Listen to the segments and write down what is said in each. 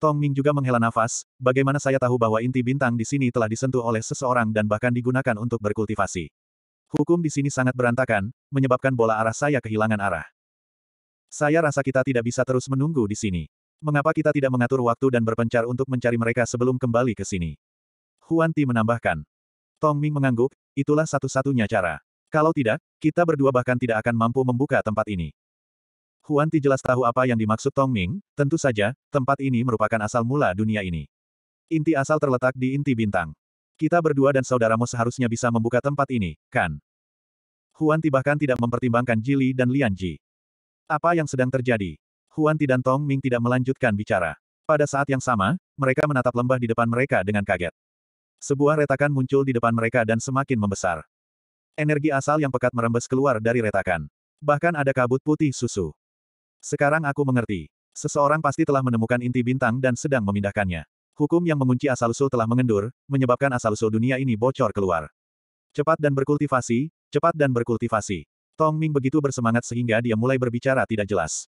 Tong Ming juga menghela nafas, bagaimana saya tahu bahwa inti bintang di sini telah disentuh oleh seseorang dan bahkan digunakan untuk berkultivasi. Hukum di sini sangat berantakan, menyebabkan bola arah saya kehilangan arah. Saya rasa kita tidak bisa terus menunggu di sini. Mengapa kita tidak mengatur waktu dan berpencar untuk mencari mereka sebelum kembali ke sini? Huan Ti menambahkan. Tong Ming mengangguk, itulah satu-satunya cara. Kalau tidak, kita berdua bahkan tidak akan mampu membuka tempat ini. Huan Ti jelas tahu apa yang dimaksud Tong Ming, tentu saja, tempat ini merupakan asal mula dunia ini. Inti asal terletak di inti bintang. Kita berdua dan saudaramu seharusnya bisa membuka tempat ini, kan? Huan Ti bahkan tidak mempertimbangkan Jili dan Lian Ji. Apa yang sedang terjadi? Huan Ti dan Tong Ming tidak melanjutkan bicara. Pada saat yang sama, mereka menatap lembah di depan mereka dengan kaget. Sebuah retakan muncul di depan mereka dan semakin membesar. Energi asal yang pekat merembes keluar dari retakan. Bahkan ada kabut putih susu. Sekarang aku mengerti. Seseorang pasti telah menemukan inti bintang dan sedang memindahkannya. Hukum yang mengunci asal-usul telah mengendur, menyebabkan asal-usul dunia ini bocor keluar. Cepat dan berkultivasi, cepat dan berkultivasi. Tong Ming begitu bersemangat sehingga dia mulai berbicara tidak jelas.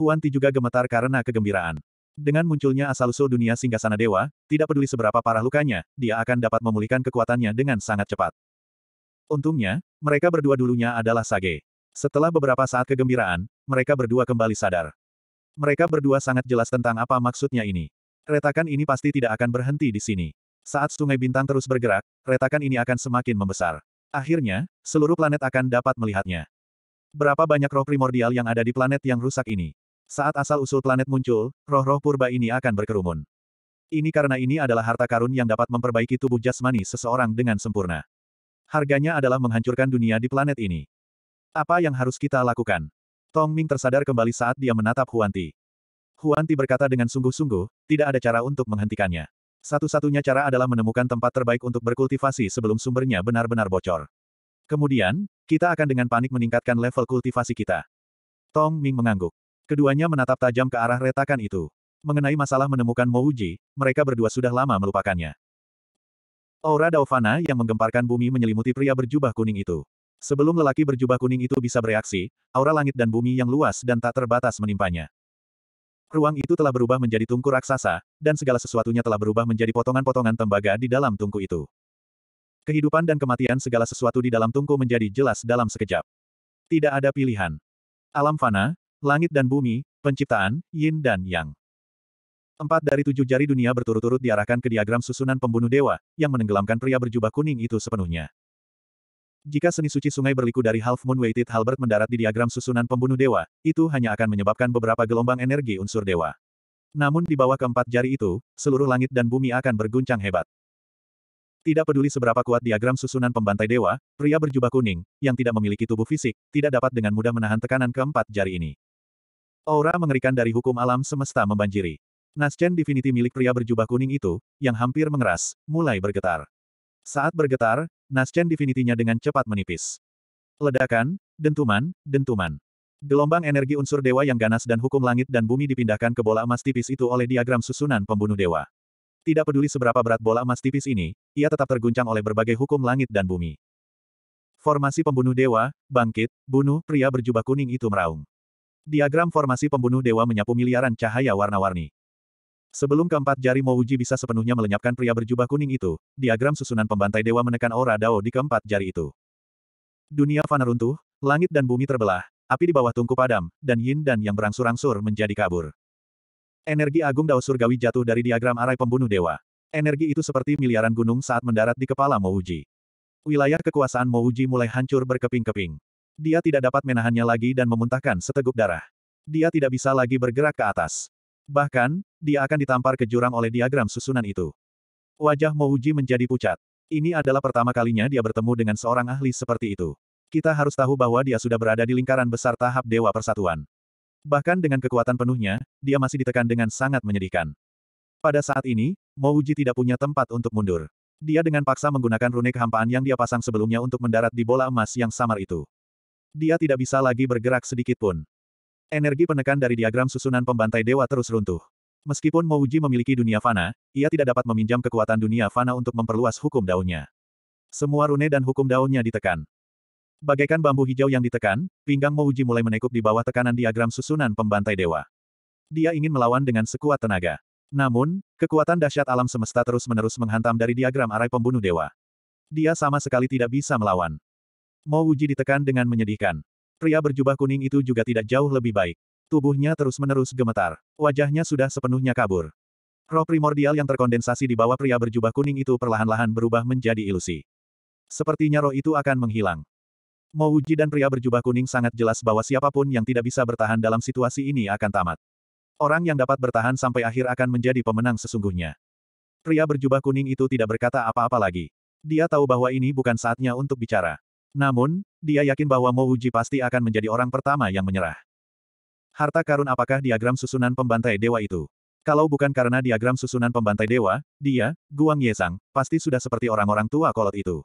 Huan Ti juga gemetar karena kegembiraan. Dengan munculnya asal-usul dunia singgasana dewa, tidak peduli seberapa parah lukanya, dia akan dapat memulihkan kekuatannya dengan sangat cepat. Untungnya, mereka berdua dulunya adalah sage. Setelah beberapa saat kegembiraan, mereka berdua kembali sadar. Mereka berdua sangat jelas tentang apa maksudnya ini. Retakan ini pasti tidak akan berhenti di sini. Saat Sungai Bintang terus bergerak, retakan ini akan semakin membesar. Akhirnya, seluruh planet akan dapat melihatnya. Berapa banyak roh primordial yang ada di planet yang rusak ini? Saat asal-usul planet muncul, roh-roh purba ini akan berkerumun. Ini karena ini adalah harta karun yang dapat memperbaiki tubuh jasmani seseorang dengan sempurna. Harganya adalah menghancurkan dunia di planet ini. Apa yang harus kita lakukan? Tong Ming tersadar kembali saat dia menatap Huanti. Huanti berkata dengan sungguh-sungguh, tidak ada cara untuk menghentikannya. Satu-satunya cara adalah menemukan tempat terbaik untuk berkultivasi sebelum sumbernya benar-benar bocor. Kemudian, kita akan dengan panik meningkatkan level kultivasi kita. Tong Ming mengangguk. Keduanya menatap tajam ke arah retakan itu. Mengenai masalah menemukan Mouji, mereka berdua sudah lama melupakannya. Aura Daofana yang menggemparkan bumi menyelimuti pria berjubah kuning itu. Sebelum lelaki berjubah kuning itu bisa bereaksi, aura langit dan bumi yang luas dan tak terbatas menimpanya. Ruang itu telah berubah menjadi tungku raksasa, dan segala sesuatunya telah berubah menjadi potongan-potongan tembaga di dalam tungku itu. Kehidupan dan kematian segala sesuatu di dalam tungku menjadi jelas dalam sekejap. Tidak ada pilihan. Alam fana, langit dan bumi, penciptaan, yin dan yang. Empat dari tujuh jari dunia berturut-turut diarahkan ke diagram susunan pembunuh dewa, yang menenggelamkan pria berjubah kuning itu sepenuhnya. Jika seni suci sungai berliku dari Half Moon Weighted Halbert mendarat di diagram susunan pembunuh dewa, itu hanya akan menyebabkan beberapa gelombang energi unsur dewa. Namun di bawah keempat jari itu, seluruh langit dan bumi akan berguncang hebat. Tidak peduli seberapa kuat diagram susunan pembantai dewa, pria berjubah kuning, yang tidak memiliki tubuh fisik, tidak dapat dengan mudah menahan tekanan keempat jari ini. Aura mengerikan dari hukum alam semesta membanjiri. Nascen divinity milik pria berjubah kuning itu, yang hampir mengeras, mulai bergetar. Saat bergetar, Naschen Divinity-nya dengan cepat menipis. Ledakan, dentuman, dentuman. Gelombang energi unsur dewa yang ganas dan hukum langit dan bumi dipindahkan ke bola emas tipis itu oleh diagram susunan pembunuh dewa. Tidak peduli seberapa berat bola emas tipis ini, ia tetap terguncang oleh berbagai hukum langit dan bumi. Formasi pembunuh dewa, bangkit, bunuh, pria berjubah kuning itu meraung. Diagram formasi pembunuh dewa menyapu miliaran cahaya warna-warni. Sebelum keempat jari Mouji bisa sepenuhnya melenyapkan pria berjubah kuning itu, diagram susunan pembantai dewa menekan aura Dao di keempat jari itu. Dunia fana runtuh, langit dan bumi terbelah, api di bawah tungku padam, dan yin dan yang berangsur-angsur menjadi kabur. Energi agung Dao Surgawi jatuh dari diagram arai pembunuh dewa. Energi itu seperti miliaran gunung saat mendarat di kepala Mouji. Wilayah kekuasaan Mouji mulai hancur berkeping-keping. Dia tidak dapat menahannya lagi dan memuntahkan seteguk darah. Dia tidak bisa lagi bergerak ke atas. Bahkan, dia akan ditampar ke jurang oleh diagram susunan itu. Wajah Mouji menjadi pucat. Ini adalah pertama kalinya dia bertemu dengan seorang ahli seperti itu. Kita harus tahu bahwa dia sudah berada di lingkaran besar tahap Dewa Persatuan. Bahkan dengan kekuatan penuhnya, dia masih ditekan dengan sangat menyedihkan. Pada saat ini, Mouji tidak punya tempat untuk mundur. Dia dengan paksa menggunakan rune kehampaan yang dia pasang sebelumnya untuk mendarat di bola emas yang samar itu. Dia tidak bisa lagi bergerak sedikit pun. Energi penekan dari diagram susunan pembantai dewa terus runtuh. Meskipun Mouji memiliki dunia fana, ia tidak dapat meminjam kekuatan dunia fana untuk memperluas hukum daunnya. Semua rune dan hukum daunnya ditekan. Bagaikan bambu hijau yang ditekan, pinggang Mouji mulai menekuk di bawah tekanan diagram susunan pembantai dewa. Dia ingin melawan dengan sekuat tenaga. Namun, kekuatan dahsyat alam semesta terus-menerus menghantam dari diagram arai pembunuh dewa. Dia sama sekali tidak bisa melawan. Mouji ditekan dengan menyedihkan. Pria berjubah kuning itu juga tidak jauh lebih baik. Tubuhnya terus-menerus gemetar. Wajahnya sudah sepenuhnya kabur. Roh primordial yang terkondensasi di bawah pria berjubah kuning itu perlahan-lahan berubah menjadi ilusi. Sepertinya roh itu akan menghilang. Mouji dan pria berjubah kuning sangat jelas bahwa siapapun yang tidak bisa bertahan dalam situasi ini akan tamat. Orang yang dapat bertahan sampai akhir akan menjadi pemenang sesungguhnya. Pria berjubah kuning itu tidak berkata apa-apa lagi. Dia tahu bahwa ini bukan saatnya untuk bicara. Namun, dia yakin bahwa Mo Uji pasti akan menjadi orang pertama yang menyerah. Harta karun apakah diagram susunan pembantai dewa itu? Kalau bukan karena diagram susunan pembantai dewa, dia, Guang Yesang, pasti sudah seperti orang-orang tua kolot itu.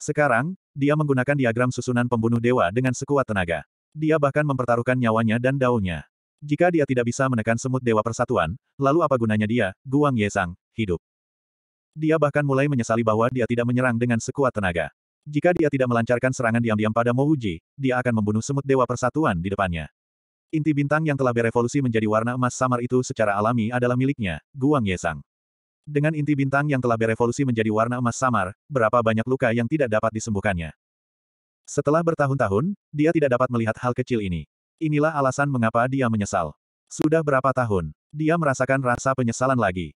Sekarang, dia menggunakan diagram susunan pembunuh dewa dengan sekuat tenaga. Dia bahkan mempertaruhkan nyawanya dan daunnya. Jika dia tidak bisa menekan semut dewa persatuan, lalu apa gunanya dia, Guang Yesang, hidup? Dia bahkan mulai menyesali bahwa dia tidak menyerang dengan sekuat tenaga. Jika dia tidak melancarkan serangan diam-diam pada Mouji, dia akan membunuh semut Dewa Persatuan di depannya. Inti bintang yang telah berevolusi menjadi warna emas samar itu secara alami adalah miliknya, Guang Yesang. Dengan inti bintang yang telah berevolusi menjadi warna emas samar, berapa banyak luka yang tidak dapat disembuhkannya. Setelah bertahun-tahun, dia tidak dapat melihat hal kecil ini. Inilah alasan mengapa dia menyesal. Sudah berapa tahun, dia merasakan rasa penyesalan lagi.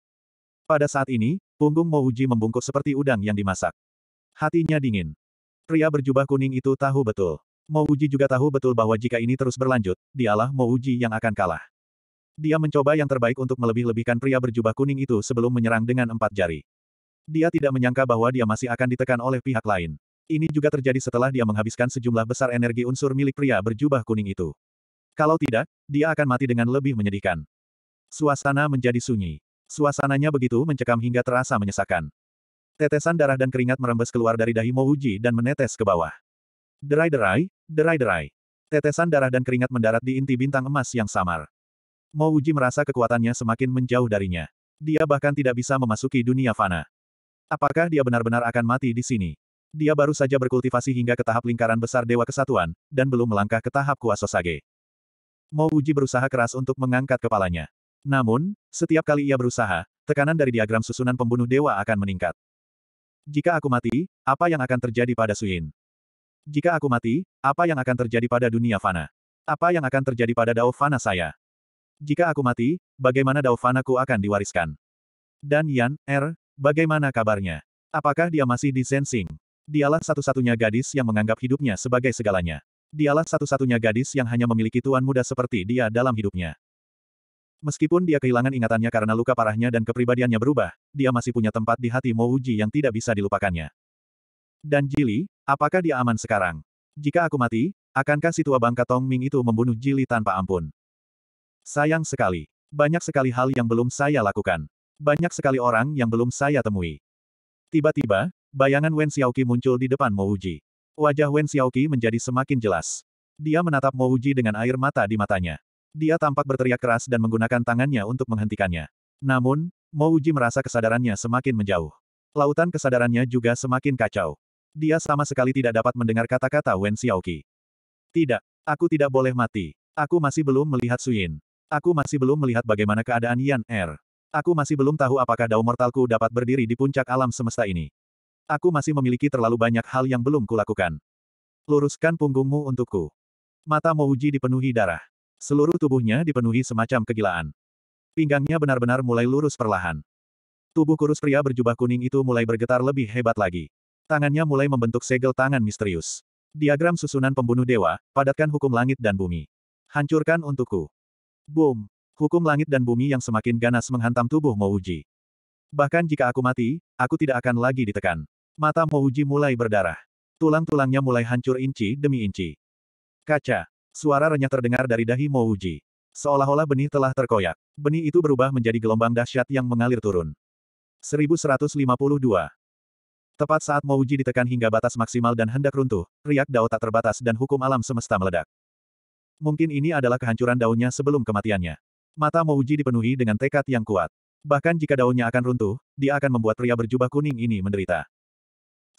Pada saat ini, punggung Mouji membungkuk seperti udang yang dimasak. Hatinya dingin. Pria berjubah kuning itu tahu betul. Uji juga tahu betul bahwa jika ini terus berlanjut, dialah Uji yang akan kalah. Dia mencoba yang terbaik untuk melebih-lebihkan pria berjubah kuning itu sebelum menyerang dengan empat jari. Dia tidak menyangka bahwa dia masih akan ditekan oleh pihak lain. Ini juga terjadi setelah dia menghabiskan sejumlah besar energi unsur milik pria berjubah kuning itu. Kalau tidak, dia akan mati dengan lebih menyedihkan. Suasana menjadi sunyi. Suasananya begitu mencekam hingga terasa menyesakan. Tetesan darah dan keringat merembes keluar dari dahi Mouji dan menetes ke bawah. Derai-derai, derai-derai. Tetesan darah dan keringat mendarat di inti bintang emas yang samar. Mouji merasa kekuatannya semakin menjauh darinya. Dia bahkan tidak bisa memasuki dunia fana. Apakah dia benar-benar akan mati di sini? Dia baru saja berkultivasi hingga ke tahap lingkaran besar Dewa Kesatuan, dan belum melangkah ke tahap Kuasa Kuasosage. Mouji berusaha keras untuk mengangkat kepalanya. Namun, setiap kali ia berusaha, tekanan dari diagram susunan pembunuh dewa akan meningkat. Jika aku mati, apa yang akan terjadi pada Suin? Jika aku mati, apa yang akan terjadi pada dunia fana? Apa yang akan terjadi pada Dao Fana saya? Jika aku mati, bagaimana Dao Fana ku akan diwariskan? Dan Yan, Er, bagaimana kabarnya? Apakah dia masih di Zensing? Dialah satu-satunya gadis yang menganggap hidupnya sebagai segalanya. Dialah satu-satunya gadis yang hanya memiliki tuan muda seperti dia dalam hidupnya. Meskipun dia kehilangan ingatannya karena luka parahnya dan kepribadiannya berubah, dia masih punya tempat di hati Mo Uji yang tidak bisa dilupakannya. Dan Jili, apakah dia aman sekarang? Jika aku mati, akankah si tua bangka Tong Ming itu membunuh Jili tanpa ampun? Sayang sekali. Banyak sekali hal yang belum saya lakukan. Banyak sekali orang yang belum saya temui. Tiba-tiba, bayangan Wen Xiaoqi muncul di depan Mo Uji. Wajah Wen Xiaoqi menjadi semakin jelas. Dia menatap Mo Uji dengan air mata di matanya. Dia tampak berteriak keras dan menggunakan tangannya untuk menghentikannya. Namun, Mouji merasa kesadarannya semakin menjauh. Lautan kesadarannya juga semakin kacau. Dia sama sekali tidak dapat mendengar kata-kata Wen Xiaoqi. Tidak, aku tidak boleh mati. Aku masih belum melihat Suyin. Aku masih belum melihat bagaimana keadaan Yan Er. Aku masih belum tahu apakah dao mortalku dapat berdiri di puncak alam semesta ini. Aku masih memiliki terlalu banyak hal yang belum kulakukan. Luruskan punggungmu untukku. Mata Mouji dipenuhi darah. Seluruh tubuhnya dipenuhi semacam kegilaan. Pinggangnya benar-benar mulai lurus perlahan. Tubuh kurus pria berjubah kuning itu mulai bergetar lebih hebat lagi. Tangannya mulai membentuk segel tangan misterius. Diagram susunan pembunuh dewa, padatkan hukum langit dan bumi. Hancurkan untukku. Boom. Hukum langit dan bumi yang semakin ganas menghantam tubuh Mouji. Bahkan jika aku mati, aku tidak akan lagi ditekan. Mata Mouji mulai berdarah. Tulang-tulangnya mulai hancur inci demi inci. Kaca. Suara renyah terdengar dari dahi Mouji. Seolah-olah benih telah terkoyak. Benih itu berubah menjadi gelombang dahsyat yang mengalir turun. 1152. Tepat saat Mouji ditekan hingga batas maksimal dan hendak runtuh, riak Dao tak terbatas dan hukum alam semesta meledak. Mungkin ini adalah kehancuran daunnya sebelum kematiannya. Mata Mouji dipenuhi dengan tekad yang kuat. Bahkan jika daunnya akan runtuh, dia akan membuat pria berjubah kuning ini menderita.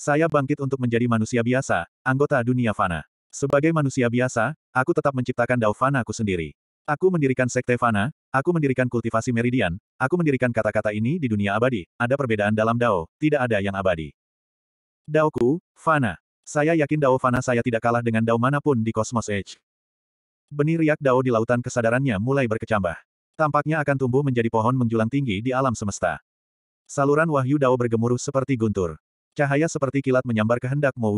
Saya bangkit untuk menjadi manusia biasa, anggota dunia fana. Sebagai manusia biasa, aku tetap menciptakan Dao Fana aku sendiri. Aku mendirikan Sekte Fana, aku mendirikan kultivasi meridian, aku mendirikan kata-kata ini di dunia abadi, ada perbedaan dalam Dao, tidak ada yang abadi. Daoku, Fana. Saya yakin Dao Fana saya tidak kalah dengan Dao manapun di Cosmos Age. Benih riak Dao di lautan kesadarannya mulai berkecambah. Tampaknya akan tumbuh menjadi pohon menjulang tinggi di alam semesta. Saluran wahyu Dao bergemuruh seperti guntur. Cahaya seperti kilat menyambar kehendak Mo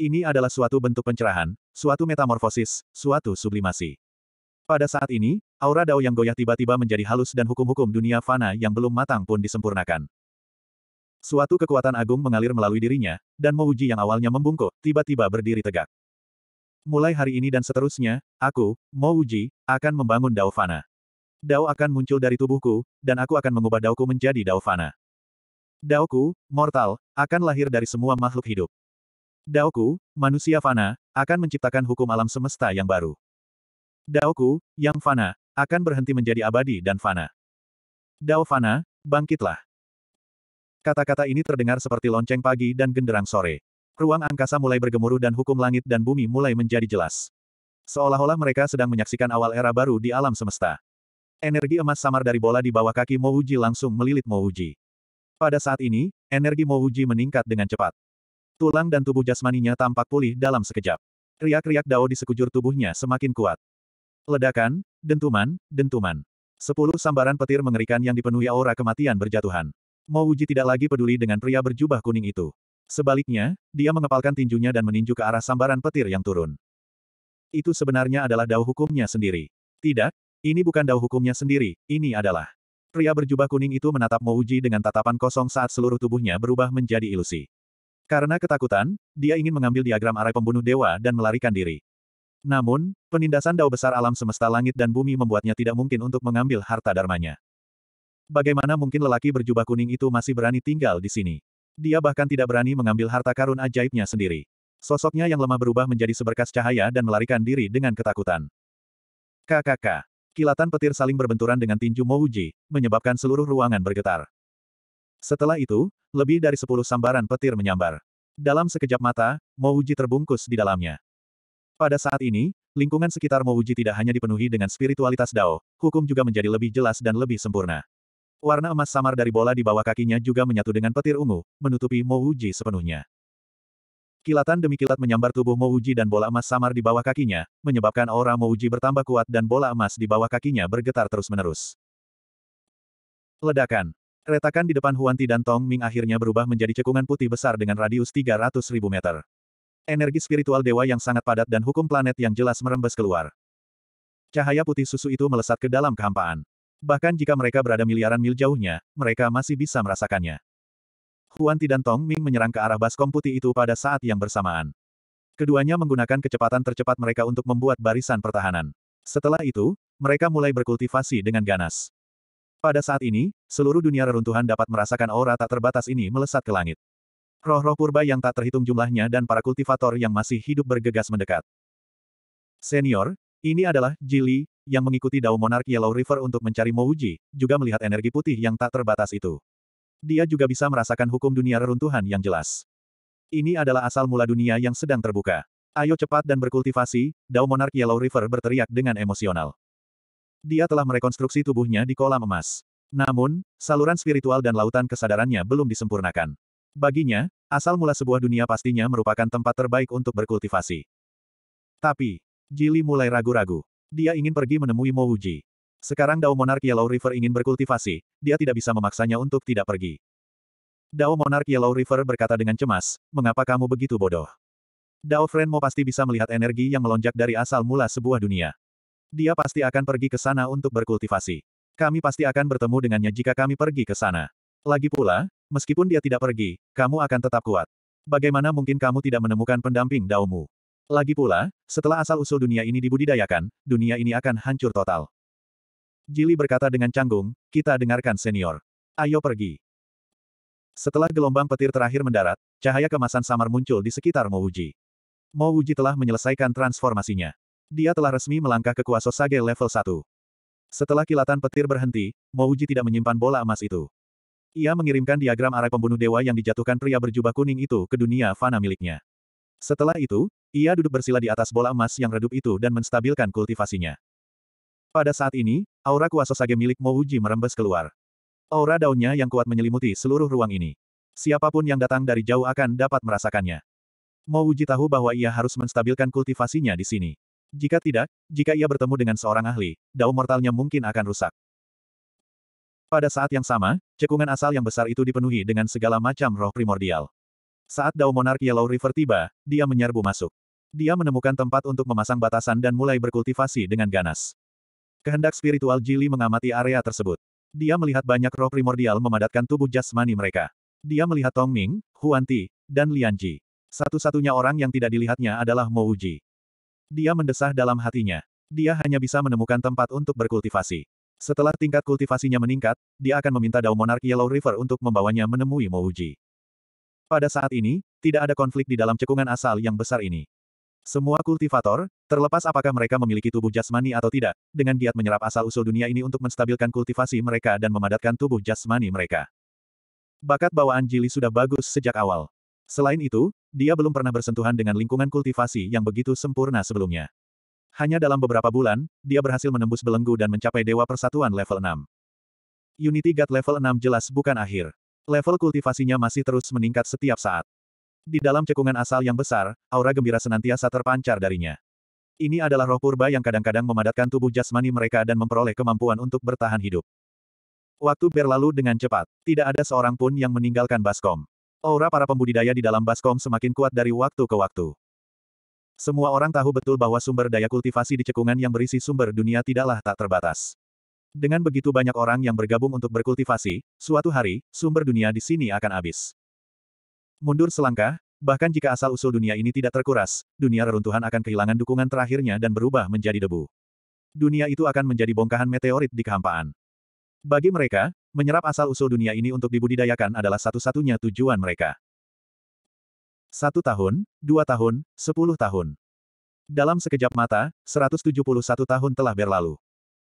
ini adalah suatu bentuk pencerahan, suatu metamorfosis, suatu sublimasi. Pada saat ini, aura Dao yang goyah tiba-tiba menjadi halus dan hukum-hukum dunia fana yang belum matang pun disempurnakan. Suatu kekuatan agung mengalir melalui dirinya, dan Mouji yang awalnya membungkuk, tiba-tiba berdiri tegak. Mulai hari ini dan seterusnya, aku, Mouji, akan membangun Dao Fana. Dao akan muncul dari tubuhku, dan aku akan mengubah Daoku menjadi Dao Fana. Daoku, mortal, akan lahir dari semua makhluk hidup. Daoku, manusia fana, akan menciptakan hukum alam semesta yang baru. Daoku, yang fana, akan berhenti menjadi abadi dan fana. Dao fana, bangkitlah. Kata-kata ini terdengar seperti lonceng pagi dan genderang sore. Ruang angkasa mulai bergemuruh dan hukum langit dan bumi mulai menjadi jelas. Seolah-olah mereka sedang menyaksikan awal era baru di alam semesta. Energi emas samar dari bola di bawah kaki Mouji langsung melilit Mouji. Pada saat ini, energi Mouji meningkat dengan cepat. Tulang dan tubuh jasmaninya tampak pulih dalam sekejap. Riak-riak dao di sekujur tubuhnya semakin kuat. Ledakan, dentuman, dentuman. Sepuluh sambaran petir mengerikan yang dipenuhi aura kematian berjatuhan. Wuji tidak lagi peduli dengan pria berjubah kuning itu. Sebaliknya, dia mengepalkan tinjunya dan meninju ke arah sambaran petir yang turun. Itu sebenarnya adalah dao hukumnya sendiri. Tidak, ini bukan dao hukumnya sendiri, ini adalah. Pria berjubah kuning itu menatap Mouji dengan tatapan kosong saat seluruh tubuhnya berubah menjadi ilusi. Karena ketakutan, dia ingin mengambil diagram arai pembunuh dewa dan melarikan diri. Namun, penindasan dao besar alam semesta langit dan bumi membuatnya tidak mungkin untuk mengambil harta dharmanya. Bagaimana mungkin lelaki berjubah kuning itu masih berani tinggal di sini? Dia bahkan tidak berani mengambil harta karun ajaibnya sendiri. Sosoknya yang lemah berubah menjadi seberkas cahaya dan melarikan diri dengan ketakutan. KKK. Kilatan petir saling berbenturan dengan tinju Mouji, menyebabkan seluruh ruangan bergetar. Setelah itu, lebih dari sepuluh sambaran petir menyambar. Dalam sekejap mata, Mouji terbungkus di dalamnya. Pada saat ini, lingkungan sekitar Mouji tidak hanya dipenuhi dengan spiritualitas Dao, hukum juga menjadi lebih jelas dan lebih sempurna. Warna emas samar dari bola di bawah kakinya juga menyatu dengan petir ungu, menutupi Mouji sepenuhnya. Kilatan demi kilat menyambar tubuh Mouji dan bola emas samar di bawah kakinya, menyebabkan aura Mouji bertambah kuat dan bola emas di bawah kakinya bergetar terus-menerus. Ledakan. Retakan di depan Huanti dan Tong Ming akhirnya berubah menjadi cekungan putih besar dengan radius 300 ribu meter. Energi spiritual dewa yang sangat padat dan hukum planet yang jelas merembes keluar. Cahaya putih susu itu melesat ke dalam kehampaan. Bahkan jika mereka berada miliaran mil jauhnya, mereka masih bisa merasakannya. Ti dan Tong Ming menyerang ke arah baskom putih itu pada saat yang bersamaan. Keduanya menggunakan kecepatan tercepat mereka untuk membuat barisan pertahanan. Setelah itu, mereka mulai berkultivasi dengan ganas. Pada saat ini, seluruh dunia reruntuhan dapat merasakan aura tak terbatas ini melesat ke langit. Roh-roh purba yang tak terhitung jumlahnya dan para kultivator yang masih hidup bergegas mendekat. Senior, ini adalah Jili, yang mengikuti Dao Monarch Yellow River untuk mencari Mouji, juga melihat energi putih yang tak terbatas itu. Dia juga bisa merasakan hukum dunia reruntuhan yang jelas. Ini adalah asal mula dunia yang sedang terbuka. Ayo cepat dan berkultivasi, Dao Monarch Yellow River berteriak dengan emosional. Dia telah merekonstruksi tubuhnya di kolam emas. Namun, saluran spiritual dan lautan kesadarannya belum disempurnakan. Baginya, asal mula sebuah dunia pastinya merupakan tempat terbaik untuk berkultivasi. Tapi, Jili mulai ragu-ragu. Dia ingin pergi menemui Mo Mouji. Sekarang Dao Monarch Yellow River ingin berkultivasi, dia tidak bisa memaksanya untuk tidak pergi. Dao Monarch Yellow River berkata dengan cemas, mengapa kamu begitu bodoh? Dao Frenmo pasti bisa melihat energi yang melonjak dari asal mula sebuah dunia. Dia pasti akan pergi ke sana untuk berkultivasi. Kami pasti akan bertemu dengannya jika kami pergi ke sana. Lagi pula, meskipun dia tidak pergi, kamu akan tetap kuat. Bagaimana mungkin kamu tidak menemukan pendamping daumu? Lagi pula, setelah asal-usul dunia ini dibudidayakan, dunia ini akan hancur total. Jili berkata dengan canggung, kita dengarkan senior. Ayo pergi. Setelah gelombang petir terakhir mendarat, cahaya kemasan samar muncul di sekitar Mouji. Mouji telah menyelesaikan transformasinya. Dia telah resmi melangkah ke kuasa Sage level 1. Setelah kilatan petir berhenti, Mouji tidak menyimpan bola emas itu. Ia mengirimkan diagram arah pembunuh dewa yang dijatuhkan pria berjubah kuning itu ke dunia fana miliknya. Setelah itu, ia duduk bersila di atas bola emas yang redup itu dan menstabilkan kultivasinya. Pada saat ini, aura kuasa Sage milik Mouji merembes keluar. Aura daunnya yang kuat menyelimuti seluruh ruang ini. Siapapun yang datang dari jauh akan dapat merasakannya. Mouji tahu bahwa ia harus menstabilkan kultivasinya di sini. Jika tidak, jika ia bertemu dengan seorang ahli, daun mortalnya mungkin akan rusak. Pada saat yang sama, cekungan asal yang besar itu dipenuhi dengan segala macam roh primordial. Saat dao monark Yellow River tiba, dia menyerbu masuk. Dia menemukan tempat untuk memasang batasan dan mulai berkultivasi dengan ganas. Kehendak spiritual Jili mengamati area tersebut. Dia melihat banyak roh primordial memadatkan tubuh jasmani mereka. Dia melihat Tong Ming, Huan Ti, dan Lian Ji. Satu-satunya orang yang tidak dilihatnya adalah Mo Uji. Dia mendesah dalam hatinya. Dia hanya bisa menemukan tempat untuk berkultivasi. Setelah tingkat kultivasinya meningkat, dia akan meminta Dao Monarch Yellow River untuk membawanya menemui Mouji. Pada saat ini, tidak ada konflik di dalam cekungan asal yang besar ini. Semua kultivator, terlepas apakah mereka memiliki tubuh jasmani atau tidak, dengan giat menyerap asal-usul dunia ini untuk menstabilkan kultivasi mereka dan memadatkan tubuh jasmani mereka. Bakat bawaan Jili sudah bagus sejak awal. Selain itu, dia belum pernah bersentuhan dengan lingkungan kultivasi yang begitu sempurna sebelumnya. Hanya dalam beberapa bulan, dia berhasil menembus belenggu dan mencapai Dewa Persatuan level 6. Unity God level 6 jelas bukan akhir. Level kultivasinya masih terus meningkat setiap saat. Di dalam cekungan asal yang besar, aura gembira senantiasa terpancar darinya. Ini adalah roh purba yang kadang-kadang memadatkan tubuh jasmani mereka dan memperoleh kemampuan untuk bertahan hidup. Waktu berlalu dengan cepat, tidak ada seorang pun yang meninggalkan Baskom. Aura para pembudidaya di dalam Baskom semakin kuat dari waktu ke waktu. Semua orang tahu betul bahwa sumber daya kultivasi di cekungan yang berisi sumber dunia tidaklah tak terbatas. Dengan begitu banyak orang yang bergabung untuk berkultivasi, suatu hari, sumber dunia di sini akan habis. Mundur selangkah, bahkan jika asal-usul dunia ini tidak terkuras, dunia reruntuhan akan kehilangan dukungan terakhirnya dan berubah menjadi debu. Dunia itu akan menjadi bongkahan meteorit di kehampaan. Bagi mereka, Menyerap asal-usul dunia ini untuk dibudidayakan adalah satu-satunya tujuan mereka. Satu tahun, dua tahun, sepuluh tahun. Dalam sekejap mata, 171 tahun telah berlalu.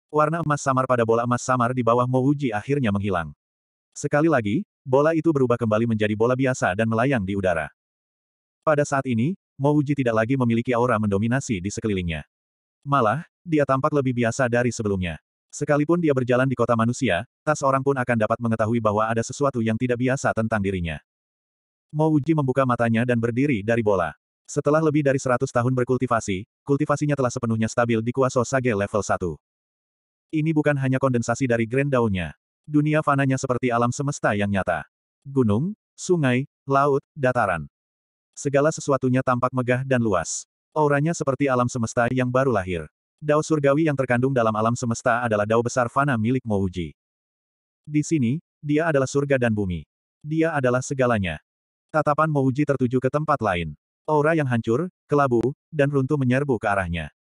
Warna emas samar pada bola emas samar di bawah Mouji akhirnya menghilang. Sekali lagi, bola itu berubah kembali menjadi bola biasa dan melayang di udara. Pada saat ini, Mouji tidak lagi memiliki aura mendominasi di sekelilingnya. Malah, dia tampak lebih biasa dari sebelumnya. Sekalipun dia berjalan di kota manusia, tak seorang pun akan dapat mengetahui bahwa ada sesuatu yang tidak biasa tentang dirinya. Mo Wuji membuka matanya dan berdiri dari bola. Setelah lebih dari 100 tahun berkultivasi, kultivasinya telah sepenuhnya stabil di kuasa Sage level 1. Ini bukan hanya kondensasi dari Grand Daunnya. Dunia fananya seperti alam semesta yang nyata. Gunung, sungai, laut, dataran. Segala sesuatunya tampak megah dan luas. Auranya seperti alam semesta yang baru lahir. Dao surgawi yang terkandung dalam alam semesta adalah dao besar fana milik Mouji. Di sini, dia adalah surga dan bumi. Dia adalah segalanya. Tatapan Mouji tertuju ke tempat lain. Aura yang hancur, kelabu, dan runtuh menyerbu ke arahnya.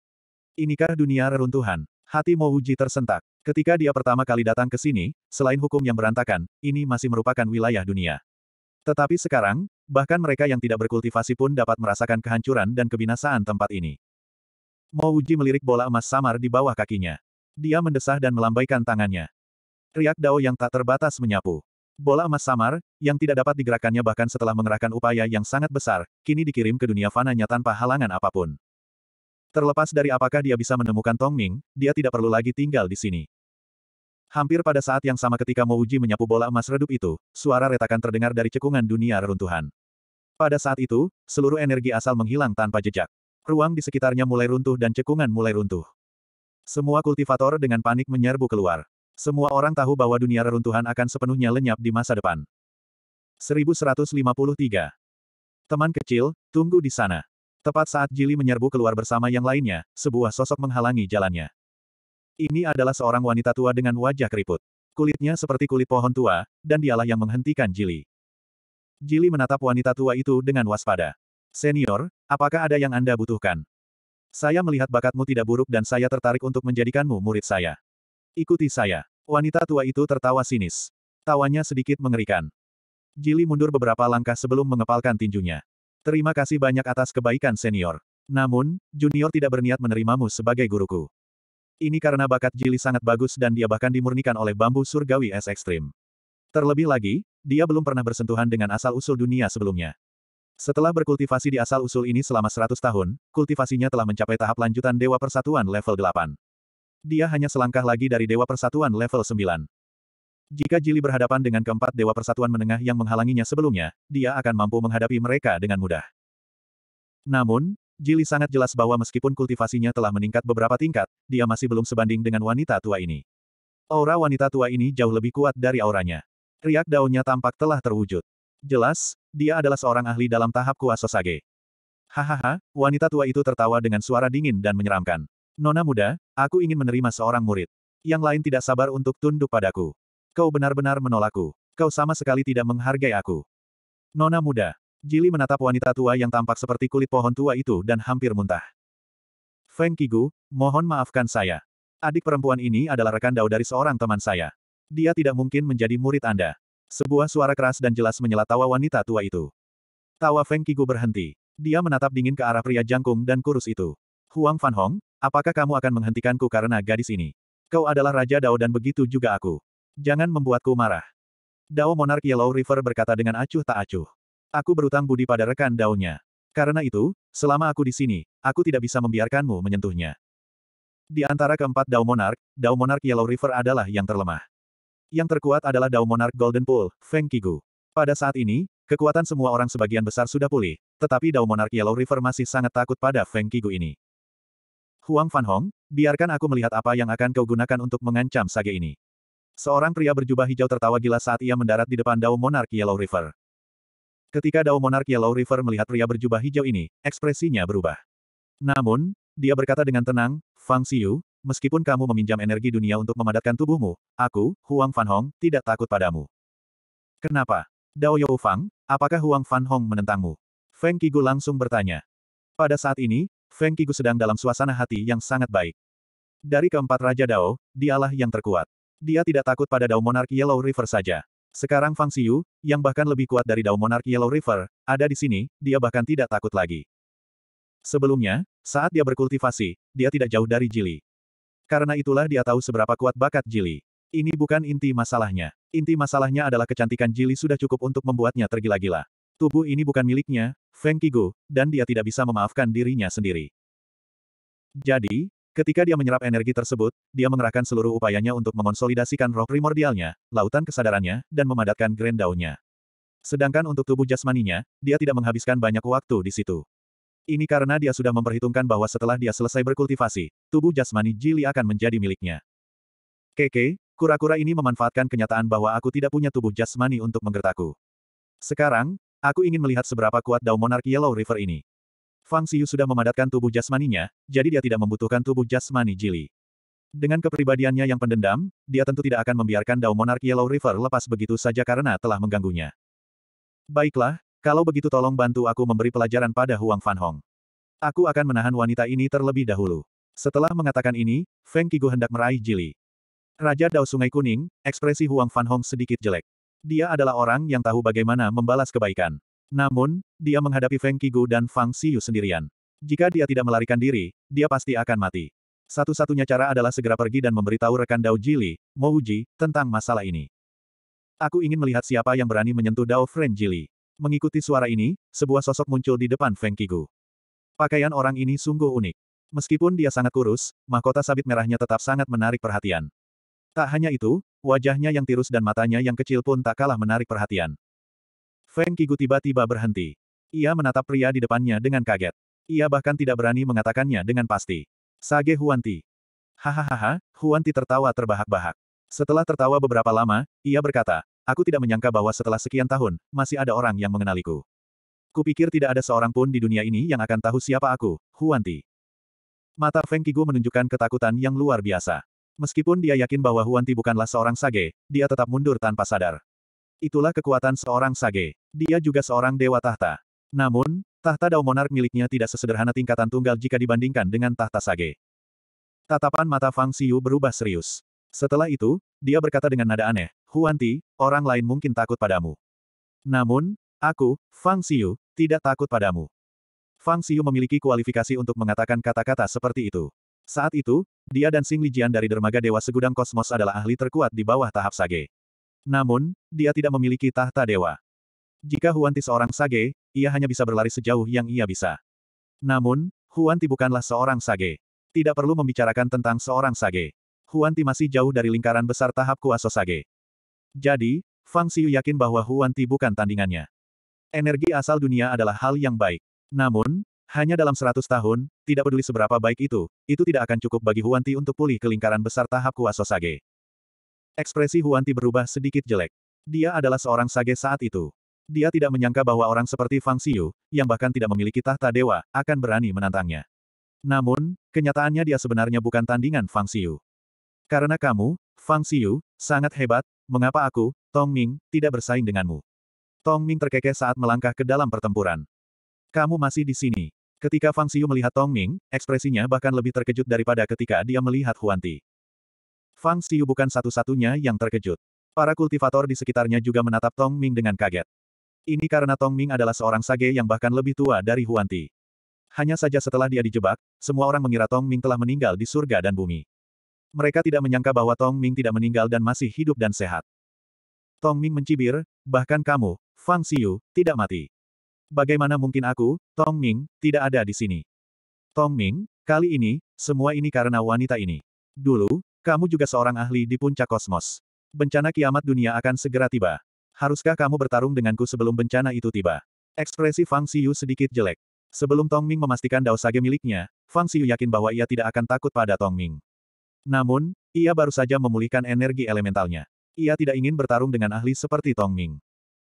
Inikah dunia reruntuhan? Hati Mouji tersentak. Ketika dia pertama kali datang ke sini, selain hukum yang berantakan, ini masih merupakan wilayah dunia. Tetapi sekarang, bahkan mereka yang tidak berkultivasi pun dapat merasakan kehancuran dan kebinasaan tempat ini. Mo Uji melirik bola emas samar di bawah kakinya. Dia mendesah dan melambaikan tangannya. Riak Dao yang tak terbatas menyapu. Bola emas samar, yang tidak dapat digerakkannya bahkan setelah mengerahkan upaya yang sangat besar, kini dikirim ke dunia fananya tanpa halangan apapun. Terlepas dari apakah dia bisa menemukan Tong Ming, dia tidak perlu lagi tinggal di sini. Hampir pada saat yang sama ketika Mo Uji menyapu bola emas redup itu, suara retakan terdengar dari cekungan dunia reruntuhan. Pada saat itu, seluruh energi asal menghilang tanpa jejak. Ruang di sekitarnya mulai runtuh dan cekungan mulai runtuh. Semua kultivator dengan panik menyerbu keluar. Semua orang tahu bahwa dunia reruntuhan akan sepenuhnya lenyap di masa depan. 1153. Teman kecil, tunggu di sana. Tepat saat Jili menyerbu keluar bersama yang lainnya, sebuah sosok menghalangi jalannya. Ini adalah seorang wanita tua dengan wajah keriput. Kulitnya seperti kulit pohon tua, dan dialah yang menghentikan Jili. Jili menatap wanita tua itu dengan waspada. Senior, apakah ada yang Anda butuhkan? Saya melihat bakatmu tidak buruk dan saya tertarik untuk menjadikanmu murid saya. Ikuti saya. Wanita tua itu tertawa sinis. Tawanya sedikit mengerikan. Jili mundur beberapa langkah sebelum mengepalkan tinjunya. Terima kasih banyak atas kebaikan senior. Namun, junior tidak berniat menerimamu sebagai guruku. Ini karena bakat Jili sangat bagus dan dia bahkan dimurnikan oleh bambu surgawi es ekstrim. Terlebih lagi, dia belum pernah bersentuhan dengan asal-usul dunia sebelumnya. Setelah berkultivasi di asal-usul ini selama 100 tahun, kultivasinya telah mencapai tahap lanjutan Dewa Persatuan level 8. Dia hanya selangkah lagi dari Dewa Persatuan level 9. Jika Jili berhadapan dengan keempat Dewa Persatuan menengah yang menghalanginya sebelumnya, dia akan mampu menghadapi mereka dengan mudah. Namun, Jili sangat jelas bahwa meskipun kultivasinya telah meningkat beberapa tingkat, dia masih belum sebanding dengan wanita tua ini. Aura wanita tua ini jauh lebih kuat dari auranya. Riak daunnya tampak telah terwujud. Jelas, dia adalah seorang ahli dalam tahap kuasa sage. Hahaha, wanita tua itu tertawa dengan suara dingin dan menyeramkan. Nona muda, aku ingin menerima seorang murid. Yang lain tidak sabar untuk tunduk padaku. Kau benar-benar menolakku. Kau sama sekali tidak menghargai aku. Nona muda. Jili menatap wanita tua yang tampak seperti kulit pohon tua itu dan hampir muntah. Feng Kigu, mohon maafkan saya. Adik perempuan ini adalah rekan Dao dari seorang teman saya. Dia tidak mungkin menjadi murid Anda. Sebuah suara keras dan jelas menyela tawa wanita tua itu. Tawa Feng Qigu berhenti. Dia menatap dingin ke arah pria jangkung dan kurus itu. Huang Fan Hong, apakah kamu akan menghentikanku karena gadis ini? Kau adalah Raja Dao dan begitu juga aku. Jangan membuatku marah. Dao Monarch Yellow River berkata dengan acuh tak acuh. Aku berutang budi pada rekan dao Karena itu, selama aku di sini, aku tidak bisa membiarkanmu menyentuhnya. Di antara keempat Dao Monarch, Dao Monarch Yellow River adalah yang terlemah. Yang terkuat adalah Dao Monarch Golden Pool, Feng Qigu. Pada saat ini, kekuatan semua orang sebagian besar sudah pulih, tetapi Dao Monarch Yellow River masih sangat takut pada Feng Qigu ini. Huang Fan Hong, biarkan aku melihat apa yang akan kau gunakan untuk mengancam sage ini. Seorang pria berjubah hijau tertawa gila saat ia mendarat di depan Dao Monarch Yellow River. Ketika Dao Monarch Yellow River melihat pria berjubah hijau ini, ekspresinya berubah. Namun, dia berkata dengan tenang, Fang Xiu, meskipun kamu meminjam energi dunia untuk memadatkan tubuhmu, aku, Huang Fan Hong, tidak takut padamu. Kenapa? Dao Yao Fang, apakah Huang Fan Hong menentangmu? Feng Qigu langsung bertanya. Pada saat ini, Feng Qigu sedang dalam suasana hati yang sangat baik. Dari keempat Raja Dao, dialah yang terkuat. Dia tidak takut pada Dao Monarch Yellow River saja. Sekarang Fang Xiu, yang bahkan lebih kuat dari Dao Monarch Yellow River, ada di sini, dia bahkan tidak takut lagi. Sebelumnya, saat dia berkultivasi, dia tidak jauh dari Jili. Karena itulah dia tahu seberapa kuat bakat Jili. Ini bukan inti masalahnya. Inti masalahnya adalah kecantikan Jili sudah cukup untuk membuatnya tergila-gila. Tubuh ini bukan miliknya, Feng Qigu, dan dia tidak bisa memaafkan dirinya sendiri. Jadi, ketika dia menyerap energi tersebut, dia mengerahkan seluruh upayanya untuk mengonsolidasikan roh primordialnya, lautan kesadarannya, dan memadatkan grand daunnya. Sedangkan untuk tubuh jasmaninya, dia tidak menghabiskan banyak waktu di situ. Ini karena dia sudah memperhitungkan bahwa setelah dia selesai berkultivasi, tubuh jasmani Jili akan menjadi miliknya. Keke, kura-kura ini memanfaatkan kenyataan bahwa aku tidak punya tubuh jasmani untuk menggertaku. Sekarang, aku ingin melihat seberapa kuat Dao Monarki Yellow River ini. Fang Xiu sudah memadatkan tubuh jasmaninya, jadi dia tidak membutuhkan tubuh jasmani Jili. Dengan kepribadiannya yang pendendam, dia tentu tidak akan membiarkan Dao Monarki Yellow River lepas begitu saja karena telah mengganggunya. Baiklah, kalau begitu tolong bantu aku memberi pelajaran pada Huang Fan Hong. Aku akan menahan wanita ini terlebih dahulu. Setelah mengatakan ini, Feng Qigu hendak meraih Jili. Raja Dao Sungai Kuning, ekspresi Huang Fan Hong sedikit jelek. Dia adalah orang yang tahu bagaimana membalas kebaikan. Namun, dia menghadapi Feng Qigu dan Fang Xiu sendirian. Jika dia tidak melarikan diri, dia pasti akan mati. Satu-satunya cara adalah segera pergi dan memberitahu rekan Dao Jili, Mouji, tentang masalah ini. Aku ingin melihat siapa yang berani menyentuh Dao Friend Jili. Mengikuti suara ini, sebuah sosok muncul di depan Feng Kigu. Pakaian orang ini sungguh unik. Meskipun dia sangat kurus, mahkota sabit merahnya tetap sangat menarik perhatian. Tak hanya itu, wajahnya yang tirus dan matanya yang kecil pun tak kalah menarik perhatian. Feng Kigu tiba-tiba berhenti. Ia menatap pria di depannya dengan kaget. Ia bahkan tidak berani mengatakannya dengan pasti. Sage Huanti. Hahaha, Huanti tertawa terbahak-bahak. Setelah tertawa beberapa lama, ia berkata, Aku tidak menyangka bahwa setelah sekian tahun, masih ada orang yang mengenaliku. Kupikir tidak ada seorang pun di dunia ini yang akan tahu siapa aku, Huanti. Mata Feng Qigu menunjukkan ketakutan yang luar biasa. Meskipun dia yakin bahwa Huanti bukanlah seorang sage, dia tetap mundur tanpa sadar. Itulah kekuatan seorang sage. Dia juga seorang dewa tahta. Namun, tahta Dao Monark miliknya tidak sesederhana tingkatan tunggal jika dibandingkan dengan tahta sage. Tatapan mata Fang Siu berubah serius. Setelah itu, dia berkata dengan nada aneh, Huan Ti, orang lain mungkin takut padamu. Namun, aku, Fang Xiu, tidak takut padamu. Fang Xiu memiliki kualifikasi untuk mengatakan kata-kata seperti itu. Saat itu, dia dan Sing Lijian dari Dermaga Dewa Segudang Kosmos adalah ahli terkuat di bawah tahap Sage. Namun, dia tidak memiliki tahta dewa. Jika Huan Ti seorang Sage, ia hanya bisa berlari sejauh yang ia bisa. Namun, Huan Ti bukanlah seorang Sage. Tidak perlu membicarakan tentang seorang Sage. Huan Ti masih jauh dari lingkaran besar tahap kuasa Sage. Jadi, Fang Xiu yakin bahwa Huan Ti bukan tandingannya. Energi asal dunia adalah hal yang baik. Namun, hanya dalam 100 tahun, tidak peduli seberapa baik itu, itu tidak akan cukup bagi Huan Ti untuk pulih ke lingkaran besar tahap kuasa Sage. Ekspresi Huan Ti berubah sedikit jelek. Dia adalah seorang Sage saat itu. Dia tidak menyangka bahwa orang seperti Fang Xiu, yang bahkan tidak memiliki tahta dewa, akan berani menantangnya. Namun, kenyataannya dia sebenarnya bukan tandingan Fang Xiu. Karena kamu, Fang Xiu, sangat hebat, mengapa aku, Tong Ming, tidak bersaing denganmu? Tong Ming terkekeh saat melangkah ke dalam pertempuran. Kamu masih di sini. Ketika Fang Xiu melihat Tong Ming, ekspresinya bahkan lebih terkejut daripada ketika dia melihat Huanti. Fang Xiu bukan satu-satunya yang terkejut. Para kultivator di sekitarnya juga menatap Tong Ming dengan kaget. Ini karena Tong Ming adalah seorang sage yang bahkan lebih tua dari Huanti. Hanya saja setelah dia dijebak, semua orang mengira Tong Ming telah meninggal di surga dan bumi. Mereka tidak menyangka bahwa Tong Ming tidak meninggal dan masih hidup dan sehat. Tong Ming mencibir, bahkan kamu, Fang Xiu, tidak mati. Bagaimana mungkin aku, Tong Ming, tidak ada di sini? Tong Ming, kali ini, semua ini karena wanita ini. Dulu, kamu juga seorang ahli di puncak kosmos. Bencana kiamat dunia akan segera tiba. Haruskah kamu bertarung denganku sebelum bencana itu tiba? Ekspresi Fang Xiu sedikit jelek. Sebelum Tong Ming memastikan Dao Sage miliknya, Fang Xiu yakin bahwa ia tidak akan takut pada Tong Ming. Namun, ia baru saja memulihkan energi elementalnya. Ia tidak ingin bertarung dengan ahli seperti Tong Ming.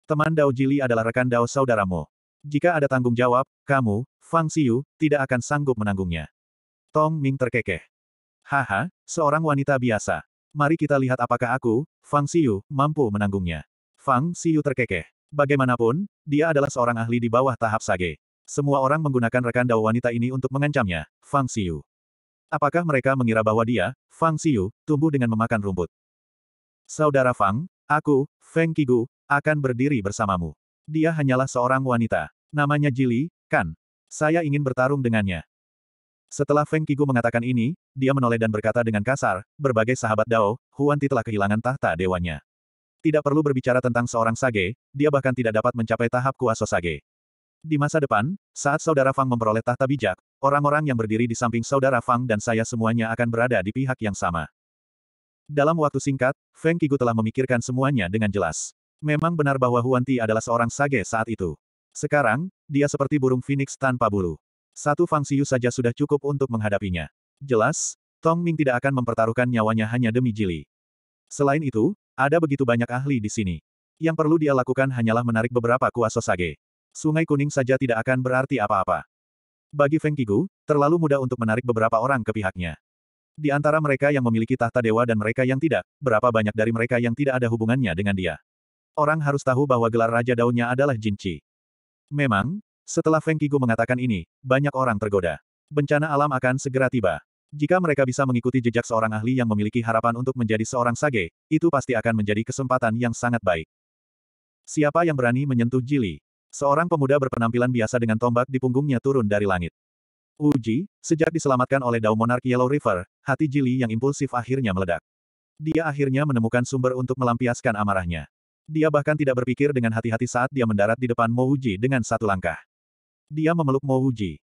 Teman Dao Jili adalah rekan Dao saudaramu. Jika ada tanggung jawab, kamu, Fang Xiu, tidak akan sanggup menanggungnya. Tong Ming terkekeh. Haha, seorang wanita biasa. Mari kita lihat apakah aku, Fang Xiu, mampu menanggungnya. Fang Xiu terkekeh. Bagaimanapun, dia adalah seorang ahli di bawah tahap sage. Semua orang menggunakan rekan Dao wanita ini untuk mengancamnya, Fang Xiu. Apakah mereka mengira bahwa dia, Fang Xiu, tumbuh dengan memakan rumput? Saudara Fang, aku, Feng Qigu, akan berdiri bersamamu. Dia hanyalah seorang wanita. Namanya Jili, kan? Saya ingin bertarung dengannya. Setelah Feng Qigu mengatakan ini, dia menoleh dan berkata dengan kasar, berbagai sahabat Dao, Huan Ti telah kehilangan tahta dewanya. Tidak perlu berbicara tentang seorang sage, dia bahkan tidak dapat mencapai tahap kuasa sage. Di masa depan, saat saudara Fang memperoleh tahta bijak, Orang-orang yang berdiri di samping saudara Fang dan saya semuanya akan berada di pihak yang sama. Dalam waktu singkat, Feng Qigu telah memikirkan semuanya dengan jelas. Memang benar bahwa Huan Ti adalah seorang sage saat itu. Sekarang, dia seperti burung phoenix tanpa bulu. Satu Fang Siu saja sudah cukup untuk menghadapinya. Jelas, Tong Ming tidak akan mempertaruhkan nyawanya hanya demi Jili. Selain itu, ada begitu banyak ahli di sini. Yang perlu dia lakukan hanyalah menarik beberapa kuasa sage. Sungai kuning saja tidak akan berarti apa-apa. Bagi Feng Qigu, terlalu mudah untuk menarik beberapa orang ke pihaknya. Di antara mereka yang memiliki tahta dewa dan mereka yang tidak, berapa banyak dari mereka yang tidak ada hubungannya dengan dia. Orang harus tahu bahwa gelar Raja Daunnya adalah Jin Jinci. Memang, setelah Feng Qigu mengatakan ini, banyak orang tergoda. Bencana alam akan segera tiba. Jika mereka bisa mengikuti jejak seorang ahli yang memiliki harapan untuk menjadi seorang sage, itu pasti akan menjadi kesempatan yang sangat baik. Siapa yang berani menyentuh Jili? Seorang pemuda berpenampilan biasa dengan tombak di punggungnya turun dari langit. Uji, sejak diselamatkan oleh Dao Monarch Yellow River, hati Jili yang impulsif akhirnya meledak. Dia akhirnya menemukan sumber untuk melampiaskan amarahnya. Dia bahkan tidak berpikir dengan hati-hati saat dia mendarat di depan Mo Uji dengan satu langkah. Dia memeluk Mo Uji.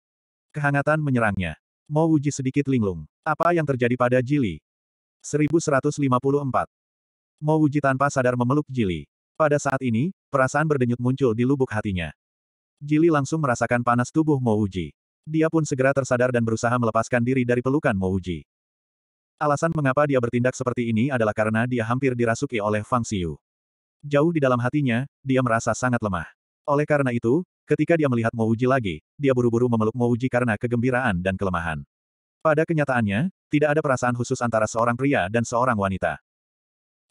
Kehangatan menyerangnya. Mo Uji sedikit linglung. Apa yang terjadi pada Jili? 1154. Uji tanpa sadar memeluk Jili. Pada saat ini, Perasaan berdenyut muncul di lubuk hatinya. Jili langsung merasakan panas tubuh Uji. Dia pun segera tersadar dan berusaha melepaskan diri dari pelukan Uji. Alasan mengapa dia bertindak seperti ini adalah karena dia hampir dirasuki oleh Fang Xiu. Jauh di dalam hatinya, dia merasa sangat lemah. Oleh karena itu, ketika dia melihat Uji lagi, dia buru-buru memeluk Uji karena kegembiraan dan kelemahan. Pada kenyataannya, tidak ada perasaan khusus antara seorang pria dan seorang wanita.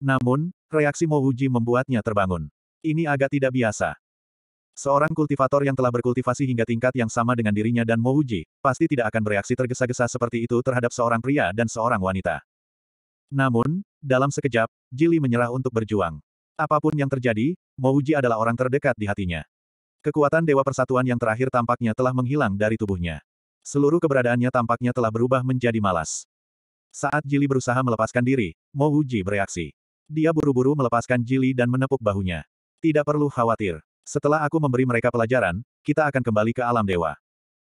Namun, reaksi Uji membuatnya terbangun. Ini agak tidak biasa. Seorang kultivator yang telah berkultivasi hingga tingkat yang sama dengan dirinya dan Mouji, pasti tidak akan bereaksi tergesa-gesa seperti itu terhadap seorang pria dan seorang wanita. Namun, dalam sekejap, Jili menyerah untuk berjuang. Apapun yang terjadi, Mouji adalah orang terdekat di hatinya. Kekuatan Dewa Persatuan yang terakhir tampaknya telah menghilang dari tubuhnya. Seluruh keberadaannya tampaknya telah berubah menjadi malas. Saat Jili berusaha melepaskan diri, Mouji bereaksi. Dia buru-buru melepaskan Jili dan menepuk bahunya. Tidak perlu khawatir. Setelah aku memberi mereka pelajaran, kita akan kembali ke alam dewa.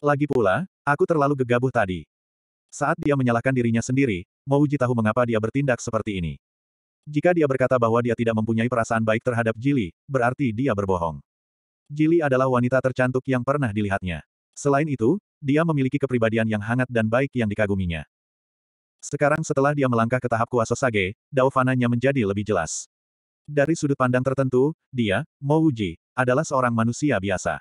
Lagi pula, aku terlalu gegabah tadi. Saat dia menyalahkan dirinya sendiri, Mouji tahu mengapa dia bertindak seperti ini. Jika dia berkata bahwa dia tidak mempunyai perasaan baik terhadap Jili, berarti dia berbohong. Jili adalah wanita tercantik yang pernah dilihatnya. Selain itu, dia memiliki kepribadian yang hangat dan baik yang dikaguminya. Sekarang setelah dia melangkah ke tahap kuasa Sage, daofananya menjadi lebih jelas. Dari sudut pandang tertentu, dia, Mo Wuji, adalah seorang manusia biasa.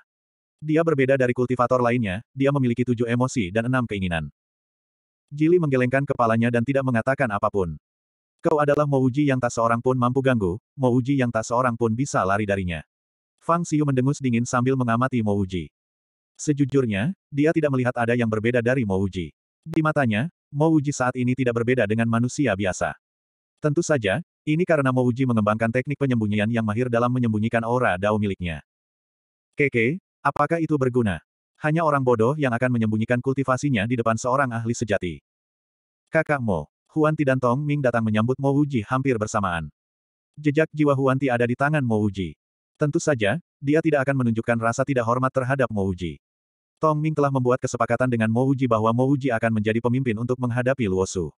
Dia berbeda dari kultivator lainnya, dia memiliki tujuh emosi dan enam keinginan. Jili menggelengkan kepalanya dan tidak mengatakan apapun. Kau adalah Mo Wuji yang tak seorang pun mampu ganggu, Mo Wuji yang tak seorang pun bisa lari darinya. Fang Xiu mendengus dingin sambil mengamati Mo Wuji. Sejujurnya, dia tidak melihat ada yang berbeda dari Mo Wuji. Di matanya, Mo Wuji saat ini tidak berbeda dengan manusia biasa. Tentu saja, ini karena Mouji mengembangkan teknik penyembunyian yang mahir dalam menyembunyikan aura dao miliknya. Keke, apakah itu berguna? Hanya orang bodoh yang akan menyembunyikan kultivasinya di depan seorang ahli sejati. Kakak Mo, Huanti dan Tong Ming datang menyambut Mouji hampir bersamaan. Jejak jiwa Huanti ada di tangan Mouji. Tentu saja, dia tidak akan menunjukkan rasa tidak hormat terhadap Mouji. Tong Ming telah membuat kesepakatan dengan Mouji bahwa Mouji akan menjadi pemimpin untuk menghadapi Luosu.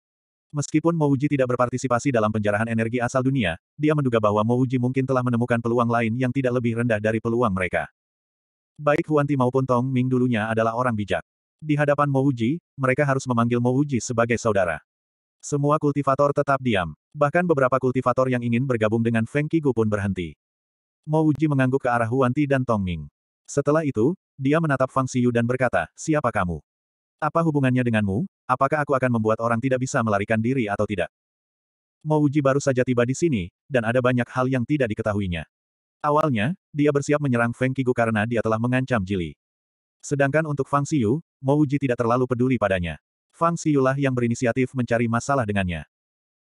Meskipun Mouji tidak berpartisipasi dalam penjarahan energi asal dunia, dia menduga bahwa Mouji mungkin telah menemukan peluang lain yang tidak lebih rendah dari peluang mereka. Baik Huanti maupun Tong Ming dulunya adalah orang bijak. Di hadapan Mouji, mereka harus memanggil Mouji sebagai saudara. Semua kultivator tetap diam. Bahkan beberapa kultivator yang ingin bergabung dengan Feng Qigu pun berhenti. Mouji mengangguk ke arah Huanti dan Tong Ming. Setelah itu, dia menatap Fang Siyu dan berkata, siapa kamu? Apa hubungannya denganmu? Apakah aku akan membuat orang tidak bisa melarikan diri atau tidak? Uji baru saja tiba di sini, dan ada banyak hal yang tidak diketahuinya. Awalnya, dia bersiap menyerang Feng Qigu karena dia telah mengancam Jili. Sedangkan untuk Fang Xiu, Uji tidak terlalu peduli padanya. Fang Xiu lah yang berinisiatif mencari masalah dengannya.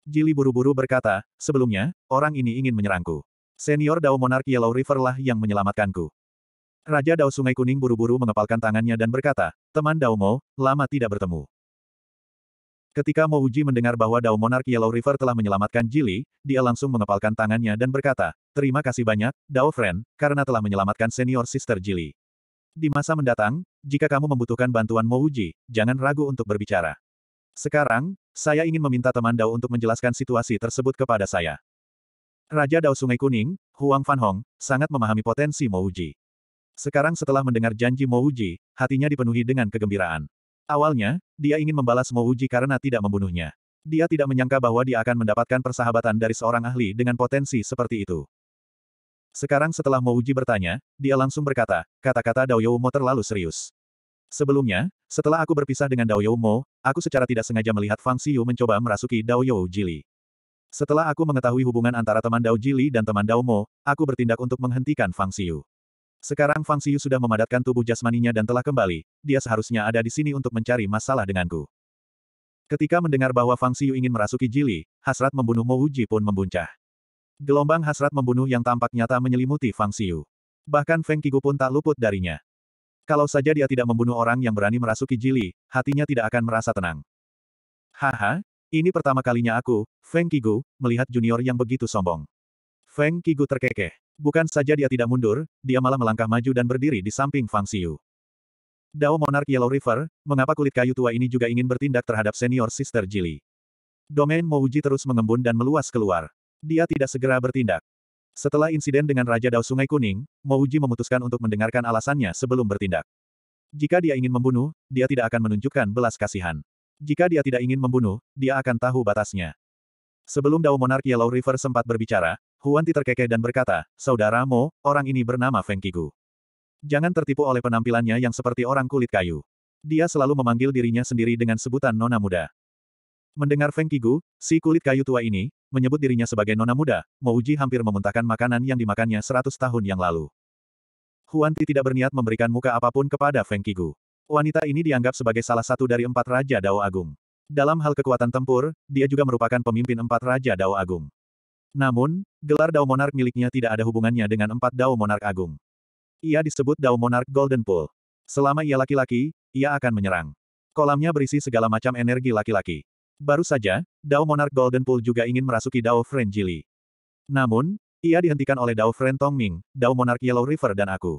Jili buru-buru berkata, sebelumnya, orang ini ingin menyerangku. Senior Dao Monarch Yellow River lah yang menyelamatkanku. Raja Dao Sungai Kuning buru-buru mengepalkan tangannya dan berkata, teman Dao Mo, lama tidak bertemu. Ketika Mo Uji mendengar bahwa Dao Monarch Yellow River telah menyelamatkan Jili, dia langsung mengepalkan tangannya dan berkata, Terima kasih banyak, Dao Friend, karena telah menyelamatkan senior sister Jili. Di masa mendatang, jika kamu membutuhkan bantuan Mo Uji, jangan ragu untuk berbicara. Sekarang, saya ingin meminta teman Dao untuk menjelaskan situasi tersebut kepada saya. Raja Dao Sungai Kuning, Huang Fan Hong, sangat memahami potensi Mo Uji. Sekarang setelah mendengar janji Mo Uji, hatinya dipenuhi dengan kegembiraan. Awalnya, dia ingin membalas Mo Uji karena tidak membunuhnya. Dia tidak menyangka bahwa dia akan mendapatkan persahabatan dari seorang ahli dengan potensi seperti itu. Sekarang setelah Mo Uji bertanya, dia langsung berkata, kata-kata Dao Mo terlalu serius. Sebelumnya, setelah aku berpisah dengan Dao Mo, aku secara tidak sengaja melihat Fang Xiu mencoba merasuki Dao Daoyou Jili. Setelah aku mengetahui hubungan antara teman Dao Jili dan teman Dao Mo, aku bertindak untuk menghentikan Fang Xiu. Sekarang Fang Xiu sudah memadatkan tubuh jasmaninya dan telah kembali, dia seharusnya ada di sini untuk mencari masalah denganku. Ketika mendengar bahwa Fang Xiu ingin merasuki Jili, hasrat membunuh Mo Wuji pun membuncah. Gelombang hasrat membunuh yang tampak nyata menyelimuti Fang Xiu, Bahkan Feng Kigu pun tak luput darinya. Kalau saja dia tidak membunuh orang yang berani merasuki Jili, hatinya tidak akan merasa tenang. Haha, ini pertama kalinya aku, Feng Kigu, melihat junior yang begitu sombong. Feng Qigu terkekeh. Bukan saja dia tidak mundur, dia malah melangkah maju dan berdiri di samping Fang Xiu. Dao Monarch Yellow River, mengapa kulit kayu tua ini juga ingin bertindak terhadap senior sister Jili? Domain Mouji terus mengembun dan meluas keluar. Dia tidak segera bertindak. Setelah insiden dengan Raja Dao Sungai Kuning, Mouji memutuskan untuk mendengarkan alasannya sebelum bertindak. Jika dia ingin membunuh, dia tidak akan menunjukkan belas kasihan. Jika dia tidak ingin membunuh, dia akan tahu batasnya. Sebelum Dao Monarch Yellow River sempat berbicara, Huan Ti terkekeh dan berkata, Saudara Mo, orang ini bernama Feng Qigu. Jangan tertipu oleh penampilannya yang seperti orang kulit kayu. Dia selalu memanggil dirinya sendiri dengan sebutan nona muda. Mendengar Feng Qigu, si kulit kayu tua ini, menyebut dirinya sebagai nona muda, Mo Uji hampir memuntahkan makanan yang dimakannya seratus tahun yang lalu. Huan Ti tidak berniat memberikan muka apapun kepada Feng Qigu. Wanita ini dianggap sebagai salah satu dari empat Raja Dao Agung. Dalam hal kekuatan tempur, dia juga merupakan pemimpin empat Raja Dao Agung. Namun, Gelar Dao Monark miliknya tidak ada hubungannya dengan empat Dao Monark Agung. Ia disebut Dao Monark Golden Pool. Selama ia laki-laki, ia akan menyerang. Kolamnya berisi segala macam energi laki-laki. Baru saja, Dao Monark Golden Pool juga ingin merasuki Dao Friend Jili. Namun, ia dihentikan oleh Dao Friend Tong Ming, Dao Monark Yellow River dan aku.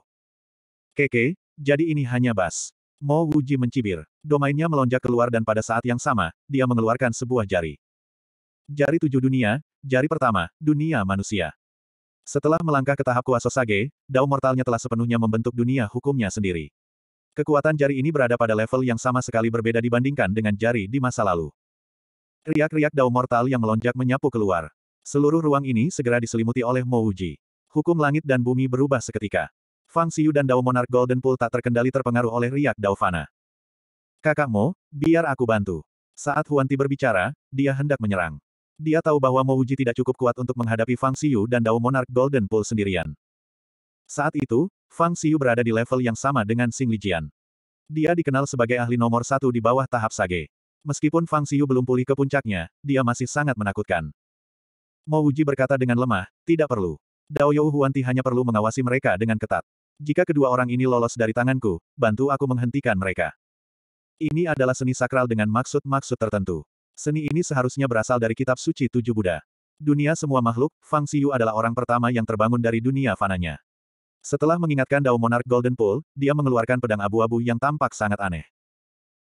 Keke, jadi ini hanya bas. Mo Wuji mencibir. Domainnya melonjak keluar dan pada saat yang sama, dia mengeluarkan sebuah jari. Jari tujuh dunia, jari pertama, dunia manusia. Setelah melangkah ke tahap kuasa sage, dao mortalnya telah sepenuhnya membentuk dunia hukumnya sendiri. Kekuatan jari ini berada pada level yang sama sekali berbeda dibandingkan dengan jari di masa lalu. Riak-riak dao mortal yang melonjak menyapu keluar. Seluruh ruang ini segera diselimuti oleh Mouji. Hukum langit dan bumi berubah seketika. Fang Xiu dan Dao Monarch Golden Pool tak terkendali terpengaruh oleh riak Dao Fana. Kakak Mo, biar aku bantu. Saat Huanti berbicara, dia hendak menyerang. Dia tahu bahwa Mo Wuji tidak cukup kuat untuk menghadapi Fang Xiu dan Dao Monarch Golden Pool sendirian. Saat itu, Fang Xiu berada di level yang sama dengan Xing Lijian. Dia dikenal sebagai ahli nomor satu di bawah tahap sage. Meskipun Fang Xiu belum pulih ke puncaknya, dia masih sangat menakutkan. Mo Wuji berkata dengan lemah, tidak perlu. Dao You Huanti hanya perlu mengawasi mereka dengan ketat. Jika kedua orang ini lolos dari tanganku, bantu aku menghentikan mereka. Ini adalah seni sakral dengan maksud-maksud tertentu. Seni ini seharusnya berasal dari kitab suci tujuh Buddha. Dunia semua makhluk, Fang Xiu adalah orang pertama yang terbangun dari dunia fananya. Setelah mengingatkan Dao Monarch Golden Pool, dia mengeluarkan pedang abu-abu yang tampak sangat aneh.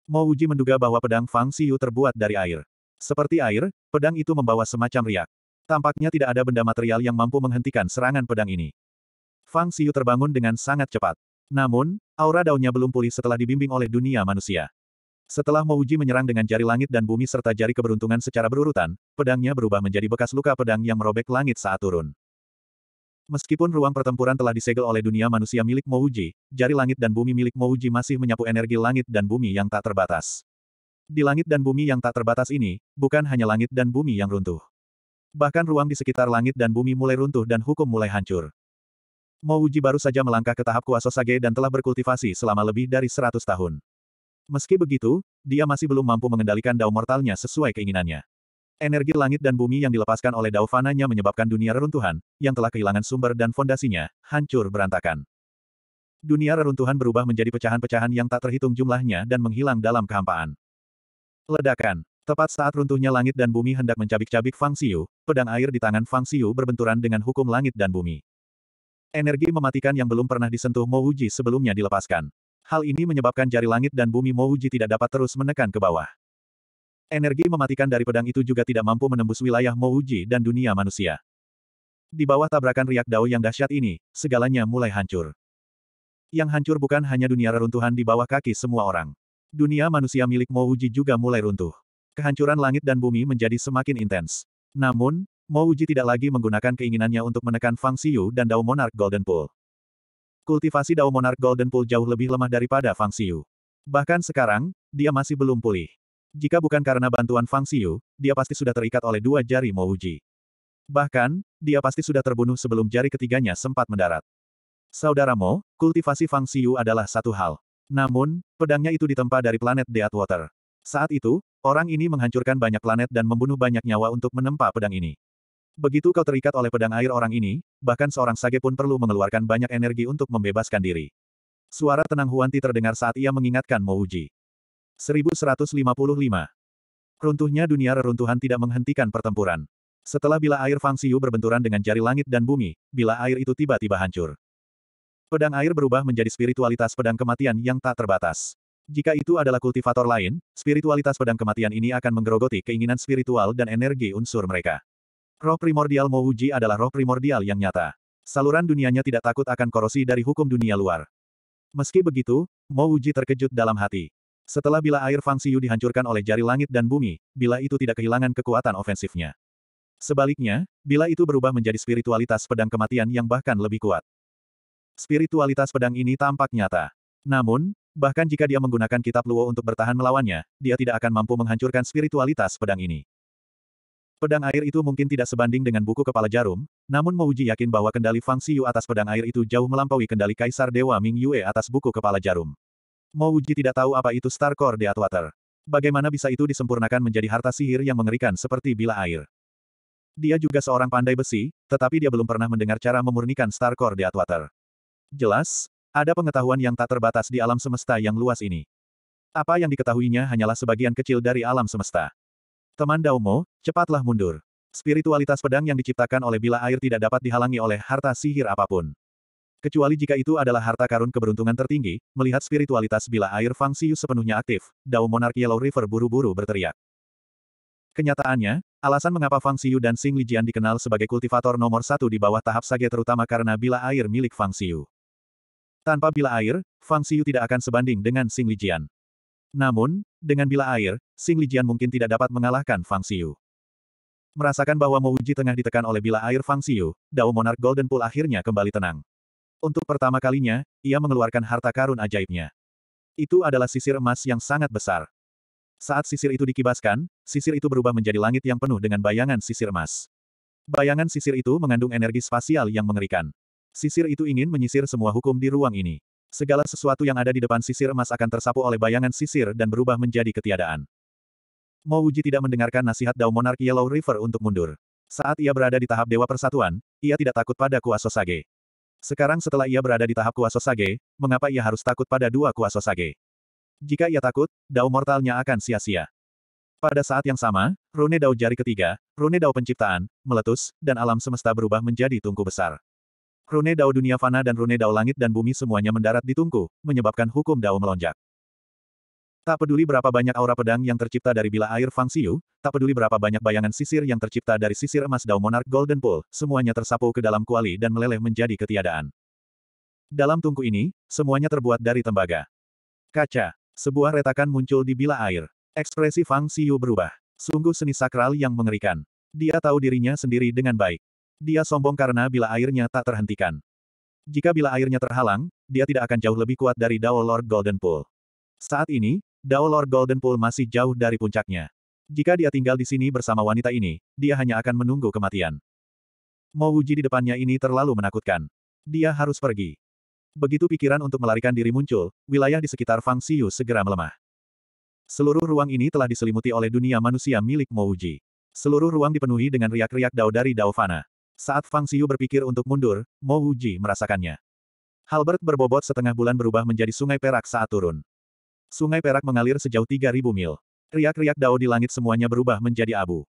Mo Wuji menduga bahwa pedang Fang Xiu terbuat dari air. Seperti air, pedang itu membawa semacam riak. Tampaknya tidak ada benda material yang mampu menghentikan serangan pedang ini. Fang Xiu terbangun dengan sangat cepat. Namun, aura daunnya belum pulih setelah dibimbing oleh dunia manusia. Setelah Mouji menyerang dengan jari langit dan bumi serta jari keberuntungan secara berurutan, pedangnya berubah menjadi bekas luka pedang yang merobek langit saat turun. Meskipun ruang pertempuran telah disegel oleh dunia manusia milik Mouji, jari langit dan bumi milik Mouji masih menyapu energi langit dan bumi yang tak terbatas. Di langit dan bumi yang tak terbatas ini, bukan hanya langit dan bumi yang runtuh. Bahkan ruang di sekitar langit dan bumi mulai runtuh dan hukum mulai hancur. Mouji baru saja melangkah ke tahap kuasa sage dan telah berkultivasi selama lebih dari 100 tahun. Meski begitu, dia masih belum mampu mengendalikan dao mortalnya sesuai keinginannya. Energi langit dan bumi yang dilepaskan oleh dao fananya menyebabkan dunia reruntuhan, yang telah kehilangan sumber dan fondasinya, hancur berantakan. Dunia reruntuhan berubah menjadi pecahan-pecahan yang tak terhitung jumlahnya dan menghilang dalam kehampaan. Ledakan. Tepat saat runtuhnya langit dan bumi hendak mencabik-cabik Fang Xiu, pedang air di tangan Fang Xiu berbenturan dengan hukum langit dan bumi. Energi mematikan yang belum pernah disentuh Mo Uji sebelumnya dilepaskan. Hal ini menyebabkan jari langit dan bumi Mouji tidak dapat terus menekan ke bawah. Energi mematikan dari pedang itu juga tidak mampu menembus wilayah Mouji dan dunia manusia. Di bawah tabrakan riak dao yang dahsyat ini, segalanya mulai hancur. Yang hancur bukan hanya dunia reruntuhan di bawah kaki semua orang. Dunia manusia milik Mouji juga mulai runtuh. Kehancuran langit dan bumi menjadi semakin intens. Namun, Mouji tidak lagi menggunakan keinginannya untuk menekan Fang Siyu dan Dao Monarch Golden Pool kultivasi Dao Monarch Golden Pool jauh lebih lemah daripada Fang Xiu. Bahkan sekarang, dia masih belum pulih. Jika bukan karena bantuan Fang Xiu, dia pasti sudah terikat oleh dua jari Mouji. Bahkan, dia pasti sudah terbunuh sebelum jari ketiganya sempat mendarat. Saudara Mo, kultivasi Fang Xiu adalah satu hal. Namun, pedangnya itu ditempa dari planet Water. Saat itu, orang ini menghancurkan banyak planet dan membunuh banyak nyawa untuk menempa pedang ini. Begitu kau terikat oleh pedang air orang ini, bahkan seorang sage pun perlu mengeluarkan banyak energi untuk membebaskan diri. Suara tenang Huanti terdengar saat ia mengingatkan Mouji. 1155. Runtuhnya dunia reruntuhan tidak menghentikan pertempuran. Setelah bila air Fang Siu berbenturan dengan jari langit dan bumi, bila air itu tiba-tiba hancur. Pedang air berubah menjadi spiritualitas pedang kematian yang tak terbatas. Jika itu adalah kultivator lain, spiritualitas pedang kematian ini akan menggerogoti keinginan spiritual dan energi unsur mereka. Roh primordial Mouji adalah roh primordial yang nyata. Saluran dunianya tidak takut akan korosi dari hukum dunia luar. Meski begitu, Mouji terkejut dalam hati. Setelah bila air Fang Siyu dihancurkan oleh jari langit dan bumi, bila itu tidak kehilangan kekuatan ofensifnya. Sebaliknya, bila itu berubah menjadi spiritualitas pedang kematian yang bahkan lebih kuat. Spiritualitas pedang ini tampak nyata. Namun, bahkan jika dia menggunakan kitab Luo untuk bertahan melawannya, dia tidak akan mampu menghancurkan spiritualitas pedang ini. Pedang air itu mungkin tidak sebanding dengan buku kepala jarum, namun Mouji yakin bahwa kendali Fang Xiu atas pedang air itu jauh melampaui kendali Kaisar Dewa Ming Yue atas buku kepala jarum. Mouji tidak tahu apa itu Star Core di Water. Bagaimana bisa itu disempurnakan menjadi harta sihir yang mengerikan seperti bila air. Dia juga seorang pandai besi, tetapi dia belum pernah mendengar cara memurnikan Star Core di Water. Jelas, ada pengetahuan yang tak terbatas di alam semesta yang luas ini. Apa yang diketahuinya hanyalah sebagian kecil dari alam semesta. Teman Daumo, cepatlah mundur. Spiritualitas pedang yang diciptakan oleh Bila Air tidak dapat dihalangi oleh harta sihir apapun. Kecuali jika itu adalah harta karun keberuntungan tertinggi, melihat spiritualitas Bila Air Fang xiu sepenuhnya aktif, Dao Monarch Yellow River buru-buru berteriak. Kenyataannya, alasan mengapa Fang Siu dan Sing Lijian dikenal sebagai kultivator nomor satu di bawah tahap sage terutama karena Bila Air milik Fang Siu. Tanpa Bila Air, Fang Siu tidak akan sebanding dengan Sing Lijian. Namun, dengan bila air, Xing Lijian mungkin tidak dapat mengalahkan Fang Xiu. Merasakan bahwa Mo Mouji tengah ditekan oleh bila air Fang Xiu, Dao Monarch Golden Pool akhirnya kembali tenang. Untuk pertama kalinya, ia mengeluarkan harta karun ajaibnya. Itu adalah sisir emas yang sangat besar. Saat sisir itu dikibaskan, sisir itu berubah menjadi langit yang penuh dengan bayangan sisir emas. Bayangan sisir itu mengandung energi spasial yang mengerikan. Sisir itu ingin menyisir semua hukum di ruang ini. Segala sesuatu yang ada di depan sisir emas akan tersapu oleh bayangan sisir dan berubah menjadi ketiadaan. Mo Wuji tidak mendengarkan nasihat Dao Monarch Yellow River untuk mundur. Saat ia berada di tahap Dewa Persatuan, ia tidak takut pada Kuasa Sosage. Sekarang setelah ia berada di tahap Kuasa Sosage, mengapa ia harus takut pada dua Kuasa Sosage? Jika ia takut, Dao Mortalnya akan sia-sia. Pada saat yang sama, Rune Dao jari ketiga, Rune Dao penciptaan, meletus, dan alam semesta berubah menjadi tungku besar. Rune Dao Dunia Fana dan Rune Dao Langit dan Bumi semuanya mendarat di tungku, menyebabkan hukum Dao melonjak. Tak peduli berapa banyak aura pedang yang tercipta dari bila air Fang Xiu, tak peduli berapa banyak bayangan sisir yang tercipta dari sisir emas Dao Monarch Golden Pool, semuanya tersapu ke dalam kuali dan meleleh menjadi ketiadaan. Dalam tungku ini, semuanya terbuat dari tembaga. Kaca. Sebuah retakan muncul di bila air. Ekspresi Fang Xiu berubah. Sungguh seni sakral yang mengerikan. Dia tahu dirinya sendiri dengan baik. Dia sombong karena bila airnya tak terhentikan. Jika bila airnya terhalang, dia tidak akan jauh lebih kuat dari Dao Lord Golden Pool. Saat ini, Dao Lord Golden Pool masih jauh dari puncaknya. Jika dia tinggal di sini bersama wanita ini, dia hanya akan menunggu kematian. Mo Wuji di depannya ini terlalu menakutkan. Dia harus pergi. Begitu pikiran untuk melarikan diri muncul, wilayah di sekitar Fang Xiu segera melemah. Seluruh ruang ini telah diselimuti oleh dunia manusia milik Mo Wuji. Seluruh ruang dipenuhi dengan riak-riak dao dari Dao Fana. Saat Fang Xiu berpikir untuk mundur, Mo Wuji merasakannya. Halbert berbobot setengah bulan berubah menjadi sungai perak saat turun. Sungai perak mengalir sejauh 3.000 mil. Riak-riak dao di langit semuanya berubah menjadi abu.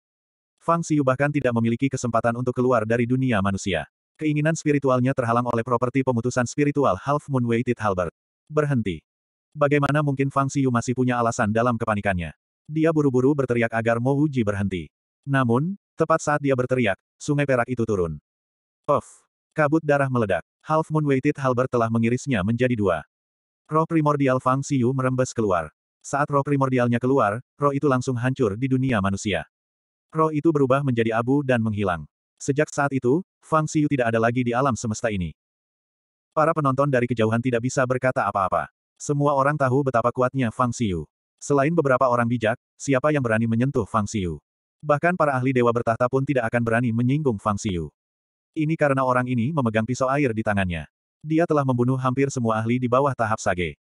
Fang Xiu bahkan tidak memiliki kesempatan untuk keluar dari dunia manusia. Keinginan spiritualnya terhalang oleh properti pemutusan spiritual Half Moon Weighted Halbert. Berhenti. Bagaimana mungkin Fang Xiu masih punya alasan dalam kepanikannya? Dia buru-buru berteriak agar Mo Wuji berhenti. Namun, Tepat saat dia berteriak, sungai perak itu turun. Off! Kabut darah meledak. Half Moon Weighted Halbert telah mengirisnya menjadi dua. Roh primordial Fang Siyu merembes keluar. Saat roh primordialnya keluar, roh itu langsung hancur di dunia manusia. Roh itu berubah menjadi abu dan menghilang. Sejak saat itu, Fang Siyu tidak ada lagi di alam semesta ini. Para penonton dari kejauhan tidak bisa berkata apa-apa. Semua orang tahu betapa kuatnya Fang Siyu. Selain beberapa orang bijak, siapa yang berani menyentuh Fang Siyu? Bahkan para ahli dewa bertahta pun tidak akan berani menyinggung Fang Xiu. Ini karena orang ini memegang pisau air di tangannya. Dia telah membunuh hampir semua ahli di bawah tahap sage.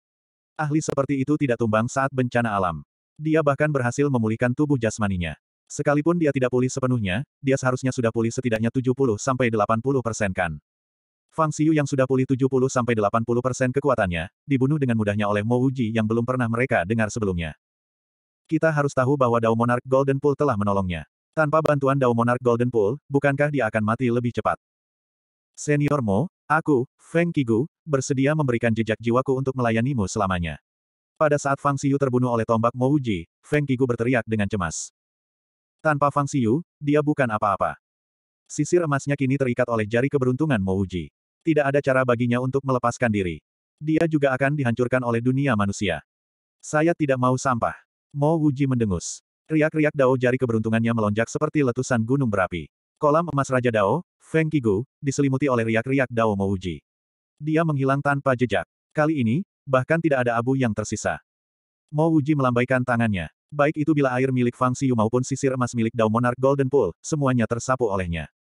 Ahli seperti itu tidak tumbang saat bencana alam. Dia bahkan berhasil memulihkan tubuh jasmaninya. Sekalipun dia tidak pulih sepenuhnya, dia seharusnya sudah pulih setidaknya 70-80% kan. Fang Xiu yang sudah pulih 70-80% persen kekuatannya, dibunuh dengan mudahnya oleh Mo Wuji yang belum pernah mereka dengar sebelumnya. Kita harus tahu bahwa Dao Monarch Golden Pool telah menolongnya. Tanpa bantuan Dao Monarch Golden Pool, bukankah dia akan mati lebih cepat? Senior Mo, aku, Feng Qigu, bersedia memberikan jejak jiwaku untuk melayanimu selamanya. Pada saat Fang Xiu terbunuh oleh tombak Mo Uji, Feng Qigu berteriak dengan cemas. Tanpa Fang Xiu, dia bukan apa-apa. Sisir emasnya kini terikat oleh jari keberuntungan Mo Uji. Tidak ada cara baginya untuk melepaskan diri. Dia juga akan dihancurkan oleh dunia manusia. Saya tidak mau sampah. Mo Wuji mendengus. Riak-riak Dao jari keberuntungannya melonjak seperti letusan gunung berapi. Kolam emas Raja Dao, Feng Qigu, diselimuti oleh riak-riak Dao Mo Wuji. Dia menghilang tanpa jejak. Kali ini, bahkan tidak ada abu yang tersisa. Mo Wuji melambaikan tangannya. Baik itu bila air milik Fang Siu maupun sisir emas milik Dao Monarch Golden Pool, semuanya tersapu olehnya.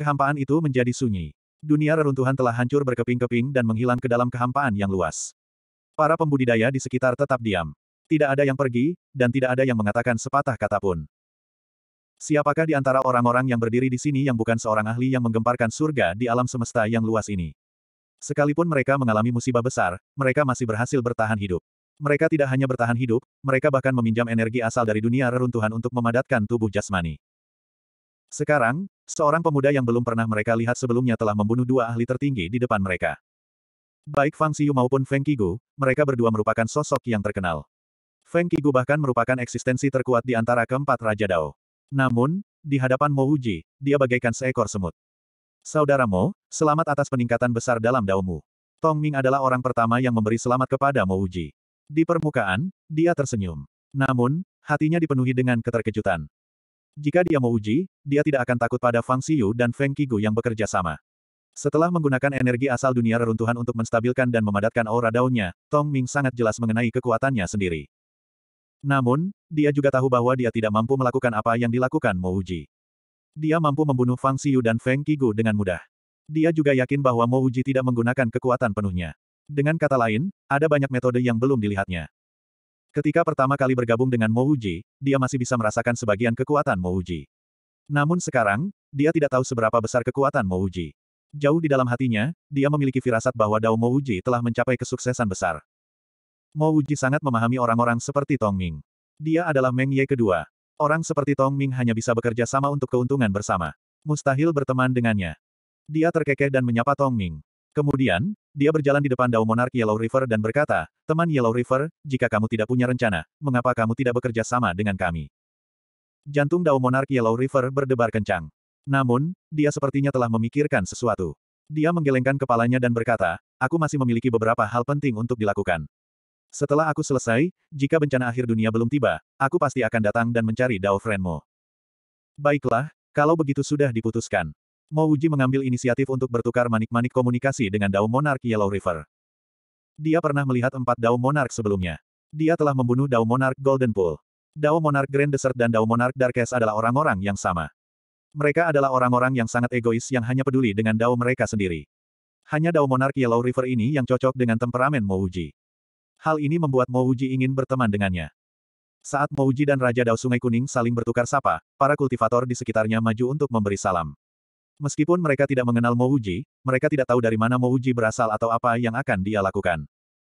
Kehampaan itu menjadi sunyi. Dunia reruntuhan telah hancur berkeping-keping dan menghilang ke dalam kehampaan yang luas. Para pembudidaya di sekitar tetap diam. Tidak ada yang pergi, dan tidak ada yang mengatakan sepatah kata pun. Siapakah di antara orang-orang yang berdiri di sini yang bukan seorang ahli yang menggemparkan surga di alam semesta yang luas ini? Sekalipun mereka mengalami musibah besar, mereka masih berhasil bertahan hidup. Mereka tidak hanya bertahan hidup, mereka bahkan meminjam energi asal dari dunia reruntuhan untuk memadatkan tubuh jasmani. Sekarang, seorang pemuda yang belum pernah mereka lihat sebelumnya telah membunuh dua ahli tertinggi di depan mereka. Baik Fang Siyu maupun Feng Qigu, mereka berdua merupakan sosok yang terkenal. Feng Qigu bahkan merupakan eksistensi terkuat di antara keempat Raja Dao. Namun, di hadapan Mo Wuji, dia bagaikan seekor semut. Saudara Mo, selamat atas peningkatan besar dalam daumu. Tong Ming adalah orang pertama yang memberi selamat kepada Mo Wuji. Di permukaan, dia tersenyum. Namun, hatinya dipenuhi dengan keterkejutan. Jika dia mau uji, dia tidak akan takut pada Fang Xiu dan Feng Qigu yang bekerja sama. Setelah menggunakan energi asal dunia reruntuhan untuk menstabilkan dan memadatkan aura daunnya, Tong Ming sangat jelas mengenai kekuatannya sendiri. Namun, dia juga tahu bahwa dia tidak mampu melakukan apa yang dilakukan Mo Uji. Dia mampu membunuh Fang Xiu dan Feng Qigu dengan mudah. Dia juga yakin bahwa Mo Uji tidak menggunakan kekuatan penuhnya. Dengan kata lain, ada banyak metode yang belum dilihatnya. Ketika pertama kali bergabung dengan Mo Uji, dia masih bisa merasakan sebagian kekuatan Mo Uji. Namun sekarang, dia tidak tahu seberapa besar kekuatan Mo Uji. Jauh di dalam hatinya, dia memiliki firasat bahwa Dao Uji telah mencapai kesuksesan besar. Mo Wuji sangat memahami orang-orang seperti Tong Ming. Dia adalah Meng Ye kedua. Orang seperti Tong Ming hanya bisa bekerja sama untuk keuntungan bersama. Mustahil berteman dengannya. Dia terkekeh dan menyapa Tong Ming. Kemudian, dia berjalan di depan Dao Monarch Yellow River dan berkata, Teman Yellow River, jika kamu tidak punya rencana, mengapa kamu tidak bekerja sama dengan kami? Jantung Dao Monarch Yellow River berdebar kencang. Namun, dia sepertinya telah memikirkan sesuatu. Dia menggelengkan kepalanya dan berkata, aku masih memiliki beberapa hal penting untuk dilakukan. Setelah aku selesai, jika bencana akhir dunia belum tiba, aku pasti akan datang dan mencari Dao Frenmo. Baiklah, kalau begitu sudah diputuskan. Mo Uji mengambil inisiatif untuk bertukar manik-manik komunikasi dengan Dao Monarch Yellow River. Dia pernah melihat empat Dao Monarch sebelumnya. Dia telah membunuh Dao Monarch Golden Pool. Dao Monarch Grand Desert dan Dao Monarch Darkest adalah orang-orang yang sama. Mereka adalah orang-orang yang sangat egois yang hanya peduli dengan Dao mereka sendiri. Hanya Dao Monarch Yellow River ini yang cocok dengan temperamen Mo Uji. Hal ini membuat Mouji ingin berteman dengannya. Saat Mouji dan Raja Dao Sungai Kuning saling bertukar sapa, para kultivator di sekitarnya maju untuk memberi salam. Meskipun mereka tidak mengenal Mouji, mereka tidak tahu dari mana Mouji berasal atau apa yang akan dia lakukan.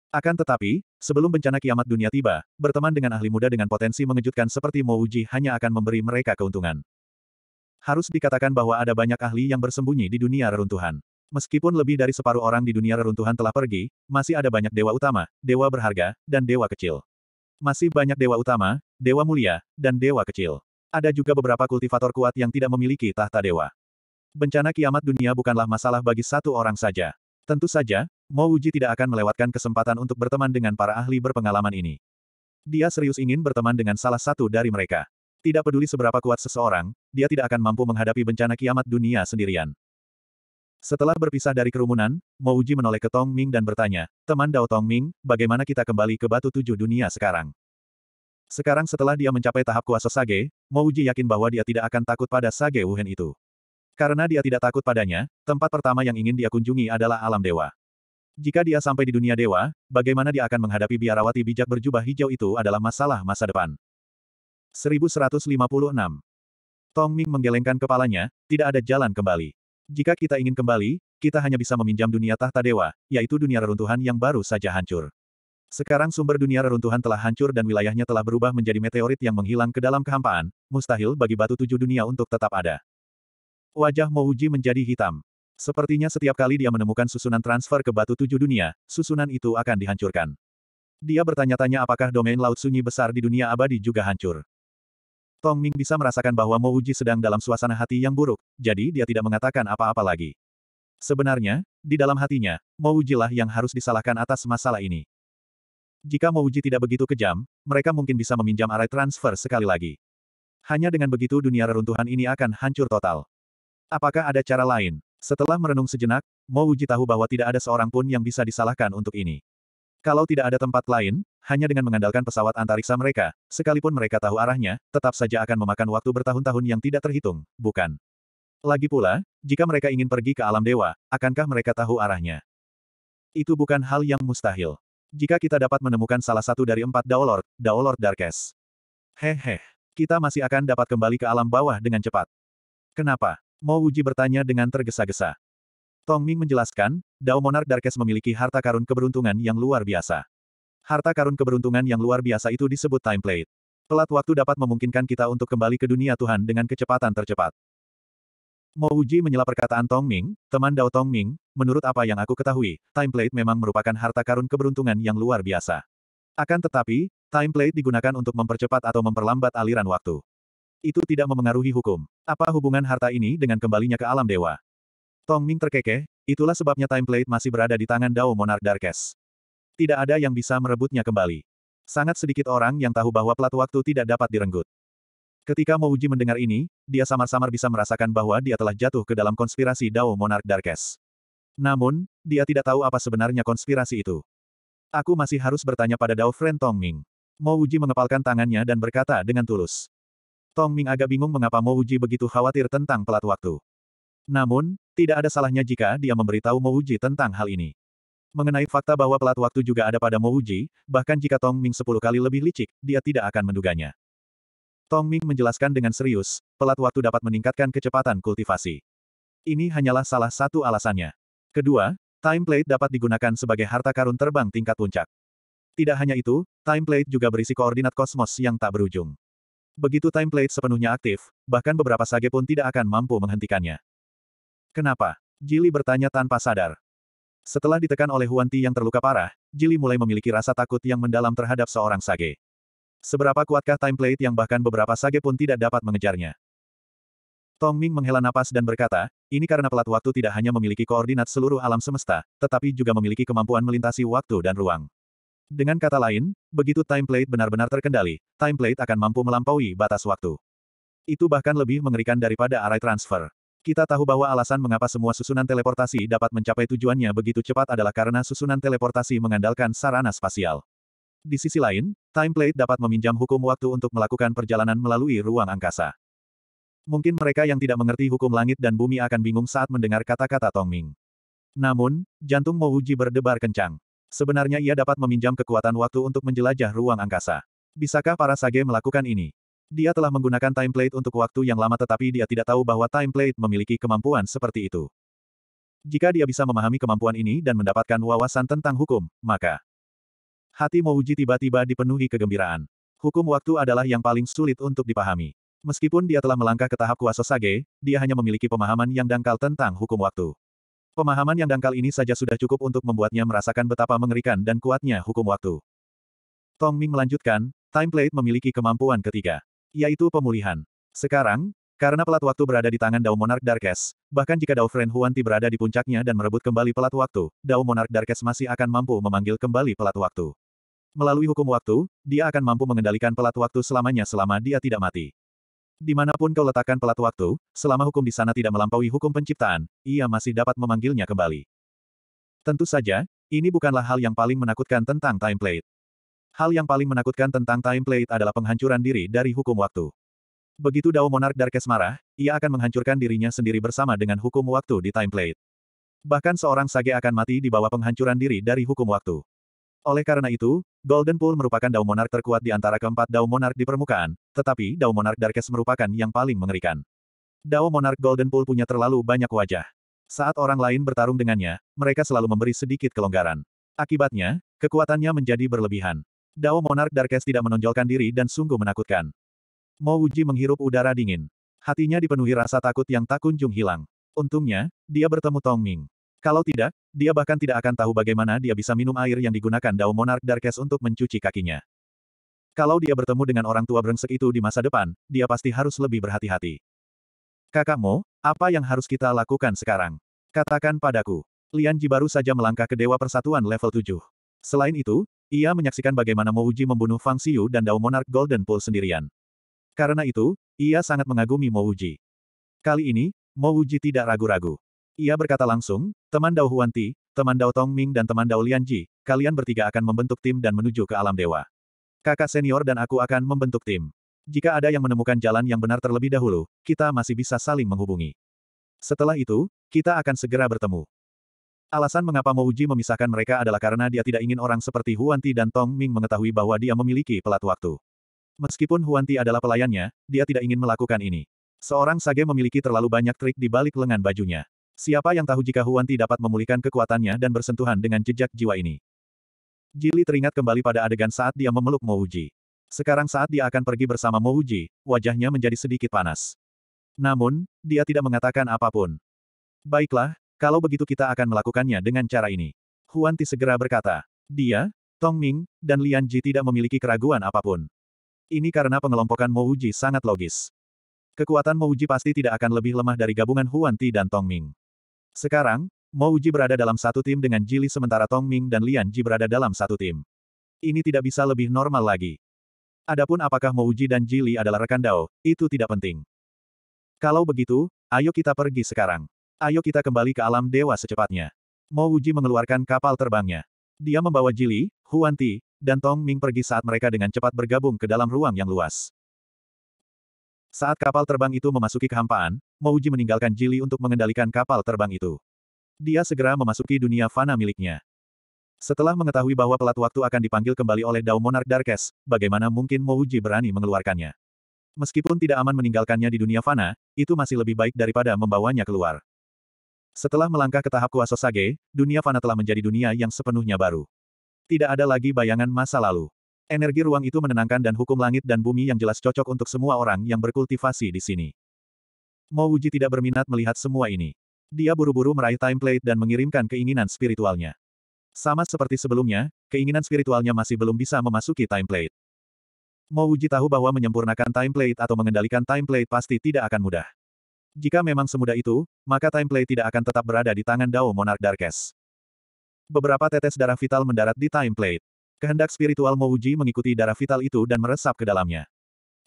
Akan tetapi, sebelum bencana kiamat dunia tiba, berteman dengan ahli muda dengan potensi mengejutkan seperti Mouji hanya akan memberi mereka keuntungan. Harus dikatakan bahwa ada banyak ahli yang bersembunyi di dunia reruntuhan. Meskipun lebih dari separuh orang di dunia reruntuhan telah pergi, masih ada banyak dewa utama, dewa berharga, dan dewa kecil. Masih banyak dewa utama, dewa mulia, dan dewa kecil. Ada juga beberapa kultivator kuat yang tidak memiliki tahta dewa. Bencana kiamat dunia bukanlah masalah bagi satu orang saja. Tentu saja, Mo Uji tidak akan melewatkan kesempatan untuk berteman dengan para ahli berpengalaman ini. Dia serius ingin berteman dengan salah satu dari mereka. Tidak peduli seberapa kuat seseorang, dia tidak akan mampu menghadapi bencana kiamat dunia sendirian. Setelah berpisah dari kerumunan, Mouji menoleh ke Tong Ming dan bertanya, Teman Dao Tong Ming, bagaimana kita kembali ke batu tujuh dunia sekarang? Sekarang setelah dia mencapai tahap kuasa Sage, Mouji yakin bahwa dia tidak akan takut pada Sage Wuhen itu. Karena dia tidak takut padanya, tempat pertama yang ingin dia kunjungi adalah alam dewa. Jika dia sampai di dunia dewa, bagaimana dia akan menghadapi biarawati bijak berjubah hijau itu adalah masalah masa depan. 1156 Tong Ming menggelengkan kepalanya, tidak ada jalan kembali. Jika kita ingin kembali, kita hanya bisa meminjam dunia tahta dewa, yaitu dunia reruntuhan yang baru saja hancur. Sekarang sumber dunia reruntuhan telah hancur dan wilayahnya telah berubah menjadi meteorit yang menghilang ke dalam kehampaan, mustahil bagi batu tujuh dunia untuk tetap ada. Wajah Mouji menjadi hitam. Sepertinya setiap kali dia menemukan susunan transfer ke batu tujuh dunia, susunan itu akan dihancurkan. Dia bertanya-tanya apakah domain laut sunyi besar di dunia abadi juga hancur. Tong Ming bisa merasakan bahwa Mo Uji sedang dalam suasana hati yang buruk, jadi dia tidak mengatakan apa-apa lagi. Sebenarnya, di dalam hatinya, Mo Uji lah yang harus disalahkan atas masalah ini. Jika Mo Uji tidak begitu kejam, mereka mungkin bisa meminjam arai transfer sekali lagi. Hanya dengan begitu dunia reruntuhan ini akan hancur total. Apakah ada cara lain? Setelah merenung sejenak, Mo Uji tahu bahwa tidak ada seorang pun yang bisa disalahkan untuk ini. Kalau tidak ada tempat lain, hanya dengan mengandalkan pesawat antariksa mereka, sekalipun mereka tahu arahnya, tetap saja akan memakan waktu bertahun-tahun yang tidak terhitung, bukan? Lagi pula, jika mereka ingin pergi ke alam dewa, akankah mereka tahu arahnya? Itu bukan hal yang mustahil. Jika kita dapat menemukan salah satu dari empat Daolord, Daolord Darkes. Hehe, kita masih akan dapat kembali ke alam bawah dengan cepat. Kenapa? Mo Wuji bertanya dengan tergesa-gesa. Tong Ming menjelaskan, Dao Monarch Darkes memiliki harta karun keberuntungan yang luar biasa. Harta karun keberuntungan yang luar biasa itu disebut time plate. Pelat waktu dapat memungkinkan kita untuk kembali ke dunia Tuhan dengan kecepatan tercepat. Mo Uji menyela perkataan Tong Ming, teman Dao Tong Ming, menurut apa yang aku ketahui, time plate memang merupakan harta karun keberuntungan yang luar biasa. Akan tetapi, time plate digunakan untuk mempercepat atau memperlambat aliran waktu. Itu tidak memengaruhi hukum. Apa hubungan harta ini dengan kembalinya ke alam dewa? Tong Ming terkekeh, itulah sebabnya time plate masih berada di tangan Dao Monarch Darkes. Tidak ada yang bisa merebutnya kembali. Sangat sedikit orang yang tahu bahwa plat waktu tidak dapat direnggut. Ketika Mouji mendengar ini, dia samar-samar bisa merasakan bahwa dia telah jatuh ke dalam konspirasi Dao Monarch Darkes. Namun, dia tidak tahu apa sebenarnya konspirasi itu. Aku masih harus bertanya pada Dao Friend Mo Mouji mengepalkan tangannya dan berkata dengan tulus. Tong Ming agak bingung mengapa Mouji begitu khawatir tentang pelat waktu. Namun, tidak ada salahnya jika dia memberitahu Mouji tentang hal ini. Mengenai fakta bahwa pelat waktu juga ada pada Mo Uji, bahkan jika Tong Ming sepuluh kali lebih licik, dia tidak akan menduganya. Tong Ming menjelaskan dengan serius, pelat waktu dapat meningkatkan kecepatan kultivasi. Ini hanyalah salah satu alasannya. Kedua, time plate dapat digunakan sebagai harta karun terbang tingkat puncak. Tidak hanya itu, time plate juga berisi koordinat kosmos yang tak berujung. Begitu time plate sepenuhnya aktif, bahkan beberapa sage pun tidak akan mampu menghentikannya. Kenapa? Jili bertanya tanpa sadar. Setelah ditekan oleh Huanti yang terluka parah, Jili mulai memiliki rasa takut yang mendalam terhadap seorang sage. Seberapa kuatkah template yang bahkan beberapa sage pun tidak dapat mengejarnya? Tong Ming menghela napas dan berkata, ini karena pelat waktu tidak hanya memiliki koordinat seluruh alam semesta, tetapi juga memiliki kemampuan melintasi waktu dan ruang. Dengan kata lain, begitu time plate benar-benar terkendali, time plate akan mampu melampaui batas waktu. Itu bahkan lebih mengerikan daripada array transfer. Kita tahu bahwa alasan mengapa semua susunan teleportasi dapat mencapai tujuannya begitu cepat adalah karena susunan teleportasi mengandalkan sarana spasial. Di sisi lain, time plate dapat meminjam hukum waktu untuk melakukan perjalanan melalui ruang angkasa. Mungkin mereka yang tidak mengerti hukum langit dan bumi akan bingung saat mendengar kata-kata Tong Ming. Namun, jantung Mo Wuji berdebar kencang. Sebenarnya ia dapat meminjam kekuatan waktu untuk menjelajah ruang angkasa. Bisakah para sage melakukan ini? Dia telah menggunakan template untuk waktu yang lama tetapi dia tidak tahu bahwa template memiliki kemampuan seperti itu. Jika dia bisa memahami kemampuan ini dan mendapatkan wawasan tentang hukum, maka hati Mouji tiba-tiba dipenuhi kegembiraan. Hukum waktu adalah yang paling sulit untuk dipahami. Meskipun dia telah melangkah ke tahap kuasa sage, dia hanya memiliki pemahaman yang dangkal tentang hukum waktu. Pemahaman yang dangkal ini saja sudah cukup untuk membuatnya merasakan betapa mengerikan dan kuatnya hukum waktu. Tong Ming melanjutkan, template memiliki kemampuan ketiga yaitu pemulihan. Sekarang, karena pelat waktu berada di tangan Dao Monarch Darkes, bahkan jika Dao Friend Huanti berada di puncaknya dan merebut kembali pelat waktu, Dao Monarch Darkes masih akan mampu memanggil kembali pelat waktu. Melalui hukum waktu, dia akan mampu mengendalikan pelat waktu selamanya selama dia tidak mati. Dimanapun kau letakkan pelat waktu, selama hukum di sana tidak melampaui hukum penciptaan, ia masih dapat memanggilnya kembali. Tentu saja, ini bukanlah hal yang paling menakutkan tentang timeplate. Hal yang paling menakutkan tentang time plate adalah penghancuran diri dari hukum waktu. Begitu Dao Monarch Darkes marah, ia akan menghancurkan dirinya sendiri bersama dengan hukum waktu di time plate. Bahkan seorang sage akan mati di bawah penghancuran diri dari hukum waktu. Oleh karena itu, Golden Pool merupakan Dao Monarch terkuat di antara keempat Dao Monarch di permukaan, tetapi Dao Monarch Darkes merupakan yang paling mengerikan. Dao Monarch Golden Pool punya terlalu banyak wajah. Saat orang lain bertarung dengannya, mereka selalu memberi sedikit kelonggaran. Akibatnya, kekuatannya menjadi berlebihan. Dao Monark Darkes tidak menonjolkan diri dan sungguh menakutkan. Mo Uji menghirup udara dingin. Hatinya dipenuhi rasa takut yang tak kunjung hilang. Untungnya, dia bertemu Tong Ming. Kalau tidak, dia bahkan tidak akan tahu bagaimana dia bisa minum air yang digunakan Dao Monark Darkes untuk mencuci kakinya. Kalau dia bertemu dengan orang tua brengsek itu di masa depan, dia pasti harus lebih berhati-hati. Kakak Mo, apa yang harus kita lakukan sekarang? Katakan padaku. Lian Ji baru saja melangkah ke Dewa Persatuan level 7. Selain itu, ia menyaksikan bagaimana Mouji membunuh Fang Xiu dan Dao Monarch Golden Pool sendirian. Karena itu, ia sangat mengagumi Mouji. Kali ini, Mouji tidak ragu-ragu. Ia berkata langsung, teman Dao Huanti, teman Dao Ming dan teman Dao Lianji, kalian bertiga akan membentuk tim dan menuju ke alam dewa. Kakak senior dan aku akan membentuk tim. Jika ada yang menemukan jalan yang benar terlebih dahulu, kita masih bisa saling menghubungi. Setelah itu, kita akan segera bertemu. Alasan mengapa Mouji memisahkan mereka adalah karena dia tidak ingin orang seperti Huanti dan Tong Ming mengetahui bahwa dia memiliki pelat waktu. Meskipun Huanti adalah pelayannya, dia tidak ingin melakukan ini. Seorang sage memiliki terlalu banyak trik di balik lengan bajunya. Siapa yang tahu jika Huanti dapat memulihkan kekuatannya dan bersentuhan dengan jejak jiwa ini? Jili teringat kembali pada adegan saat dia memeluk Mouji. Sekarang saat dia akan pergi bersama Mouji, wajahnya menjadi sedikit panas. Namun, dia tidak mengatakan apapun. Baiklah, kalau begitu kita akan melakukannya dengan cara ini. Huan Ti segera berkata. Dia, Tong Ming, dan Lian Ji tidak memiliki keraguan apapun. Ini karena pengelompokan Mo Uji sangat logis. Kekuatan Mo Uji pasti tidak akan lebih lemah dari gabungan Huan Ti dan Tong Ming. Sekarang, Mo Uji berada dalam satu tim dengan Jili sementara Tong Ming dan Lian Ji berada dalam satu tim. Ini tidak bisa lebih normal lagi. Adapun apakah Mo Uji dan Jili adalah rekan Dao, itu tidak penting. Kalau begitu, ayo kita pergi sekarang. Ayo kita kembali ke alam dewa secepatnya. Mo Wuji mengeluarkan kapal terbangnya. Dia membawa Jili, Huan Ti, dan Tong Ming pergi saat mereka dengan cepat bergabung ke dalam ruang yang luas. Saat kapal terbang itu memasuki kehampaan, Mo Wuji meninggalkan Jili untuk mengendalikan kapal terbang itu. Dia segera memasuki dunia fana miliknya. Setelah mengetahui bahwa pelat waktu akan dipanggil kembali oleh Dao Monarch Darkes, bagaimana mungkin Mo Wuji berani mengeluarkannya? Meskipun tidak aman meninggalkannya di dunia fana, itu masih lebih baik daripada membawanya keluar. Setelah melangkah ke tahap kuasa Sage, dunia fana telah menjadi dunia yang sepenuhnya baru. Tidak ada lagi bayangan masa lalu. Energi ruang itu menenangkan dan hukum langit dan bumi yang jelas cocok untuk semua orang yang berkultivasi di sini. Mo tidak berminat melihat semua ini. Dia buru-buru meraih template dan mengirimkan keinginan spiritualnya. Sama seperti sebelumnya, keinginan spiritualnya masih belum bisa memasuki template. Mo Uji tahu bahwa menyempurnakan template atau mengendalikan template pasti tidak akan mudah. Jika memang semudah itu, maka Timeplay tidak akan tetap berada di tangan Dao Monarch Darkes. Beberapa tetes darah vital mendarat di Timeplate. Kehendak spiritual Mouji mengikuti darah vital itu dan meresap ke dalamnya.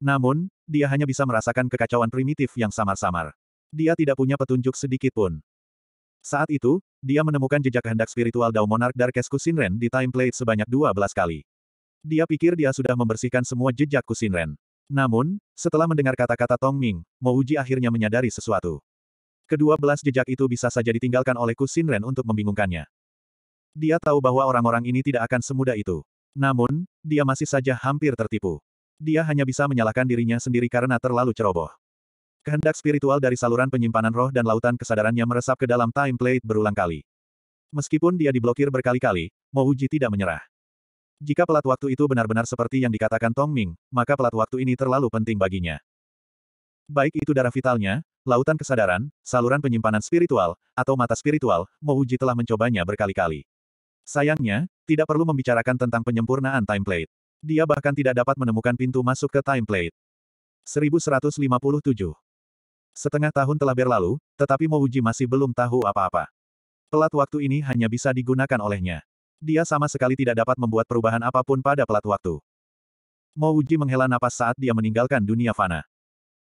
Namun, dia hanya bisa merasakan kekacauan primitif yang samar-samar. Dia tidak punya petunjuk sedikit pun. Saat itu, dia menemukan jejak kehendak spiritual Dao Monarch Darkes Kusinren di Timeplate sebanyak 12 kali. Dia pikir dia sudah membersihkan semua jejak Kusinren. Namun, setelah mendengar kata-kata Tong Ming, Mo Uji akhirnya menyadari sesuatu. Kedua belas jejak itu bisa saja ditinggalkan oleh Kusin Ren untuk membingungkannya. Dia tahu bahwa orang-orang ini tidak akan semudah itu. Namun, dia masih saja hampir tertipu. Dia hanya bisa menyalahkan dirinya sendiri karena terlalu ceroboh. Kehendak spiritual dari saluran penyimpanan roh dan lautan kesadarannya meresap ke dalam time plate berulang kali. Meskipun dia diblokir berkali-kali, Mo Uji tidak menyerah. Jika pelat waktu itu benar-benar seperti yang dikatakan Tong Ming, maka pelat waktu ini terlalu penting baginya. Baik itu darah vitalnya, lautan kesadaran, saluran penyimpanan spiritual, atau mata spiritual, Mouji telah mencobanya berkali-kali. Sayangnya, tidak perlu membicarakan tentang penyempurnaan timeplate. Dia bahkan tidak dapat menemukan pintu masuk ke timeplate. 1157 Setengah tahun telah berlalu, tetapi Mouji masih belum tahu apa-apa. Pelat waktu ini hanya bisa digunakan olehnya. Dia sama sekali tidak dapat membuat perubahan apapun pada pelat waktu. Mo Uji menghela napas saat dia meninggalkan dunia fana.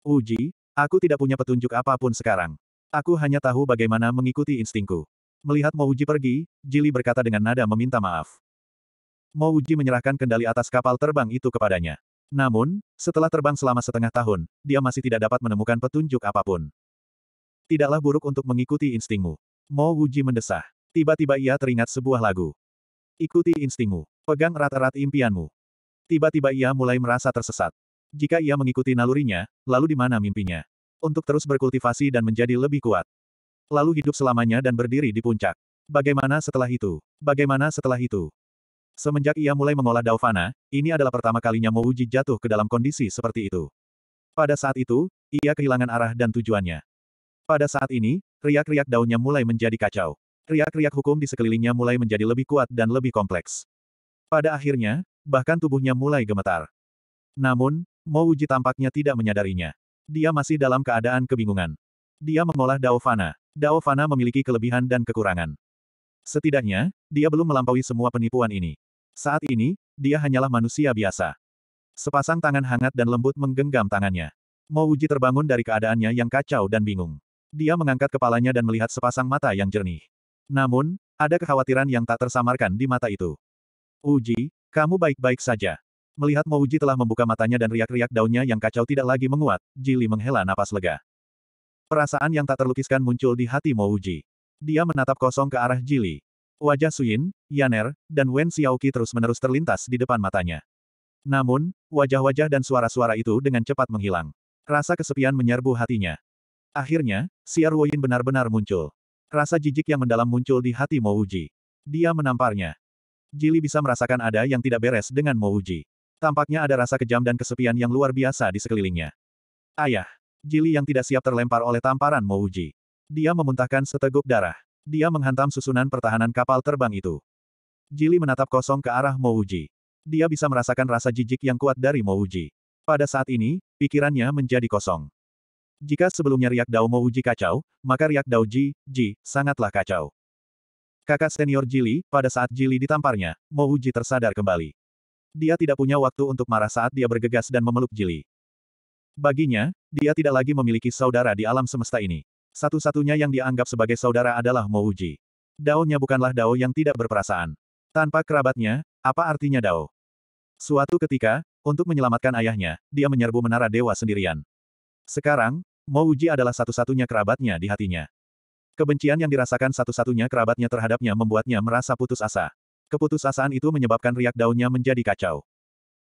Uji, aku tidak punya petunjuk apapun sekarang. Aku hanya tahu bagaimana mengikuti instingku. Melihat Mo Uji pergi, Jili berkata dengan nada meminta maaf. Mo Uji menyerahkan kendali atas kapal terbang itu kepadanya. Namun, setelah terbang selama setengah tahun, dia masih tidak dapat menemukan petunjuk apapun. Tidaklah buruk untuk mengikuti instingmu. Mo Uji mendesah. Tiba-tiba ia teringat sebuah lagu. Ikuti instingmu. Pegang erat-erat impianmu. Tiba-tiba ia mulai merasa tersesat. Jika ia mengikuti nalurinya, lalu di mana mimpinya? Untuk terus berkultivasi dan menjadi lebih kuat. Lalu hidup selamanya dan berdiri di puncak. Bagaimana setelah itu? Bagaimana setelah itu? Semenjak ia mulai mengolah Daovana, ini adalah pertama kalinya Mouji jatuh ke dalam kondisi seperti itu. Pada saat itu, ia kehilangan arah dan tujuannya. Pada saat ini, riak-riak daunnya mulai menjadi kacau. Riak-riak hukum di sekelilingnya mulai menjadi lebih kuat dan lebih kompleks. Pada akhirnya, bahkan tubuhnya mulai gemetar. Namun, Wuji tampaknya tidak menyadarinya. Dia masih dalam keadaan kebingungan. Dia mengolah Dao Fana. Dao Fana memiliki kelebihan dan kekurangan. Setidaknya, dia belum melampaui semua penipuan ini. Saat ini, dia hanyalah manusia biasa. Sepasang tangan hangat dan lembut menggenggam tangannya. Wuji terbangun dari keadaannya yang kacau dan bingung. Dia mengangkat kepalanya dan melihat sepasang mata yang jernih. Namun, ada kekhawatiran yang tak tersamarkan di mata itu. Uji, kamu baik-baik saja. Melihat Uji telah membuka matanya dan riak-riak daunnya yang kacau tidak lagi menguat, Jili menghela napas lega. Perasaan yang tak terlukiskan muncul di hati Uji. Dia menatap kosong ke arah Jili. Wajah Suyin, Yaner, dan Wen Xiaoki terus-menerus terlintas di depan matanya. Namun, wajah-wajah dan suara-suara itu dengan cepat menghilang. Rasa kesepian menyerbu hatinya. Akhirnya, Siar Woyin benar-benar muncul. Rasa jijik yang mendalam muncul di hati Mouji. Dia menamparnya. Jili bisa merasakan ada yang tidak beres dengan Mouji. Tampaknya ada rasa kejam dan kesepian yang luar biasa di sekelilingnya. Ayah. Jili yang tidak siap terlempar oleh tamparan Mouji. Dia memuntahkan seteguk darah. Dia menghantam susunan pertahanan kapal terbang itu. Jili menatap kosong ke arah Mouji. Dia bisa merasakan rasa jijik yang kuat dari Mouji. Pada saat ini, pikirannya menjadi kosong. Jika sebelumnya Riak Dao uji kacau, maka Riak Dao Ji, Ji, sangatlah kacau. Kakak senior Jili, pada saat Jili ditamparnya, uji tersadar kembali. Dia tidak punya waktu untuk marah saat dia bergegas dan memeluk Jili. Baginya, dia tidak lagi memiliki saudara di alam semesta ini. Satu-satunya yang dianggap sebagai saudara adalah Uji. Daonya bukanlah Dao yang tidak berperasaan. Tanpa kerabatnya, apa artinya Dao? Suatu ketika, untuk menyelamatkan ayahnya, dia menyerbu menara dewa sendirian. Sekarang, Mo Uji adalah satu-satunya kerabatnya di hatinya. Kebencian yang dirasakan satu-satunya kerabatnya terhadapnya membuatnya merasa putus asa. Keputusasaan itu menyebabkan riak daunnya menjadi kacau.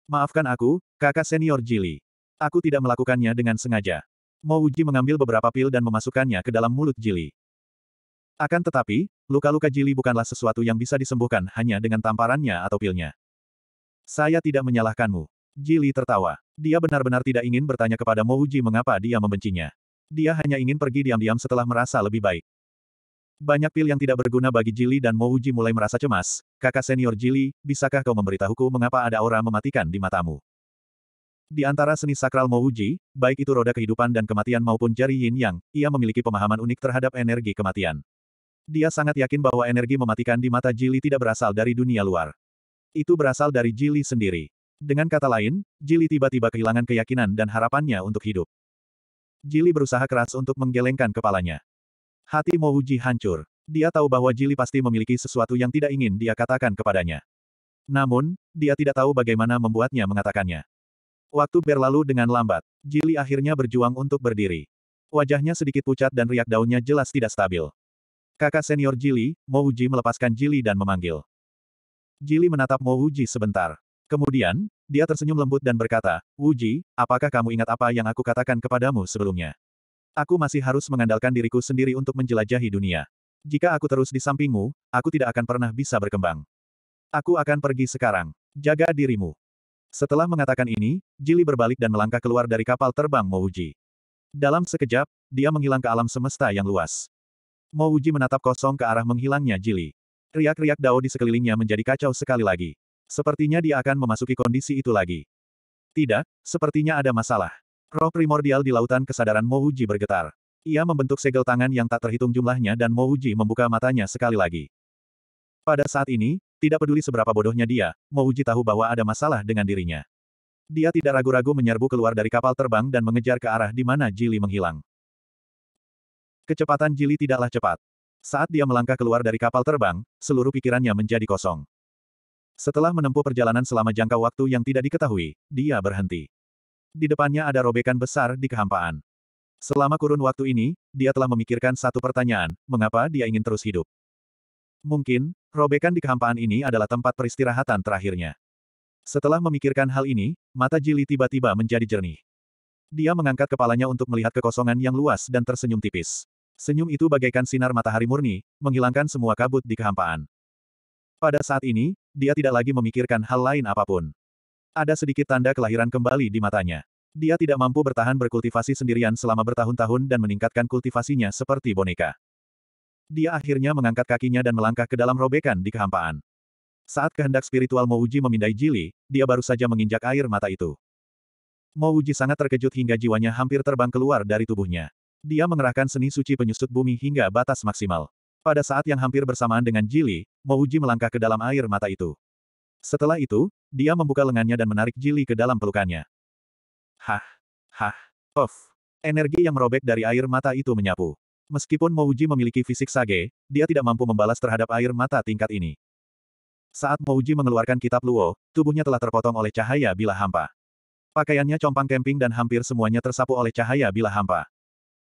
Maafkan aku, kakak senior Jili. Aku tidak melakukannya dengan sengaja. Mo Uji mengambil beberapa pil dan memasukkannya ke dalam mulut Jili. Akan tetapi, luka-luka Jili bukanlah sesuatu yang bisa disembuhkan hanya dengan tamparannya atau pilnya. Saya tidak menyalahkanmu. Jili tertawa. Dia benar-benar tidak ingin bertanya kepada Mo Uji mengapa dia membencinya. Dia hanya ingin pergi diam-diam setelah merasa lebih baik. Banyak pil yang tidak berguna bagi Jili dan Mo Uji mulai merasa cemas. Kakak senior Jili, bisakah kau memberitahuku mengapa ada aura mematikan di matamu? Di antara seni sakral Mo Uji, baik itu roda kehidupan dan kematian maupun jari yin yang, ia memiliki pemahaman unik terhadap energi kematian. Dia sangat yakin bahwa energi mematikan di mata Jili tidak berasal dari dunia luar. Itu berasal dari Jili sendiri. Dengan kata lain, Jili tiba-tiba kehilangan keyakinan dan harapannya untuk hidup. Jili berusaha keras untuk menggelengkan kepalanya. Hati Mouji hancur. Dia tahu bahwa Jili pasti memiliki sesuatu yang tidak ingin dia katakan kepadanya. Namun, dia tidak tahu bagaimana membuatnya mengatakannya. Waktu berlalu dengan lambat. Jili akhirnya berjuang untuk berdiri. Wajahnya sedikit pucat dan riak daunnya jelas tidak stabil. Kakak senior Jili, Mouji melepaskan Jili dan memanggil. Jili menatap Mouji sebentar. Kemudian, dia tersenyum lembut dan berkata, Wuji, apakah kamu ingat apa yang aku katakan kepadamu sebelumnya? Aku masih harus mengandalkan diriku sendiri untuk menjelajahi dunia. Jika aku terus di sampingmu, aku tidak akan pernah bisa berkembang. Aku akan pergi sekarang. Jaga dirimu. Setelah mengatakan ini, Jili berbalik dan melangkah keluar dari kapal terbang Mouji. Dalam sekejap, dia menghilang ke alam semesta yang luas. Mouji menatap kosong ke arah menghilangnya Jili. Riak-riak Dao di sekelilingnya menjadi kacau sekali lagi. Sepertinya dia akan memasuki kondisi itu lagi. Tidak, sepertinya ada masalah. Roh primordial di lautan kesadaran Mouji bergetar. Ia membentuk segel tangan yang tak terhitung jumlahnya dan Mouji membuka matanya sekali lagi. Pada saat ini, tidak peduli seberapa bodohnya dia, Mouji tahu bahwa ada masalah dengan dirinya. Dia tidak ragu-ragu menyerbu keluar dari kapal terbang dan mengejar ke arah di mana Jili menghilang. Kecepatan Jili tidaklah cepat. Saat dia melangkah keluar dari kapal terbang, seluruh pikirannya menjadi kosong. Setelah menempuh perjalanan selama jangka waktu yang tidak diketahui, dia berhenti. Di depannya ada robekan besar di kehampaan. Selama kurun waktu ini, dia telah memikirkan satu pertanyaan, mengapa dia ingin terus hidup? Mungkin, robekan di kehampaan ini adalah tempat peristirahatan terakhirnya. Setelah memikirkan hal ini, mata Jili tiba-tiba menjadi jernih. Dia mengangkat kepalanya untuk melihat kekosongan yang luas dan tersenyum tipis. Senyum itu bagaikan sinar matahari murni, menghilangkan semua kabut di kehampaan. Pada saat ini, dia tidak lagi memikirkan hal lain apapun. Ada sedikit tanda kelahiran kembali di matanya. Dia tidak mampu bertahan berkultivasi sendirian selama bertahun-tahun dan meningkatkan kultivasinya seperti boneka. Dia akhirnya mengangkat kakinya dan melangkah ke dalam robekan di kehampaan. Saat kehendak spiritual Mouji memindai Jili, dia baru saja menginjak air mata itu. Mouji sangat terkejut hingga jiwanya hampir terbang keluar dari tubuhnya. Dia mengerahkan seni suci penyusut bumi hingga batas maksimal. Pada saat yang hampir bersamaan dengan Jili, Mouji melangkah ke dalam air mata itu. Setelah itu, dia membuka lengannya dan menarik Jili ke dalam pelukannya. Hah, hah, off. Energi yang merobek dari air mata itu menyapu. Meskipun Mouji memiliki fisik sage, dia tidak mampu membalas terhadap air mata tingkat ini. Saat Mouji mengeluarkan kitab Luo, tubuhnya telah terpotong oleh cahaya bila hampa. Pakaiannya compang kemping dan hampir semuanya tersapu oleh cahaya bila hampa.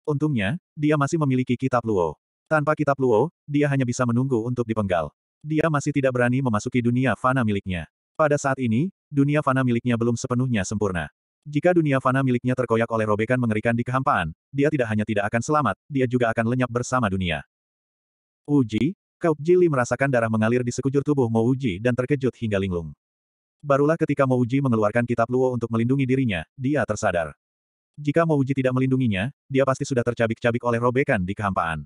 Untungnya, dia masih memiliki kitab Luo. Tanpa kitab Luo, dia hanya bisa menunggu untuk dipenggal. Dia masih tidak berani memasuki dunia fana miliknya. Pada saat ini, dunia fana miliknya belum sepenuhnya sempurna. Jika dunia fana miliknya terkoyak oleh robekan mengerikan di kehampaan, dia tidak hanya tidak akan selamat, dia juga akan lenyap bersama dunia. Uji, Kau Jili merasakan darah mengalir di sekujur tubuh Uji dan terkejut hingga linglung. Barulah ketika Mo Uji mengeluarkan kitab Luo untuk melindungi dirinya, dia tersadar. Jika Mo Uji tidak melindunginya, dia pasti sudah tercabik-cabik oleh robekan di kehampaan.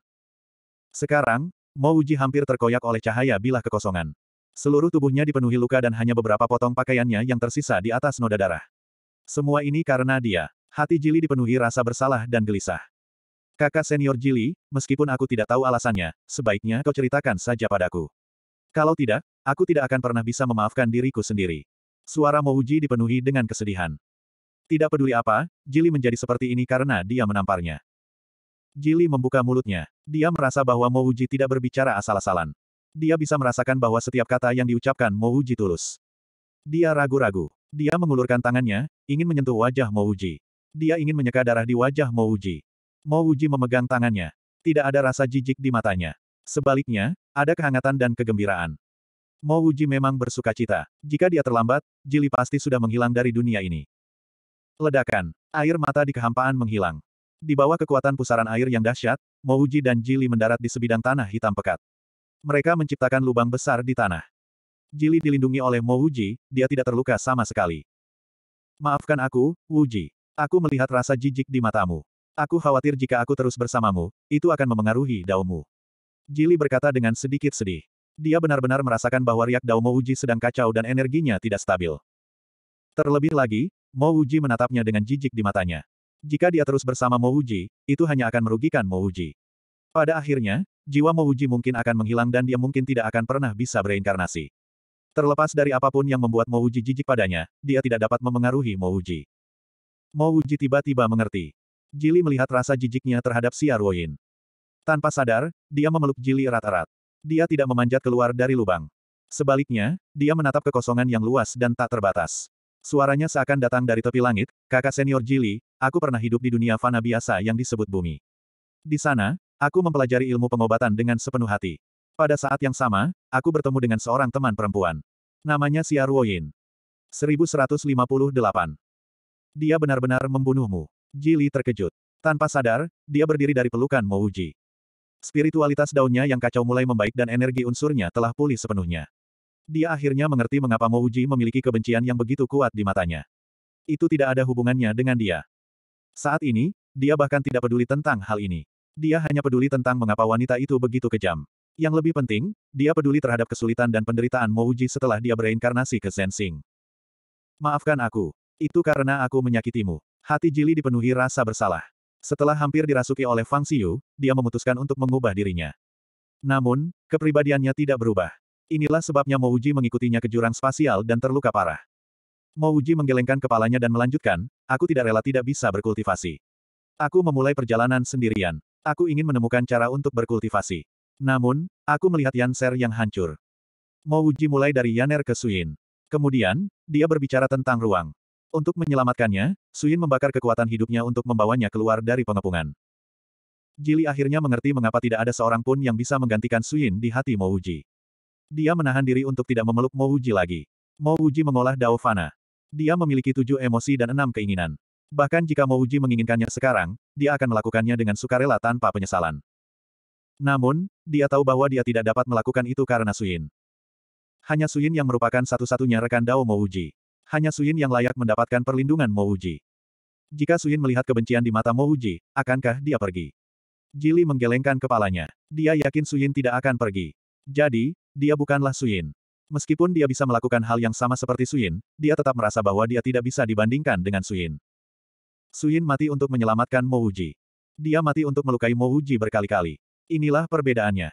Sekarang, Mo Uji hampir terkoyak oleh cahaya bilah kekosongan. Seluruh tubuhnya dipenuhi luka dan hanya beberapa potong pakaiannya yang tersisa di atas noda darah. Semua ini karena dia. Hati Jili dipenuhi rasa bersalah dan gelisah. Kakak senior Jili, meskipun aku tidak tahu alasannya, sebaiknya kau ceritakan saja padaku. Kalau tidak, aku tidak akan pernah bisa memaafkan diriku sendiri. Suara Mo Uji dipenuhi dengan kesedihan. Tidak peduli apa, Jili menjadi seperti ini karena dia menamparnya. Jili membuka mulutnya. Dia merasa bahwa Mouji tidak berbicara asal-asalan. Dia bisa merasakan bahwa setiap kata yang diucapkan Mouji tulus. Dia ragu-ragu. Dia mengulurkan tangannya, ingin menyentuh wajah Mouji. Dia ingin menyeka darah di wajah Mouji. Mouji memegang tangannya. Tidak ada rasa jijik di matanya. Sebaliknya, ada kehangatan dan kegembiraan. Mouji memang bersuka cita. Jika dia terlambat, Jili pasti sudah menghilang dari dunia ini. Ledakan. Air mata di kehampaan menghilang. Di bawah kekuatan pusaran air yang dahsyat, Mouji dan Jili mendarat di sebidang tanah hitam pekat. Mereka menciptakan lubang besar di tanah. Jili dilindungi oleh Mouji, dia tidak terluka sama sekali. Maafkan aku, Wuji. Aku melihat rasa jijik di matamu. Aku khawatir jika aku terus bersamamu, itu akan memengaruhi daumu. Jili berkata dengan sedikit sedih. Dia benar-benar merasakan bahwa riak Dao Mouji sedang kacau dan energinya tidak stabil. Terlebih lagi, Mouji menatapnya dengan jijik di matanya. Jika dia terus bersama Mouji, itu hanya akan merugikan Mouji. Pada akhirnya, jiwa Mouji mungkin akan menghilang dan dia mungkin tidak akan pernah bisa bereinkarnasi. Terlepas dari apapun yang membuat Mouji jijik padanya, dia tidak dapat memengaruhi Mouji. Mouji tiba-tiba mengerti. Jili melihat rasa jijiknya terhadap si Arwoyin. Tanpa sadar, dia memeluk Jili erat-erat. Dia tidak memanjat keluar dari lubang. Sebaliknya, dia menatap kekosongan yang luas dan tak terbatas. Suaranya seakan datang dari tepi langit, kakak senior Jili, aku pernah hidup di dunia fana biasa yang disebut bumi. Di sana, aku mempelajari ilmu pengobatan dengan sepenuh hati. Pada saat yang sama, aku bertemu dengan seorang teman perempuan. Namanya Xia Ruoyin. 1158. Dia benar-benar membunuhmu. Jili terkejut. Tanpa sadar, dia berdiri dari pelukan Mouji. Spiritualitas daunnya yang kacau mulai membaik dan energi unsurnya telah pulih sepenuhnya. Dia akhirnya mengerti mengapa Mouji memiliki kebencian yang begitu kuat di matanya. Itu tidak ada hubungannya dengan dia. Saat ini, dia bahkan tidak peduli tentang hal ini. Dia hanya peduli tentang mengapa wanita itu begitu kejam. Yang lebih penting, dia peduli terhadap kesulitan dan penderitaan Mouji setelah dia bereinkarnasi ke Zensing. Maafkan aku. Itu karena aku menyakitimu. Hati Jili dipenuhi rasa bersalah. Setelah hampir dirasuki oleh Fang Xiu, dia memutuskan untuk mengubah dirinya. Namun, kepribadiannya tidak berubah. Inilah sebabnya Mouji mengikutinya ke jurang spasial dan terluka parah. Mouji menggelengkan kepalanya dan melanjutkan, Aku tidak rela tidak bisa berkultivasi. Aku memulai perjalanan sendirian. Aku ingin menemukan cara untuk berkultivasi. Namun, aku melihat Yanser yang hancur. Mouji mulai dari Yaner ke Suin. Kemudian, dia berbicara tentang ruang. Untuk menyelamatkannya, Suin membakar kekuatan hidupnya untuk membawanya keluar dari pengepungan. Jili akhirnya mengerti mengapa tidak ada seorang pun yang bisa menggantikan Suin di hati Mouji. Dia menahan diri untuk tidak memeluk Mouji lagi. Mouji mengolah Dao Fana. Dia memiliki tujuh emosi dan enam keinginan. Bahkan jika Uji menginginkannya sekarang, dia akan melakukannya dengan sukarela tanpa penyesalan. Namun, dia tahu bahwa dia tidak dapat melakukan itu karena Suyin. Hanya Suyin yang merupakan satu-satunya rekan Dao Mo Uji. Hanya Suyin yang layak mendapatkan perlindungan Mo Uji. Jika Suyin melihat kebencian di mata Mo Uji, akankah dia pergi? Jili menggelengkan kepalanya. Dia yakin Suyin tidak akan pergi. Jadi, dia bukanlah Suyin. Meskipun dia bisa melakukan hal yang sama seperti Suyin, dia tetap merasa bahwa dia tidak bisa dibandingkan dengan Suyin. Suyin mati untuk menyelamatkan Mo Uji. Dia mati untuk melukai Mo Uji berkali-kali. Inilah perbedaannya.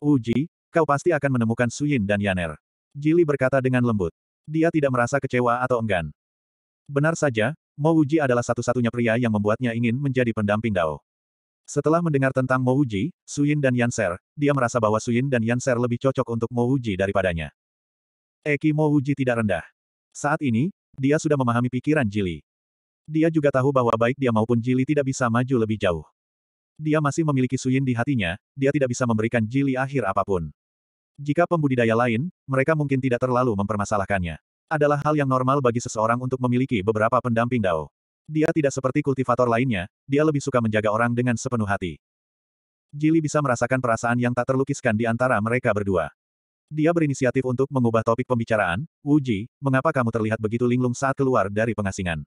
Uji, kau pasti akan menemukan Suyin dan Yaner. Jili berkata dengan lembut. Dia tidak merasa kecewa atau enggan. Benar saja, Mo Uji adalah satu-satunya pria yang membuatnya ingin menjadi pendamping Dao. Setelah mendengar tentang Mo Uji, Suyin dan Yanser, dia merasa bahwa Suyin dan Yanser lebih cocok untuk Mo Uji daripadanya. Eki Mouji tidak rendah. Saat ini, dia sudah memahami pikiran Jili. Dia juga tahu bahwa baik dia maupun Jili tidak bisa maju lebih jauh. Dia masih memiliki Suyin di hatinya, dia tidak bisa memberikan Jili akhir apapun. Jika pembudidaya lain, mereka mungkin tidak terlalu mempermasalahkannya. Adalah hal yang normal bagi seseorang untuk memiliki beberapa pendamping dao. Dia tidak seperti kultivator lainnya, dia lebih suka menjaga orang dengan sepenuh hati. Jili bisa merasakan perasaan yang tak terlukiskan di antara mereka berdua. Dia berinisiatif untuk mengubah topik pembicaraan, Wuji, mengapa kamu terlihat begitu linglung saat keluar dari pengasingan?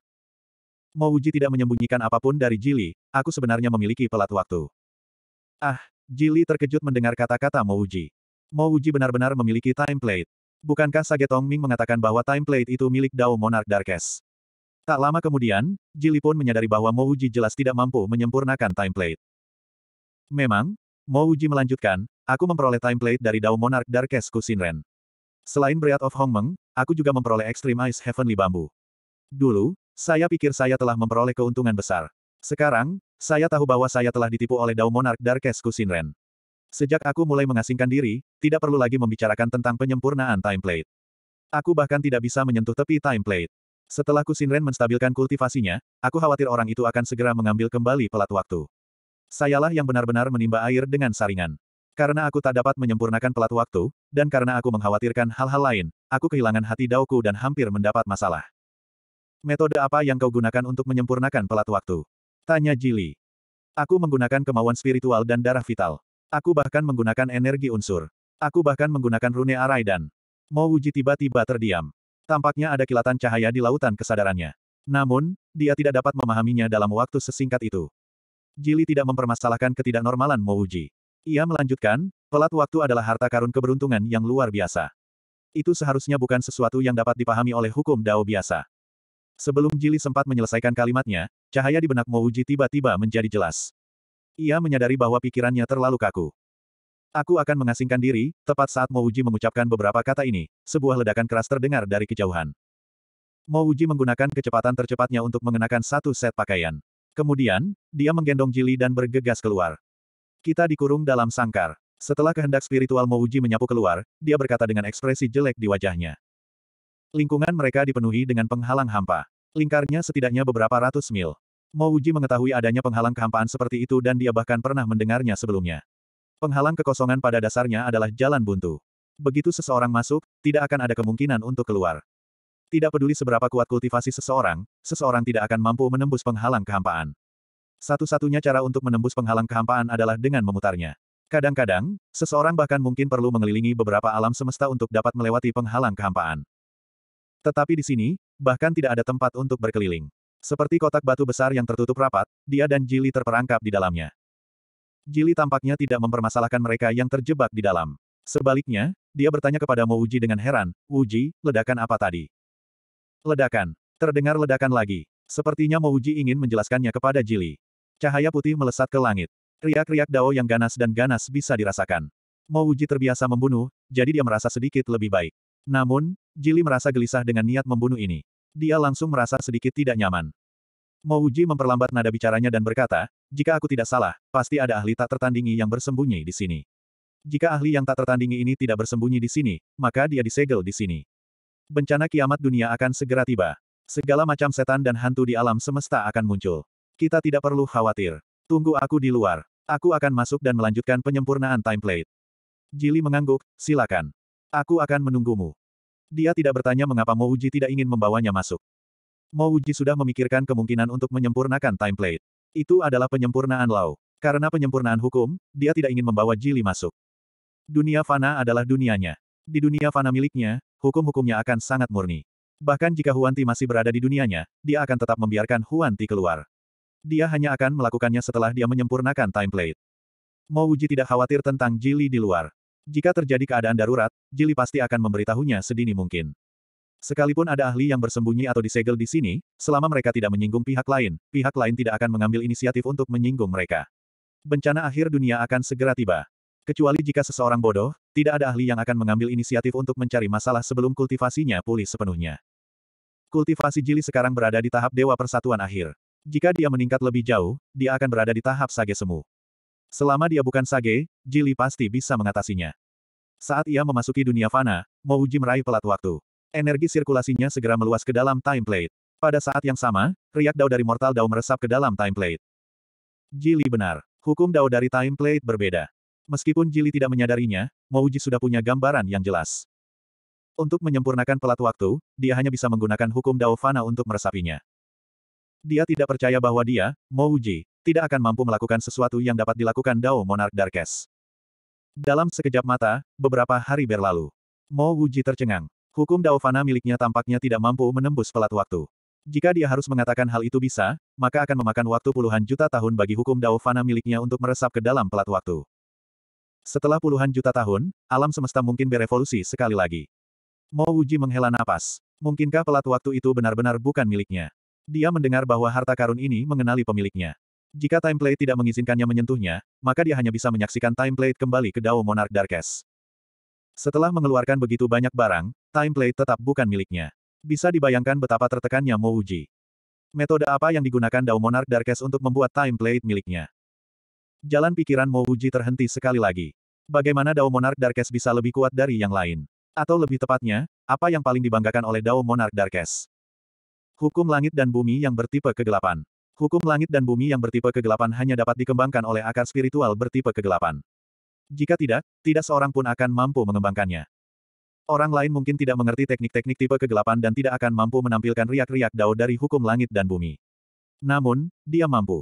Mo Wuji tidak menyembunyikan apapun dari Jili, aku sebenarnya memiliki pelat waktu. Ah, Jili terkejut mendengar kata-kata Mo Wuji. Mo Wuji benar-benar memiliki template. Bukankah Sage Tong Ming mengatakan bahwa template itu milik Dao Monarch Darkes? Tak lama kemudian, Jili pun menyadari bahwa Mo Wuji jelas tidak mampu menyempurnakan template. Memang, Mo Wuji melanjutkan, Aku memperoleh template dari Dao Monarch Darkes Kusinren. Selain Breath of Hongmeng, aku juga memperoleh Extreme Ice Heavenly Bambu. Dulu, saya pikir saya telah memperoleh keuntungan besar. Sekarang, saya tahu bahwa saya telah ditipu oleh Dao Monarch Darkes Kusinren. Sejak aku mulai mengasingkan diri, tidak perlu lagi membicarakan tentang penyempurnaan template. Aku bahkan tidak bisa menyentuh tepi template. Setelah Kusinren menstabilkan kultivasinya, aku khawatir orang itu akan segera mengambil kembali pelat waktu. Sayalah yang benar-benar menimba air dengan saringan. Karena aku tak dapat menyempurnakan pelat waktu, dan karena aku mengkhawatirkan hal-hal lain, aku kehilangan hati Daoku dan hampir mendapat masalah. Metode apa yang kau gunakan untuk menyempurnakan pelat waktu? Tanya Jili. Aku menggunakan kemauan spiritual dan darah vital. Aku bahkan menggunakan energi unsur. Aku bahkan menggunakan rune arai dan uji tiba-tiba terdiam. Tampaknya ada kilatan cahaya di lautan kesadarannya. Namun, dia tidak dapat memahaminya dalam waktu sesingkat itu. Jili tidak mempermasalahkan ketidaknormalan Mouji. Ia melanjutkan, pelat waktu adalah harta karun keberuntungan yang luar biasa. Itu seharusnya bukan sesuatu yang dapat dipahami oleh hukum dao biasa. Sebelum Jili sempat menyelesaikan kalimatnya, cahaya di benak Mouji tiba-tiba menjadi jelas. Ia menyadari bahwa pikirannya terlalu kaku. Aku akan mengasingkan diri, tepat saat Mouji mengucapkan beberapa kata ini, sebuah ledakan keras terdengar dari kejauhan. Mouji menggunakan kecepatan tercepatnya untuk mengenakan satu set pakaian. Kemudian, dia menggendong Jili dan bergegas keluar. Kita dikurung dalam sangkar. Setelah kehendak spiritual Mouji menyapu keluar, dia berkata dengan ekspresi jelek di wajahnya. Lingkungan mereka dipenuhi dengan penghalang hampa. Lingkarnya setidaknya beberapa ratus mil. Mouji mengetahui adanya penghalang kehampaan seperti itu dan dia bahkan pernah mendengarnya sebelumnya. Penghalang kekosongan pada dasarnya adalah jalan buntu. Begitu seseorang masuk, tidak akan ada kemungkinan untuk keluar. Tidak peduli seberapa kuat kultivasi seseorang, seseorang tidak akan mampu menembus penghalang kehampaan. Satu-satunya cara untuk menembus penghalang kehampaan adalah dengan memutarnya. Kadang-kadang, seseorang bahkan mungkin perlu mengelilingi beberapa alam semesta untuk dapat melewati penghalang kehampaan. Tetapi di sini, bahkan tidak ada tempat untuk berkeliling. Seperti kotak batu besar yang tertutup rapat, dia dan Jili terperangkap di dalamnya. Jili tampaknya tidak mempermasalahkan mereka yang terjebak di dalam. Sebaliknya, dia bertanya kepada Uji dengan heran, Uji, ledakan apa tadi? Ledakan. Terdengar ledakan lagi. Sepertinya Uji ingin menjelaskannya kepada Jili. Cahaya putih melesat ke langit. Riak-riak Dao yang ganas dan ganas bisa dirasakan. Mo Wuji terbiasa membunuh, jadi dia merasa sedikit lebih baik. Namun, Jili merasa gelisah dengan niat membunuh ini. Dia langsung merasa sedikit tidak nyaman. Mo Wuji memperlambat nada bicaranya dan berkata, jika aku tidak salah, pasti ada ahli tak tertandingi yang bersembunyi di sini. Jika ahli yang tak tertandingi ini tidak bersembunyi di sini, maka dia disegel di sini. Bencana kiamat dunia akan segera tiba. Segala macam setan dan hantu di alam semesta akan muncul. Kita tidak perlu khawatir. Tunggu aku di luar. Aku akan masuk dan melanjutkan penyempurnaan timeplate. Jili mengangguk, silakan. Aku akan menunggumu. Dia tidak bertanya mengapa Mouji tidak ingin membawanya masuk. Mouji sudah memikirkan kemungkinan untuk menyempurnakan timeplate. Itu adalah penyempurnaan Lau. Karena penyempurnaan hukum, dia tidak ingin membawa Jili masuk. Dunia fana adalah dunianya. Di dunia fana miliknya, hukum-hukumnya akan sangat murni. Bahkan jika Huanti masih berada di dunianya, dia akan tetap membiarkan Huanti keluar. Dia hanya akan melakukannya setelah dia menyempurnakan timeplate. Mo Wuji tidak khawatir tentang Jili di luar. Jika terjadi keadaan darurat, Jili pasti akan memberitahunya sedini mungkin. Sekalipun ada ahli yang bersembunyi atau disegel di sini, selama mereka tidak menyinggung pihak lain, pihak lain tidak akan mengambil inisiatif untuk menyinggung mereka. Bencana akhir dunia akan segera tiba. Kecuali jika seseorang bodoh, tidak ada ahli yang akan mengambil inisiatif untuk mencari masalah sebelum kultivasinya pulih sepenuhnya. Kultivasi Jili sekarang berada di tahap Dewa Persatuan akhir. Jika dia meningkat lebih jauh, dia akan berada di tahap sage semu. Selama dia bukan sage, Jili pasti bisa mengatasinya. Saat ia memasuki dunia fana, uji meraih pelat waktu. Energi sirkulasinya segera meluas ke dalam time plate. Pada saat yang sama, riak dao dari mortal dao meresap ke dalam time plate. Jili benar. Hukum dao dari time plate berbeda. Meskipun Jili tidak menyadarinya, Mouji sudah punya gambaran yang jelas. Untuk menyempurnakan pelat waktu, dia hanya bisa menggunakan hukum Dao Fana untuk meresapinya. Dia tidak percaya bahwa dia, Mo Uji, tidak akan mampu melakukan sesuatu yang dapat dilakukan Dao Monarch Darkes. Dalam sekejap mata, beberapa hari berlalu. Mo Uji tercengang. Hukum Dao Fana miliknya tampaknya tidak mampu menembus pelat waktu. Jika dia harus mengatakan hal itu bisa, maka akan memakan waktu puluhan juta tahun bagi hukum Dao Fana miliknya untuk meresap ke dalam pelat waktu. Setelah puluhan juta tahun, alam semesta mungkin berevolusi sekali lagi. Mo Uji menghela napas. Mungkinkah pelat waktu itu benar-benar bukan miliknya? Dia mendengar bahwa harta karun ini mengenali pemiliknya. Jika template tidak mengizinkannya menyentuhnya, maka dia hanya bisa menyaksikan template kembali ke Dao Monarch Darkes. Setelah mengeluarkan begitu banyak barang, template tetap bukan miliknya. Bisa dibayangkan betapa tertekannya Mo Uji. Metode apa yang digunakan Dao Monarch Darkes untuk membuat template miliknya? Jalan pikiran Mo Uji terhenti sekali lagi. Bagaimana Dao Monarch Darkes bisa lebih kuat dari yang lain? Atau lebih tepatnya, apa yang paling dibanggakan oleh Dao Monarch Darkes? Hukum langit dan bumi yang bertipe kegelapan. Hukum langit dan bumi yang bertipe kegelapan hanya dapat dikembangkan oleh akar spiritual bertipe kegelapan. Jika tidak, tidak seorang pun akan mampu mengembangkannya. Orang lain mungkin tidak mengerti teknik-teknik tipe kegelapan dan tidak akan mampu menampilkan riak-riak dao dari hukum langit dan bumi. Namun, dia mampu.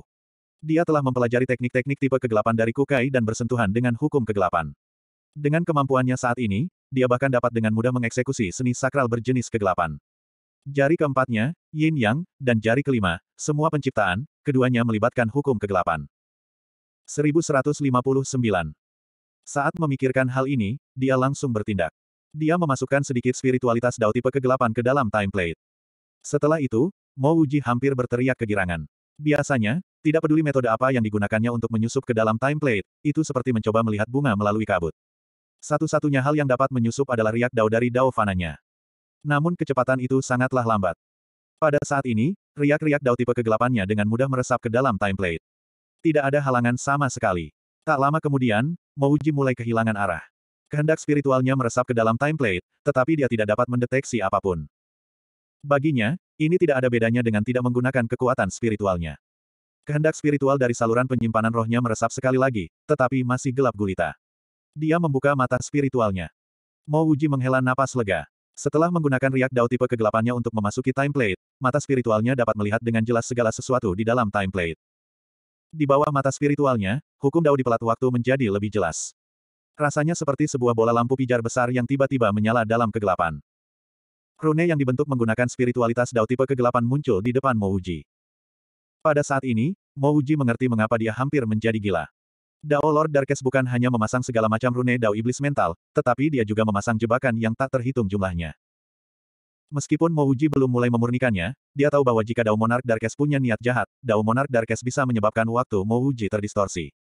Dia telah mempelajari teknik-teknik tipe kegelapan dari Kukai dan bersentuhan dengan hukum kegelapan. Dengan kemampuannya saat ini, dia bahkan dapat dengan mudah mengeksekusi seni sakral berjenis kegelapan. Jari keempatnya, yin yang, dan jari kelima, semua penciptaan, keduanya melibatkan hukum kegelapan. 1159. Saat memikirkan hal ini, dia langsung bertindak. Dia memasukkan sedikit spiritualitas Dao tipe kegelapan ke dalam plate. Setelah itu, Mo Wuji hampir berteriak kegirangan. Biasanya, tidak peduli metode apa yang digunakannya untuk menyusup ke dalam plate, itu seperti mencoba melihat bunga melalui kabut. Satu-satunya hal yang dapat menyusup adalah riak dao dari dao fananya. Namun kecepatan itu sangatlah lambat. Pada saat ini, riak-riak Dao tipe kegelapannya dengan mudah meresap ke dalam timeplate. Tidak ada halangan sama sekali. Tak lama kemudian, Mouji mulai kehilangan arah. Kehendak spiritualnya meresap ke dalam timeplate, tetapi dia tidak dapat mendeteksi apapun. Baginya, ini tidak ada bedanya dengan tidak menggunakan kekuatan spiritualnya. Kehendak spiritual dari saluran penyimpanan rohnya meresap sekali lagi, tetapi masih gelap gulita. Dia membuka mata spiritualnya. Mouji menghela napas lega. Setelah menggunakan riak dao tipe kegelapannya untuk memasuki time plate, mata spiritualnya dapat melihat dengan jelas segala sesuatu di dalam time plate. Di bawah mata spiritualnya, hukum dao di pelat waktu menjadi lebih jelas. Rasanya seperti sebuah bola lampu pijar besar yang tiba-tiba menyala dalam kegelapan. Rune yang dibentuk menggunakan spiritualitas dao tipe kegelapan muncul di depan Mouji. Pada saat ini, Mouji mengerti mengapa dia hampir menjadi gila. Dao Lord Darkes bukan hanya memasang segala macam rune Dao Iblis mental, tetapi dia juga memasang jebakan yang tak terhitung jumlahnya. Meskipun Mouji belum mulai memurnikannya, dia tahu bahwa jika Dao Monarch Darkes punya niat jahat, Dao Monarch Darkes bisa menyebabkan waktu Mouji terdistorsi.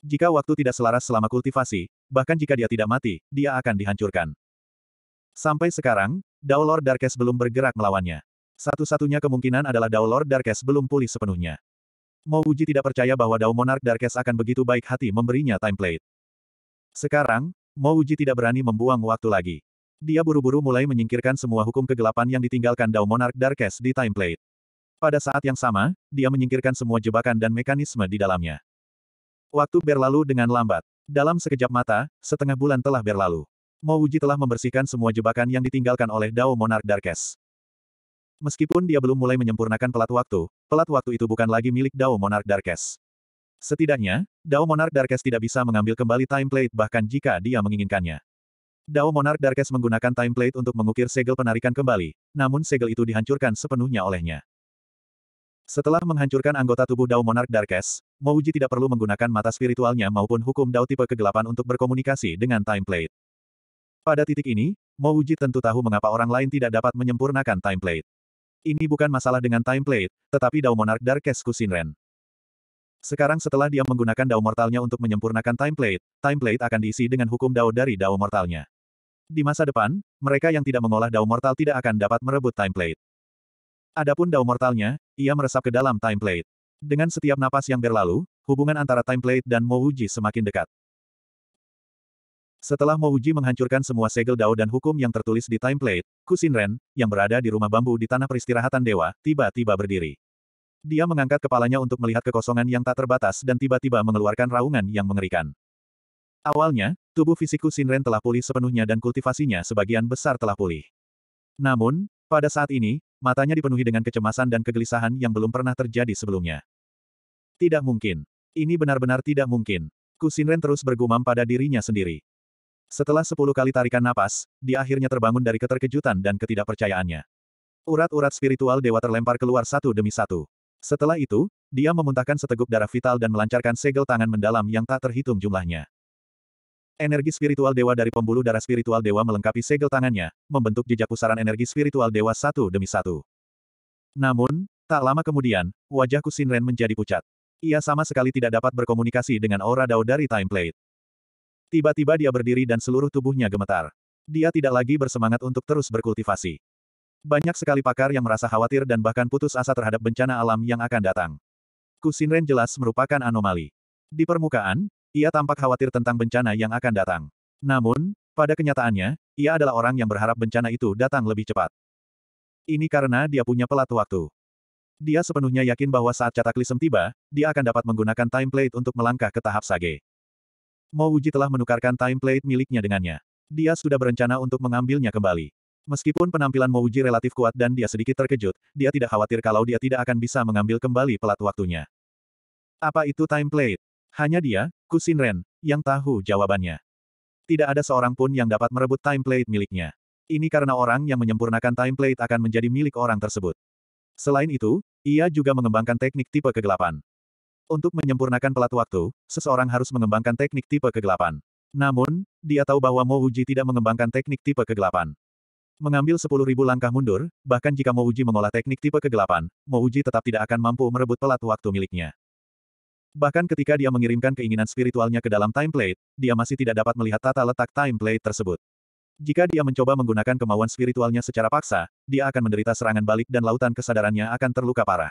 Jika waktu tidak selaras selama kultivasi, bahkan jika dia tidak mati, dia akan dihancurkan. Sampai sekarang, Dao Lord Darkes belum bergerak melawannya. Satu-satunya kemungkinan adalah Dao Lord Darkes belum pulih sepenuhnya. Mo Uji tidak percaya bahwa Dao Monarch Darkes akan begitu baik hati memberinya template. Sekarang, Mo Uji tidak berani membuang waktu lagi. Dia buru-buru mulai menyingkirkan semua hukum kegelapan yang ditinggalkan Dao Monarch Darkes di template. Pada saat yang sama, dia menyingkirkan semua jebakan dan mekanisme di dalamnya. Waktu berlalu dengan lambat. Dalam sekejap mata, setengah bulan telah berlalu. Mo Uji telah membersihkan semua jebakan yang ditinggalkan oleh Dao Monarch Darkes. Meskipun dia belum mulai menyempurnakan pelat waktu, pelat waktu itu bukan lagi milik Dao Monarch Darkes. Setidaknya, Dao Monarch Darkes tidak bisa mengambil kembali template bahkan jika dia menginginkannya. Dao Monarch Darkes menggunakan template untuk mengukir segel penarikan kembali, namun segel itu dihancurkan sepenuhnya olehnya. Setelah menghancurkan anggota tubuh Dao Monarch Darkes, Mouji tidak perlu menggunakan mata spiritualnya maupun hukum Dao tipe kegelapan untuk berkomunikasi dengan template. Pada titik ini, Mouji tentu tahu mengapa orang lain tidak dapat menyempurnakan template. Ini bukan masalah dengan timeplate, tetapi Dao Monarch Darkesku Shinren. Sekarang setelah dia menggunakan Dao Mortalnya untuk menyempurnakan timeplate, timeplate akan diisi dengan hukum Dao dari Dao Mortalnya. Di masa depan, mereka yang tidak mengolah Dao Mortal tidak akan dapat merebut timeplate. Adapun Dao Mortalnya, ia meresap ke dalam timeplate. Dengan setiap napas yang berlalu, hubungan antara timeplate dan Mouji semakin dekat. Setelah Mouji menghancurkan semua segel dao dan hukum yang tertulis di template, Kusinren, yang berada di rumah bambu di tanah peristirahatan dewa, tiba-tiba berdiri. Dia mengangkat kepalanya untuk melihat kekosongan yang tak terbatas dan tiba-tiba mengeluarkan raungan yang mengerikan. Awalnya, tubuh fisik Kusinren telah pulih sepenuhnya dan kultivasinya sebagian besar telah pulih. Namun, pada saat ini, matanya dipenuhi dengan kecemasan dan kegelisahan yang belum pernah terjadi sebelumnya. Tidak mungkin. Ini benar-benar tidak mungkin. Kusinren terus bergumam pada dirinya sendiri. Setelah sepuluh kali tarikan napas, dia akhirnya terbangun dari keterkejutan dan ketidakpercayaannya. Urat-urat spiritual dewa terlempar keluar satu demi satu. Setelah itu, dia memuntahkan seteguk darah vital dan melancarkan segel tangan mendalam yang tak terhitung jumlahnya. Energi spiritual dewa dari pembuluh darah spiritual dewa melengkapi segel tangannya, membentuk jejak pusaran energi spiritual dewa satu demi satu. Namun, tak lama kemudian, wajah Kusinren menjadi pucat. Ia sama sekali tidak dapat berkomunikasi dengan aura Dao dari Time Plate. Tiba-tiba dia berdiri dan seluruh tubuhnya gemetar. Dia tidak lagi bersemangat untuk terus berkultivasi. Banyak sekali pakar yang merasa khawatir dan bahkan putus asa terhadap bencana alam yang akan datang. Kusinren jelas merupakan anomali. Di permukaan, ia tampak khawatir tentang bencana yang akan datang. Namun, pada kenyataannya, ia adalah orang yang berharap bencana itu datang lebih cepat. Ini karena dia punya pelat waktu. Dia sepenuhnya yakin bahwa saat cataklisem tiba, dia akan dapat menggunakan plate untuk melangkah ke tahap sage. Mo Wuji telah menukarkan timeplate miliknya dengannya. Dia sudah berencana untuk mengambilnya kembali. Meskipun penampilan Mo Wuji relatif kuat dan dia sedikit terkejut, dia tidak khawatir kalau dia tidak akan bisa mengambil kembali pelat waktunya. Apa itu timeplate? Hanya dia, Kusin Ren, yang tahu jawabannya. Tidak ada seorang pun yang dapat merebut timeplate miliknya. Ini karena orang yang menyempurnakan timeplate akan menjadi milik orang tersebut. Selain itu, ia juga mengembangkan teknik tipe kegelapan. Untuk menyempurnakan pelat waktu, seseorang harus mengembangkan teknik tipe kegelapan. Namun, dia tahu bahwa Mo Uji tidak mengembangkan teknik tipe kegelapan. Mengambil 10.000 langkah mundur, bahkan jika Mo Uji mengolah teknik tipe kegelapan, Mo Uji tetap tidak akan mampu merebut pelat waktu miliknya. Bahkan ketika dia mengirimkan keinginan spiritualnya ke dalam timeplate, dia masih tidak dapat melihat tata letak timeplate tersebut. Jika dia mencoba menggunakan kemauan spiritualnya secara paksa, dia akan menderita serangan balik dan lautan kesadarannya akan terluka parah.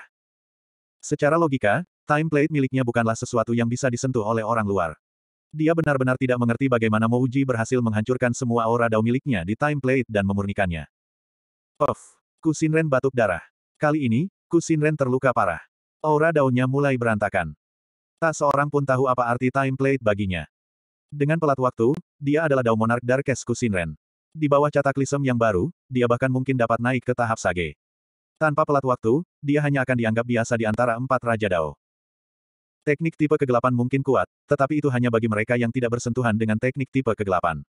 Secara logika, Timeplate miliknya bukanlah sesuatu yang bisa disentuh oleh orang luar. Dia benar-benar tidak mengerti bagaimana Mouji berhasil menghancurkan semua aura dao miliknya di time plate dan memurnikannya. Kusin Kusinren batuk darah. Kali ini, Kusinren terluka parah. Aura daunnya mulai berantakan. Tak seorang pun tahu apa arti time plate baginya. Dengan pelat waktu, dia adalah Dao Monark Darkes Kusinren. Di bawah cataclysm yang baru, dia bahkan mungkin dapat naik ke tahap sage. Tanpa pelat waktu, dia hanya akan dianggap biasa di antara empat Raja Dao. Teknik tipe kegelapan mungkin kuat, tetapi itu hanya bagi mereka yang tidak bersentuhan dengan teknik tipe kegelapan.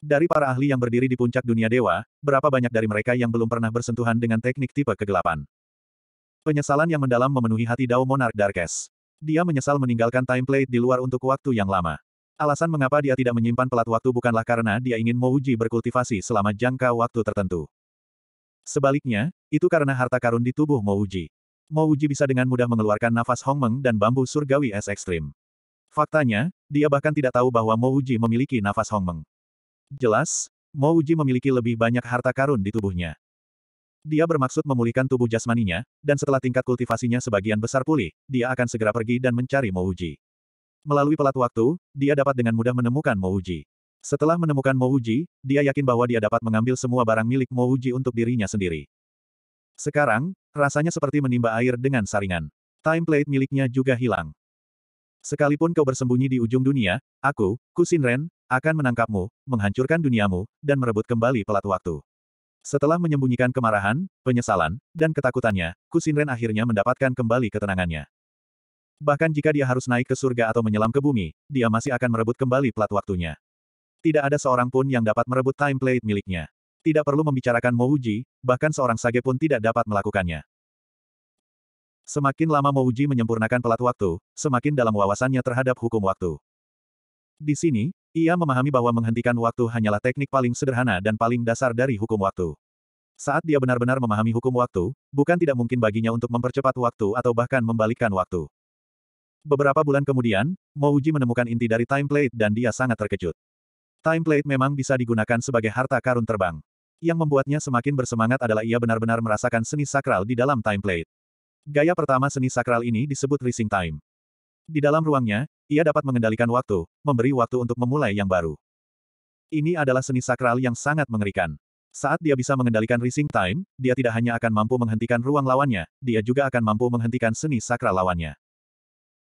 Dari para ahli yang berdiri di puncak dunia dewa, berapa banyak dari mereka yang belum pernah bersentuhan dengan teknik tipe kegelapan? Penyesalan yang mendalam memenuhi hati Dao Monarch Darkes. Dia menyesal meninggalkan timeplate di luar untuk waktu yang lama. Alasan mengapa dia tidak menyimpan pelat waktu bukanlah karena dia ingin Mouji berkultivasi selama jangka waktu tertentu. Sebaliknya, itu karena harta karun di tubuh Mouji. Mo Uji bisa dengan mudah mengeluarkan nafas Hong Meng dan bambu surgawi es ekstrim. Faktanya, dia bahkan tidak tahu bahwa Mo Uji memiliki nafas Hong Meng. Jelas, Mo Uji memiliki lebih banyak harta karun di tubuhnya. Dia bermaksud memulihkan tubuh jasmaninya, dan setelah tingkat kultivasinya sebagian besar pulih, dia akan segera pergi dan mencari Mo Uji. Melalui pelat waktu, dia dapat dengan mudah menemukan Mo Uji. Setelah menemukan Mo Uji, dia yakin bahwa dia dapat mengambil semua barang milik Mo Uji untuk dirinya sendiri. Sekarang, Rasanya seperti menimba air dengan saringan. Time plate miliknya juga hilang. Sekalipun kau bersembunyi di ujung dunia, aku, Kusinren, akan menangkapmu, menghancurkan duniamu, dan merebut kembali pelat waktu. Setelah menyembunyikan kemarahan, penyesalan, dan ketakutannya, Kusinren akhirnya mendapatkan kembali ketenangannya. Bahkan jika dia harus naik ke surga atau menyelam ke bumi, dia masih akan merebut kembali plat waktunya. Tidak ada seorang pun yang dapat merebut time plate miliknya. Tidak perlu membicarakan Mouji, bahkan seorang sage pun tidak dapat melakukannya. Semakin lama Mouji menyempurnakan pelat waktu, semakin dalam wawasannya terhadap hukum waktu. Di sini, ia memahami bahwa menghentikan waktu hanyalah teknik paling sederhana dan paling dasar dari hukum waktu. Saat dia benar-benar memahami hukum waktu, bukan tidak mungkin baginya untuk mempercepat waktu atau bahkan membalikkan waktu. Beberapa bulan kemudian, Mouji menemukan inti dari time plate dan dia sangat terkejut. Time plate memang bisa digunakan sebagai harta karun terbang. Yang membuatnya semakin bersemangat adalah ia benar-benar merasakan seni sakral di dalam time plate. Gaya pertama seni sakral ini disebut rising time. Di dalam ruangnya, ia dapat mengendalikan waktu, memberi waktu untuk memulai yang baru. Ini adalah seni sakral yang sangat mengerikan. Saat dia bisa mengendalikan rising time, dia tidak hanya akan mampu menghentikan ruang lawannya, dia juga akan mampu menghentikan seni sakral lawannya.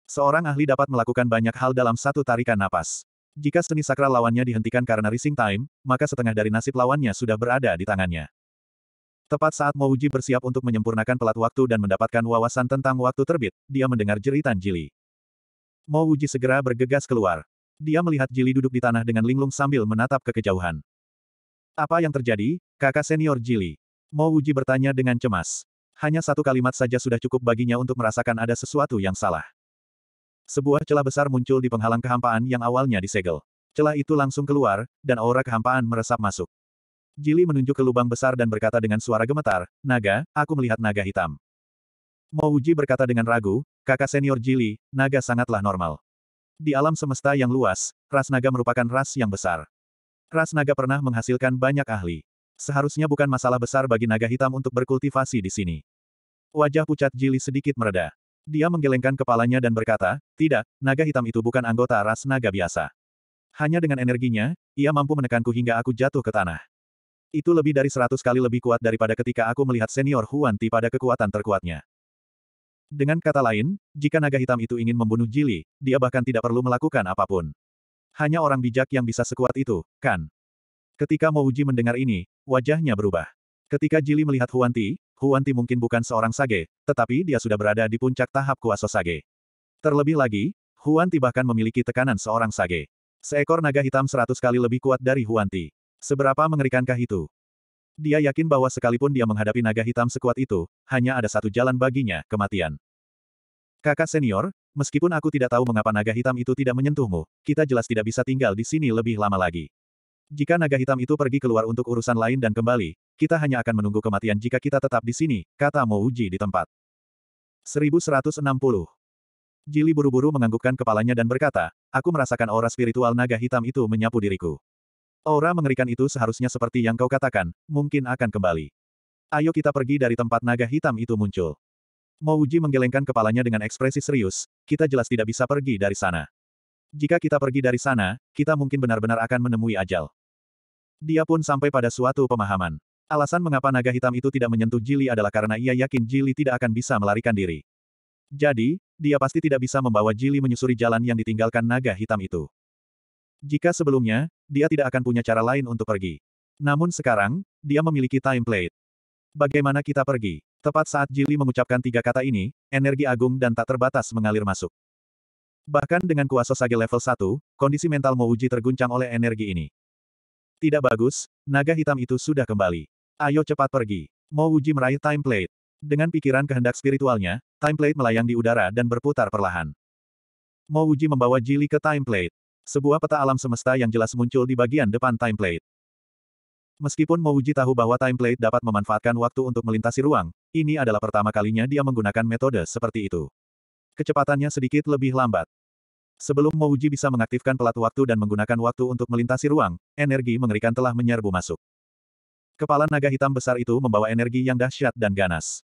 Seorang ahli dapat melakukan banyak hal dalam satu tarikan napas. Jika seni sakral lawannya dihentikan karena rising time, maka setengah dari nasib lawannya sudah berada di tangannya. Tepat saat Mouji bersiap untuk menyempurnakan pelat waktu dan mendapatkan wawasan tentang waktu terbit, dia mendengar jeritan Jili. Mouji segera bergegas keluar. Dia melihat Jili duduk di tanah dengan linglung sambil menatap ke kejauhan. Apa yang terjadi, kakak senior Jili? Mouji bertanya dengan cemas. Hanya satu kalimat saja sudah cukup baginya untuk merasakan ada sesuatu yang salah. Sebuah celah besar muncul di penghalang kehampaan yang awalnya disegel. Celah itu langsung keluar, dan aura kehampaan meresap masuk. Jili menunjuk ke lubang besar dan berkata dengan suara gemetar, Naga, aku melihat naga hitam. Mouji berkata dengan ragu, kakak senior Jili, naga sangatlah normal. Di alam semesta yang luas, ras naga merupakan ras yang besar. Ras naga pernah menghasilkan banyak ahli. Seharusnya bukan masalah besar bagi naga hitam untuk berkultivasi di sini. Wajah pucat Jili sedikit mereda. Dia menggelengkan kepalanya dan berkata, tidak, naga hitam itu bukan anggota ras naga biasa. Hanya dengan energinya, ia mampu menekanku hingga aku jatuh ke tanah. Itu lebih dari seratus kali lebih kuat daripada ketika aku melihat senior Huan Ti pada kekuatan terkuatnya. Dengan kata lain, jika naga hitam itu ingin membunuh Jili, dia bahkan tidak perlu melakukan apapun. Hanya orang bijak yang bisa sekuat itu, kan? Ketika Mouji mendengar ini, wajahnya berubah. Ketika Jili melihat Huanti, Huanti mungkin bukan seorang sage, tetapi dia sudah berada di puncak tahap kuasa sage. Terlebih lagi, Huanti bahkan memiliki tekanan seorang sage. Seekor naga hitam seratus kali lebih kuat dari Huanti. Seberapa mengerikankah itu? Dia yakin bahwa sekalipun dia menghadapi naga hitam sekuat itu, hanya ada satu jalan baginya, kematian. Kakak senior, meskipun aku tidak tahu mengapa naga hitam itu tidak menyentuhmu, kita jelas tidak bisa tinggal di sini lebih lama lagi. Jika naga hitam itu pergi keluar untuk urusan lain dan kembali, kita hanya akan menunggu kematian jika kita tetap di sini, kata Mo Uji di tempat. 1160. Jili buru-buru menganggukkan kepalanya dan berkata, aku merasakan aura spiritual naga hitam itu menyapu diriku. Aura mengerikan itu seharusnya seperti yang kau katakan, mungkin akan kembali. Ayo kita pergi dari tempat naga hitam itu muncul. Mo Uji menggelengkan kepalanya dengan ekspresi serius, kita jelas tidak bisa pergi dari sana. Jika kita pergi dari sana, kita mungkin benar-benar akan menemui ajal. Dia pun sampai pada suatu pemahaman. Alasan mengapa naga hitam itu tidak menyentuh Jili adalah karena ia yakin Jili tidak akan bisa melarikan diri. Jadi, dia pasti tidak bisa membawa Jili menyusuri jalan yang ditinggalkan naga hitam itu. Jika sebelumnya, dia tidak akan punya cara lain untuk pergi. Namun sekarang, dia memiliki time plate. Bagaimana kita pergi? Tepat saat Jili mengucapkan tiga kata ini, energi agung dan tak terbatas mengalir masuk. Bahkan dengan kuasa sage level 1, kondisi mental Mouji terguncang oleh energi ini. Tidak bagus, naga hitam itu sudah kembali. Ayo cepat pergi. Mo Wuji meraih Timeplate. Dengan pikiran kehendak spiritualnya, Timeplate melayang di udara dan berputar perlahan. Mo Wuji membawa Jili ke Timeplate, Sebuah peta alam semesta yang jelas muncul di bagian depan Timeplate. Meskipun Mo Wuji tahu bahwa Timeplate dapat memanfaatkan waktu untuk melintasi ruang, ini adalah pertama kalinya dia menggunakan metode seperti itu. Kecepatannya sedikit lebih lambat. Sebelum Mouji bisa mengaktifkan pelat waktu dan menggunakan waktu untuk melintasi ruang, energi mengerikan telah menyerbu masuk. Kepala naga hitam besar itu membawa energi yang dahsyat dan ganas.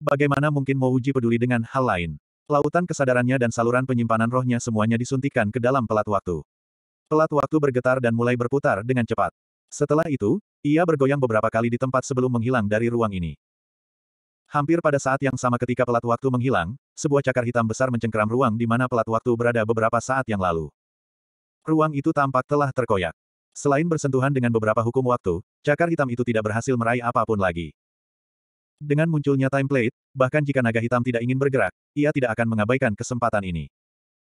Bagaimana mungkin Mouji peduli dengan hal lain? Lautan kesadarannya dan saluran penyimpanan rohnya semuanya disuntikan ke dalam pelat waktu. Pelat waktu bergetar dan mulai berputar dengan cepat. Setelah itu, ia bergoyang beberapa kali di tempat sebelum menghilang dari ruang ini. Hampir pada saat yang sama ketika pelat waktu menghilang, sebuah cakar hitam besar mencengkeram ruang di mana pelat waktu berada beberapa saat yang lalu. Ruang itu tampak telah terkoyak. Selain bersentuhan dengan beberapa hukum waktu, cakar hitam itu tidak berhasil meraih apapun lagi. Dengan munculnya template, bahkan jika naga hitam tidak ingin bergerak, ia tidak akan mengabaikan kesempatan ini.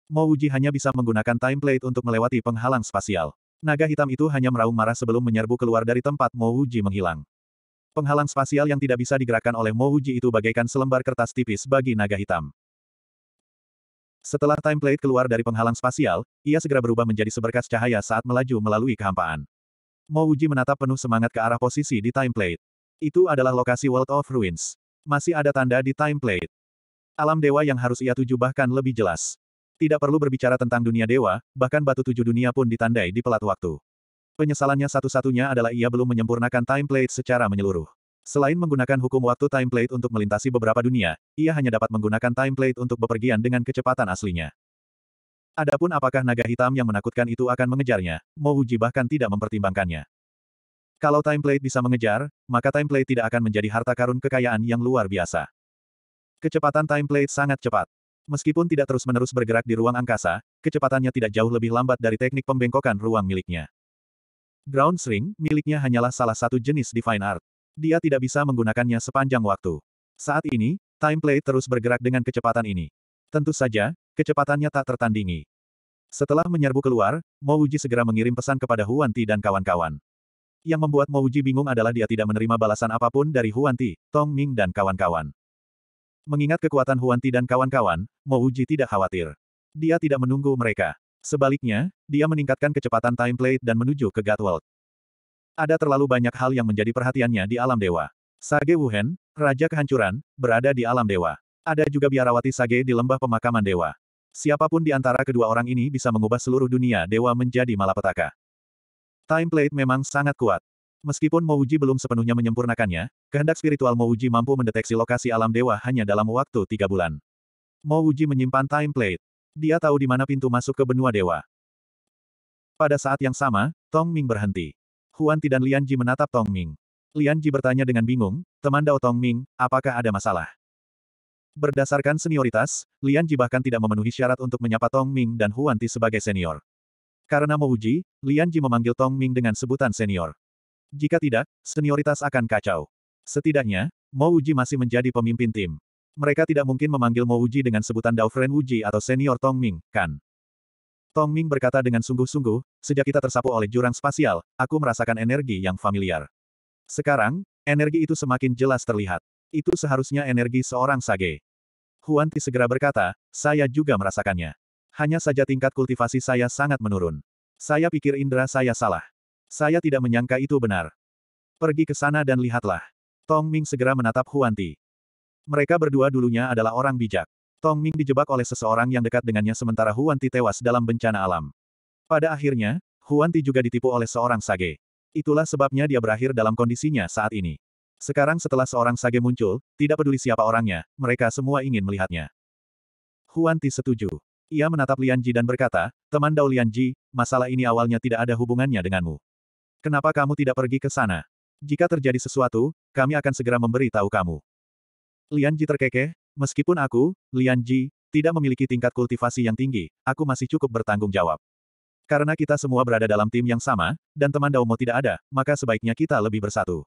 Mo Uji hanya bisa menggunakan template untuk melewati penghalang spasial. Naga hitam itu hanya meraung marah sebelum menyerbu keluar dari tempat Mo Uji menghilang. Penghalang spasial yang tidak bisa digerakkan oleh Mo Uji itu bagaikan selembar kertas tipis bagi naga hitam. Setelah template keluar dari penghalang spasial, ia segera berubah menjadi seberkas cahaya saat melaju melalui kehampaan. Mo Uji menatap penuh semangat ke arah posisi di template. Itu adalah lokasi World of Ruins. Masih ada tanda di template. Alam dewa yang harus ia tuju bahkan lebih jelas. Tidak perlu berbicara tentang dunia dewa, bahkan batu tujuh dunia pun ditandai di pelat waktu. Penyesalannya satu-satunya adalah ia belum menyempurnakan template secara menyeluruh. Selain menggunakan hukum waktu time plate untuk melintasi beberapa dunia, ia hanya dapat menggunakan time plate untuk bepergian dengan kecepatan aslinya. Adapun apakah naga hitam yang menakutkan itu akan mengejarnya, Mouji bahkan tidak mempertimbangkannya. Kalau time plate bisa mengejar, maka time plate tidak akan menjadi harta karun kekayaan yang luar biasa. Kecepatan time plate sangat cepat. Meskipun tidak terus-menerus bergerak di ruang angkasa, kecepatannya tidak jauh lebih lambat dari teknik pembengkokan ruang miliknya. Ground Ring, miliknya hanyalah salah satu jenis Divine Art. Dia tidak bisa menggunakannya sepanjang waktu. Saat ini, time play terus bergerak dengan kecepatan ini. Tentu saja, kecepatannya tak tertandingi. Setelah menyerbu keluar, Mouji segera mengirim pesan kepada Huan Ti dan kawan-kawan. Yang membuat Mouji bingung adalah dia tidak menerima balasan apapun dari Huan Ti, Tong Ming dan kawan-kawan. Mengingat kekuatan Huan Ti dan kawan-kawan, Mouji tidak khawatir. Dia tidak menunggu mereka. Sebaliknya, dia meningkatkan kecepatan time plate dan menuju ke World. Ada terlalu banyak hal yang menjadi perhatiannya di alam dewa. Sage Wuhen, Raja Kehancuran, berada di alam dewa. Ada juga biarawati Sage di lembah pemakaman dewa. Siapapun di antara kedua orang ini bisa mengubah seluruh dunia dewa menjadi malapetaka. Timeplate memang sangat kuat. Meskipun Mouji belum sepenuhnya menyempurnakannya, kehendak spiritual Mouji mampu mendeteksi lokasi alam dewa hanya dalam waktu tiga bulan. Mouji menyimpan time plate. Dia tahu di mana pintu masuk ke benua dewa. Pada saat yang sama, Tong Ming berhenti. Huan Ti dan Lian Ji menatap Tong Ming. Lian Ji bertanya dengan bingung, teman Dao Tong Ming, apakah ada masalah? Berdasarkan senioritas, Lian Ji bahkan tidak memenuhi syarat untuk menyapa Tong Ming dan Huan Ti sebagai senior. Karena mau uji, Lian Ji memanggil Tong Ming dengan sebutan senior. Jika tidak, senioritas akan kacau. Setidaknya, Mo Uji masih menjadi pemimpin tim. Mereka tidak mungkin memanggil Mo Uji dengan sebutan Dao Friend Uji atau senior Tong Ming, kan? Tong Ming berkata dengan sungguh-sungguh, sejak kita tersapu oleh jurang spasial, aku merasakan energi yang familiar. Sekarang, energi itu semakin jelas terlihat. Itu seharusnya energi seorang sage. Huan Ti segera berkata, saya juga merasakannya. Hanya saja tingkat kultivasi saya sangat menurun. Saya pikir indera saya salah. Saya tidak menyangka itu benar. Pergi ke sana dan lihatlah. Tong Ming segera menatap Huan Ti. Mereka berdua dulunya adalah orang bijak. Tong Ming dijebak oleh seseorang yang dekat dengannya sementara Huan Ti tewas dalam bencana alam. Pada akhirnya, Huan Ti juga ditipu oleh seorang sage. Itulah sebabnya dia berakhir dalam kondisinya saat ini. Sekarang setelah seorang sage muncul, tidak peduli siapa orangnya, mereka semua ingin melihatnya. Huan Ti setuju. Ia menatap Lian Ji dan berkata, teman Dao Lian Ji, masalah ini awalnya tidak ada hubungannya denganmu. Kenapa kamu tidak pergi ke sana? Jika terjadi sesuatu, kami akan segera memberi tahu kamu. Lian Ji terkekeh, Meskipun aku, Lian Ji, tidak memiliki tingkat kultivasi yang tinggi, aku masih cukup bertanggung jawab. Karena kita semua berada dalam tim yang sama, dan teman Daomo tidak ada, maka sebaiknya kita lebih bersatu.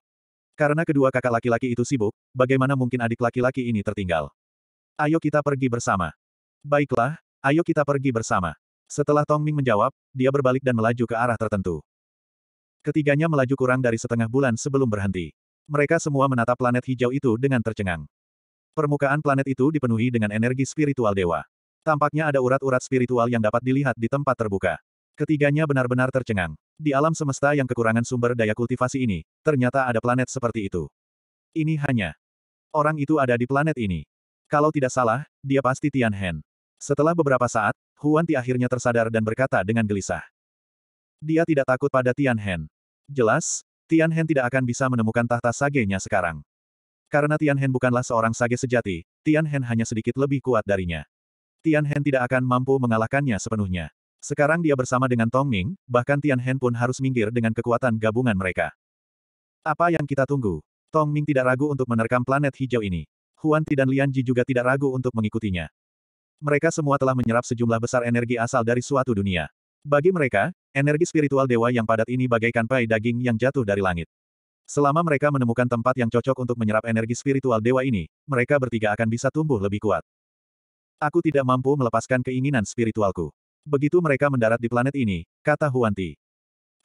Karena kedua kakak laki-laki itu sibuk, bagaimana mungkin adik laki-laki ini tertinggal? Ayo kita pergi bersama. Baiklah, ayo kita pergi bersama. Setelah Tong Ming menjawab, dia berbalik dan melaju ke arah tertentu. Ketiganya melaju kurang dari setengah bulan sebelum berhenti. Mereka semua menatap planet hijau itu dengan tercengang. Permukaan planet itu dipenuhi dengan energi spiritual dewa. Tampaknya ada urat-urat spiritual yang dapat dilihat di tempat terbuka. Ketiganya benar-benar tercengang. Di alam semesta yang kekurangan sumber daya kultivasi ini, ternyata ada planet seperti itu. Ini hanya. Orang itu ada di planet ini. Kalau tidak salah, dia pasti Tian Hen. Setelah beberapa saat, Huan Ti akhirnya tersadar dan berkata dengan gelisah. Dia tidak takut pada Tian Hen. Jelas, Tian Hen tidak akan bisa menemukan tahta sagenya sekarang. Karena Tian Hen bukanlah seorang sage sejati, Tian Hen hanya sedikit lebih kuat darinya. Tian Hen tidak akan mampu mengalahkannya sepenuhnya. Sekarang dia bersama dengan Tong Ming, bahkan Tian Hen pun harus minggir dengan kekuatan gabungan mereka. Apa yang kita tunggu? Tong Ming tidak ragu untuk menerkam planet hijau ini. Huan Ti dan Lian Ji juga tidak ragu untuk mengikutinya. Mereka semua telah menyerap sejumlah besar energi asal dari suatu dunia. Bagi mereka, energi spiritual dewa yang padat ini bagaikan pai daging yang jatuh dari langit. Selama mereka menemukan tempat yang cocok untuk menyerap energi spiritual dewa ini, mereka bertiga akan bisa tumbuh lebih kuat. Aku tidak mampu melepaskan keinginan spiritualku. Begitu mereka mendarat di planet ini, kata Huanti.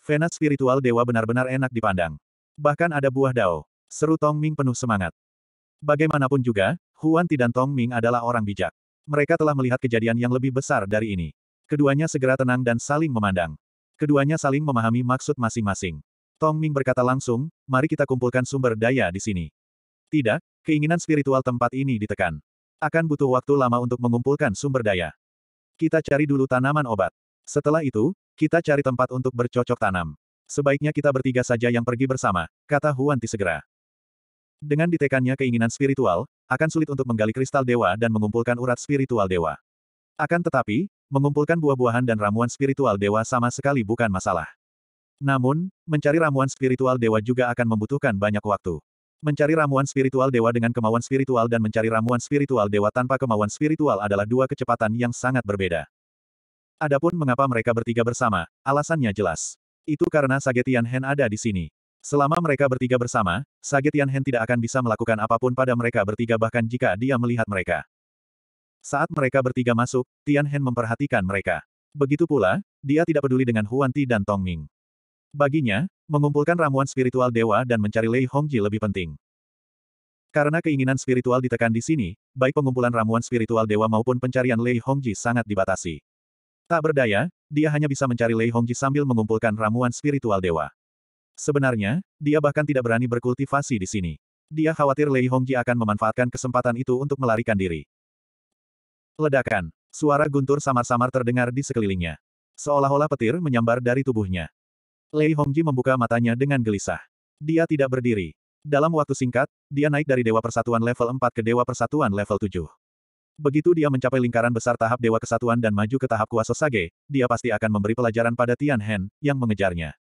Venat spiritual dewa benar-benar enak dipandang. Bahkan ada buah dao. Seru Tong Ming penuh semangat. Bagaimanapun juga, Huanti dan Tong Ming adalah orang bijak. Mereka telah melihat kejadian yang lebih besar dari ini. Keduanya segera tenang dan saling memandang. Keduanya saling memahami maksud masing-masing. Tong Ming berkata langsung, mari kita kumpulkan sumber daya di sini. Tidak, keinginan spiritual tempat ini ditekan. Akan butuh waktu lama untuk mengumpulkan sumber daya. Kita cari dulu tanaman obat. Setelah itu, kita cari tempat untuk bercocok tanam. Sebaiknya kita bertiga saja yang pergi bersama, kata Huan Ti segera. Dengan ditekannya keinginan spiritual, akan sulit untuk menggali kristal dewa dan mengumpulkan urat spiritual dewa. Akan tetapi, mengumpulkan buah-buahan dan ramuan spiritual dewa sama sekali bukan masalah. Namun, mencari ramuan spiritual dewa juga akan membutuhkan banyak waktu. Mencari ramuan spiritual dewa dengan kemauan spiritual dan mencari ramuan spiritual dewa tanpa kemauan spiritual adalah dua kecepatan yang sangat berbeda. Adapun mengapa mereka bertiga bersama, alasannya jelas. Itu karena Sagetian Hen ada di sini. Selama mereka bertiga bersama, Sagetian Hen tidak akan bisa melakukan apapun pada mereka bertiga bahkan jika dia melihat mereka. Saat mereka bertiga masuk, Tian Hen memperhatikan mereka. Begitu pula, dia tidak peduli dengan Huan Ti dan Tong Ming. Baginya, mengumpulkan ramuan spiritual dewa dan mencari Lei Hongji lebih penting. Karena keinginan spiritual ditekan di sini, baik pengumpulan ramuan spiritual dewa maupun pencarian Lei Hongji sangat dibatasi. Tak berdaya, dia hanya bisa mencari Lei Hongji sambil mengumpulkan ramuan spiritual dewa. Sebenarnya, dia bahkan tidak berani berkultivasi di sini. Dia khawatir Lei Hongji akan memanfaatkan kesempatan itu untuk melarikan diri. Ledakan. Suara guntur samar-samar terdengar di sekelilingnya. Seolah-olah petir menyambar dari tubuhnya. Lei Hongji membuka matanya dengan gelisah. Dia tidak berdiri. Dalam waktu singkat, dia naik dari Dewa Persatuan level 4 ke Dewa Persatuan level 7. Begitu dia mencapai lingkaran besar tahap Dewa Kesatuan dan maju ke tahap Kuasa Sage, dia pasti akan memberi pelajaran pada Tian Hen, yang mengejarnya.